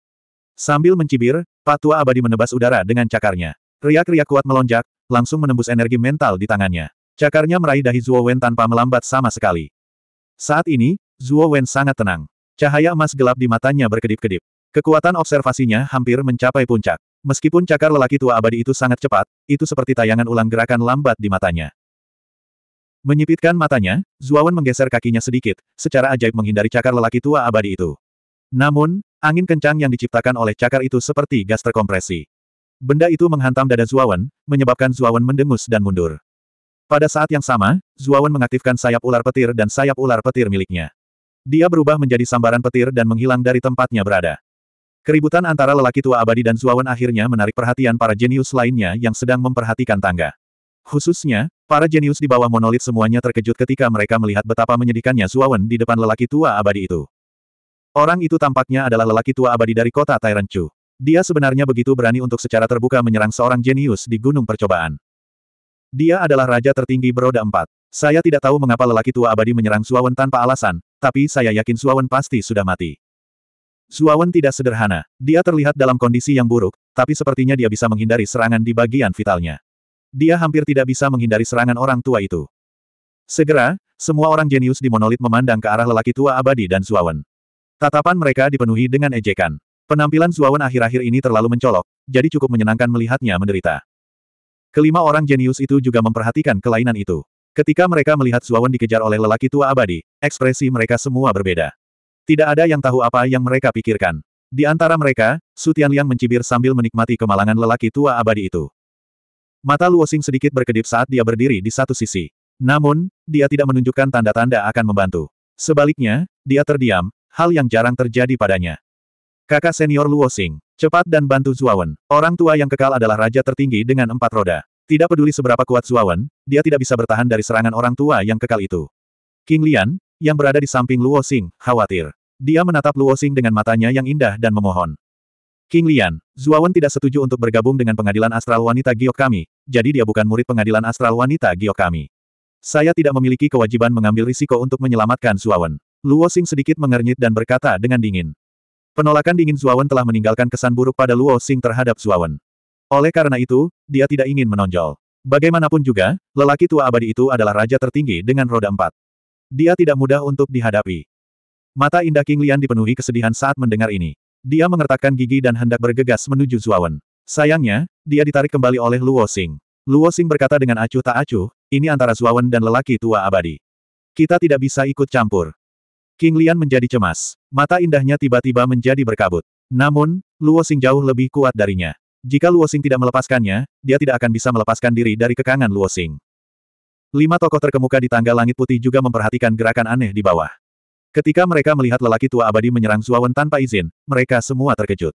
Sambil mencibir, Pak tua Abadi menebas udara dengan cakarnya. Riak-riak kuat melonjak, langsung menembus energi mental di tangannya. Cakarnya meraih dahi Zuawan tanpa melambat sama sekali. Saat ini, Zuo Wen sangat tenang. Cahaya emas gelap di matanya berkedip-kedip. Kekuatan observasinya hampir mencapai puncak. Meskipun cakar lelaki tua abadi itu sangat cepat, itu seperti tayangan ulang gerakan lambat di matanya. Menyipitkan matanya, Wen menggeser kakinya sedikit, secara ajaib menghindari cakar lelaki tua abadi itu. Namun, angin kencang yang diciptakan oleh cakar itu seperti gas terkompresi. Benda itu menghantam dada Wen, menyebabkan Wen mendengus dan mundur. Pada saat yang sama, Zuawan mengaktifkan sayap ular petir dan sayap ular petir miliknya. Dia berubah menjadi sambaran petir dan menghilang dari tempatnya berada. Keributan antara lelaki tua abadi dan Zuawan akhirnya menarik perhatian para jenius lainnya yang sedang memperhatikan tangga. Khususnya, para jenius di bawah monolit semuanya terkejut ketika mereka melihat betapa menyedihkannya Zuawan di depan lelaki tua abadi itu. Orang itu tampaknya adalah lelaki tua abadi dari kota Tyrant Dia sebenarnya begitu berani untuk secara terbuka menyerang seorang jenius di Gunung Percobaan. Dia adalah raja tertinggi beroda empat. Saya tidak tahu mengapa lelaki tua abadi menyerang Suawen tanpa alasan, tapi saya yakin Suawen pasti sudah mati. Suawen tidak sederhana. Dia terlihat dalam kondisi yang buruk, tapi sepertinya dia bisa menghindari serangan di bagian vitalnya. Dia hampir tidak bisa menghindari serangan orang tua itu. Segera, semua orang jenius di monolit memandang ke arah lelaki tua abadi dan Suawen. Tatapan mereka dipenuhi dengan ejekan. Penampilan Suawen akhir-akhir ini terlalu mencolok, jadi cukup menyenangkan melihatnya menderita. Kelima orang jenius itu juga memperhatikan kelainan itu. Ketika mereka melihat Zuawan dikejar oleh lelaki tua abadi, ekspresi mereka semua berbeda. Tidak ada yang tahu apa yang mereka pikirkan. Di antara mereka, Su Tianliang mencibir sambil menikmati kemalangan lelaki tua abadi itu. Mata Luosing sedikit berkedip saat dia berdiri di satu sisi. Namun, dia tidak menunjukkan tanda-tanda akan membantu. Sebaliknya, dia terdiam, hal yang jarang terjadi padanya. Kakak senior Luo Xing, cepat dan bantu Zuawan. Orang tua yang kekal adalah raja tertinggi dengan empat roda. Tidak peduli seberapa kuat Zuawan, dia tidak bisa bertahan dari serangan orang tua yang kekal itu. King Lian, yang berada di samping Luo Xing, khawatir. Dia menatap Luo Xing dengan matanya yang indah dan memohon. King Lian, Zuawan tidak setuju untuk bergabung dengan pengadilan astral wanita giok kami, jadi dia bukan murid pengadilan astral wanita giok kami. Saya tidak memiliki kewajiban mengambil risiko untuk menyelamatkan Zuawan. Luo Xing sedikit mengernyit dan berkata dengan dingin. Penolakan dingin Zuawan telah meninggalkan kesan buruk pada Luo Xing terhadap Zuawan. Oleh karena itu, dia tidak ingin menonjol. Bagaimanapun juga, lelaki tua abadi itu adalah raja tertinggi dengan roda empat. Dia tidak mudah untuk dihadapi. Mata indah King Lian dipenuhi kesedihan saat mendengar ini. Dia mengertakkan gigi dan hendak bergegas menuju Zuawan. Sayangnya, dia ditarik kembali oleh Luo Xing. Luo Xing berkata dengan acuh tak acuh, ini antara Zuawan dan lelaki tua abadi. Kita tidak bisa ikut campur. King Lian menjadi cemas. Mata indahnya tiba-tiba menjadi berkabut. Namun, Luo Xing jauh lebih kuat darinya. Jika Luo Xing tidak melepaskannya, dia tidak akan bisa melepaskan diri dari kekangan Luo Xing. Lima tokoh terkemuka di tangga langit putih juga memperhatikan gerakan aneh di bawah. Ketika mereka melihat lelaki tua abadi menyerang Zuawan tanpa izin, mereka semua terkejut.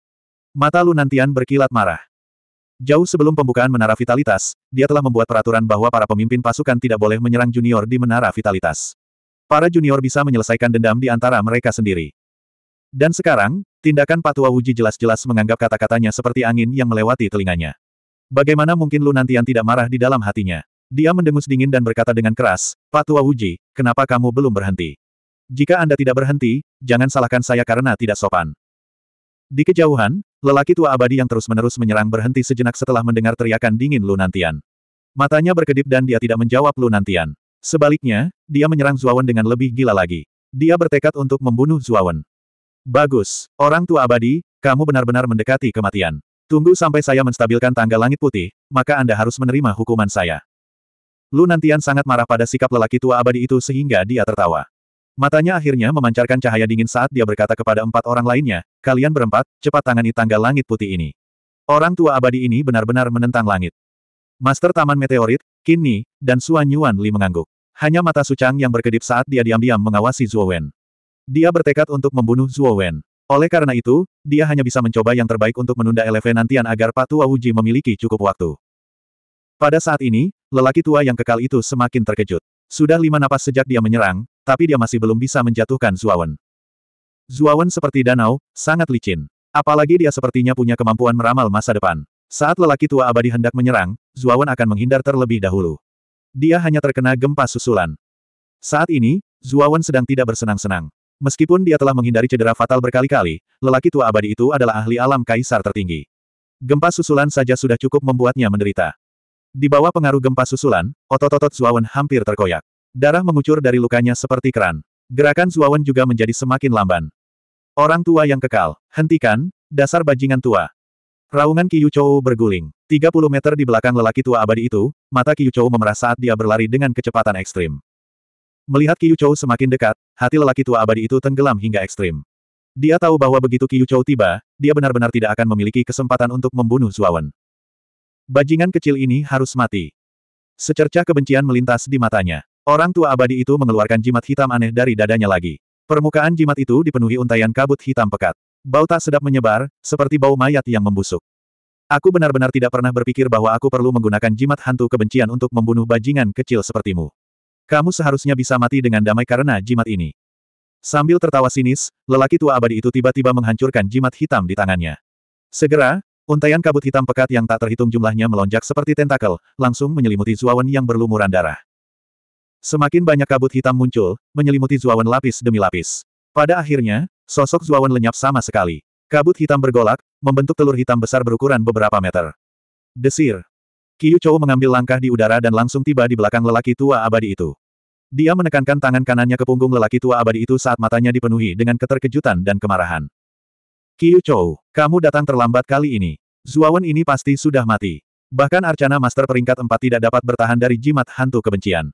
Mata Lunantian berkilat marah. Jauh sebelum pembukaan Menara Vitalitas, dia telah membuat peraturan bahwa para pemimpin pasukan tidak boleh menyerang junior di Menara Vitalitas para junior bisa menyelesaikan dendam di antara mereka sendiri. Dan sekarang, tindakan Patua Wuji jelas-jelas menganggap kata-katanya seperti angin yang melewati telinganya. Bagaimana mungkin Lu Lunantian tidak marah di dalam hatinya? Dia mendengus dingin dan berkata dengan keras, Patua Wuji, kenapa kamu belum berhenti? Jika Anda tidak berhenti, jangan salahkan saya karena tidak sopan. Di kejauhan, lelaki tua abadi yang terus-menerus menyerang berhenti sejenak setelah mendengar teriakan dingin Lu Nantian. Matanya berkedip dan dia tidak menjawab Lu Nantian. Sebaliknya, dia menyerang Zuawan dengan lebih gila lagi. Dia bertekad untuk membunuh Zuawan. Bagus, orang tua abadi, kamu benar-benar mendekati kematian. Tunggu sampai saya menstabilkan tangga langit putih, maka Anda harus menerima hukuman saya. Lu Nantian sangat marah pada sikap lelaki tua abadi itu sehingga dia tertawa. Matanya akhirnya memancarkan cahaya dingin saat dia berkata kepada empat orang lainnya, kalian berempat, cepat tangani tangga langit putih ini. Orang tua abadi ini benar-benar menentang langit. Master Taman Meteorit, Kini, dan Suan Yuan Li mengangguk. Hanya mata Sucang yang berkedip saat dia diam-diam mengawasi Wen. Dia bertekad untuk membunuh Wen. Oleh karena itu, dia hanya bisa mencoba yang terbaik untuk menunda eleven nantian agar Patu Wuji memiliki cukup waktu. Pada saat ini, lelaki tua yang kekal itu semakin terkejut. Sudah lima napas sejak dia menyerang, tapi dia masih belum bisa menjatuhkan Wen. Zuo Wen seperti danau, sangat licin. Apalagi dia sepertinya punya kemampuan meramal masa depan. Saat lelaki tua abadi hendak menyerang, Wen akan menghindar terlebih dahulu. Dia hanya terkena gempa susulan. Saat ini, Zuawan sedang tidak bersenang-senang. Meskipun dia telah menghindari cedera fatal berkali-kali, lelaki tua abadi itu adalah ahli alam kaisar tertinggi. Gempa susulan saja sudah cukup membuatnya menderita. Di bawah pengaruh gempa susulan, otot-otot Zuawan hampir terkoyak. Darah mengucur dari lukanya seperti keran. Gerakan Zuawan juga menjadi semakin lamban. Orang tua yang kekal, hentikan, dasar bajingan tua. Raungan Qiyu Chou berguling. 30 meter di belakang lelaki tua abadi itu, mata Qiyu Chou memerah saat dia berlari dengan kecepatan ekstrim. Melihat Qiyu Chou semakin dekat, hati lelaki tua abadi itu tenggelam hingga ekstrim. Dia tahu bahwa begitu Qiyu Chou tiba, dia benar-benar tidak akan memiliki kesempatan untuk membunuh Zuawan. Bajingan kecil ini harus mati. Secercah kebencian melintas di matanya. Orang tua abadi itu mengeluarkan jimat hitam aneh dari dadanya lagi. Permukaan jimat itu dipenuhi untaian kabut hitam pekat. Bau tak sedap menyebar, seperti bau mayat yang membusuk. Aku benar-benar tidak pernah berpikir bahwa aku perlu menggunakan jimat hantu kebencian untuk membunuh bajingan kecil sepertimu. Kamu seharusnya bisa mati dengan damai karena jimat ini. Sambil tertawa sinis, lelaki tua abadi itu tiba-tiba menghancurkan jimat hitam di tangannya. Segera, untaian kabut hitam pekat yang tak terhitung jumlahnya melonjak seperti tentakel, langsung menyelimuti Zuawan yang berlumuran darah. Semakin banyak kabut hitam muncul, menyelimuti Zuawan lapis demi lapis. Pada akhirnya, Sosok Zuawan lenyap sama sekali. Kabut hitam bergolak, membentuk telur hitam besar berukuran beberapa meter. Desir. Kiyu Chou mengambil langkah di udara dan langsung tiba di belakang lelaki tua abadi itu. Dia menekankan tangan kanannya ke punggung lelaki tua abadi itu saat matanya dipenuhi dengan keterkejutan dan kemarahan. Kiyu Chou, kamu datang terlambat kali ini. Zuawan ini pasti sudah mati. Bahkan Arcana Master peringkat 4 tidak dapat bertahan dari jimat hantu kebencian.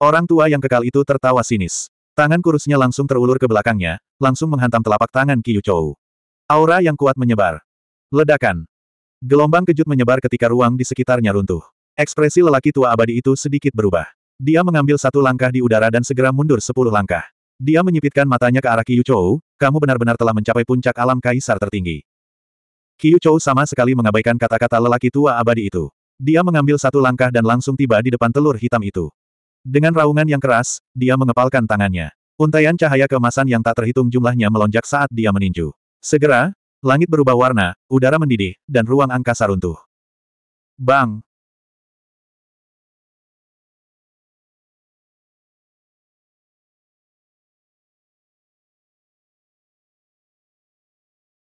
Orang tua yang kekal itu tertawa sinis. Tangan kurusnya langsung terulur ke belakangnya, langsung menghantam telapak tangan Qiyu Chou. Aura yang kuat menyebar. Ledakan. Gelombang kejut menyebar ketika ruang di sekitarnya runtuh. Ekspresi lelaki tua abadi itu sedikit berubah. Dia mengambil satu langkah di udara dan segera mundur sepuluh langkah. Dia menyipitkan matanya ke arah Qiyu Chou, kamu benar-benar telah mencapai puncak alam kaisar tertinggi. Qiyu Chou sama sekali mengabaikan kata-kata lelaki tua abadi itu. Dia mengambil satu langkah dan langsung tiba di depan telur hitam itu. Dengan raungan yang keras, dia mengepalkan tangannya. Untaian cahaya kemasan yang tak terhitung jumlahnya melonjak saat dia meninju. Segera, langit berubah warna, udara mendidih, dan ruang angkasa runtuh. Bang!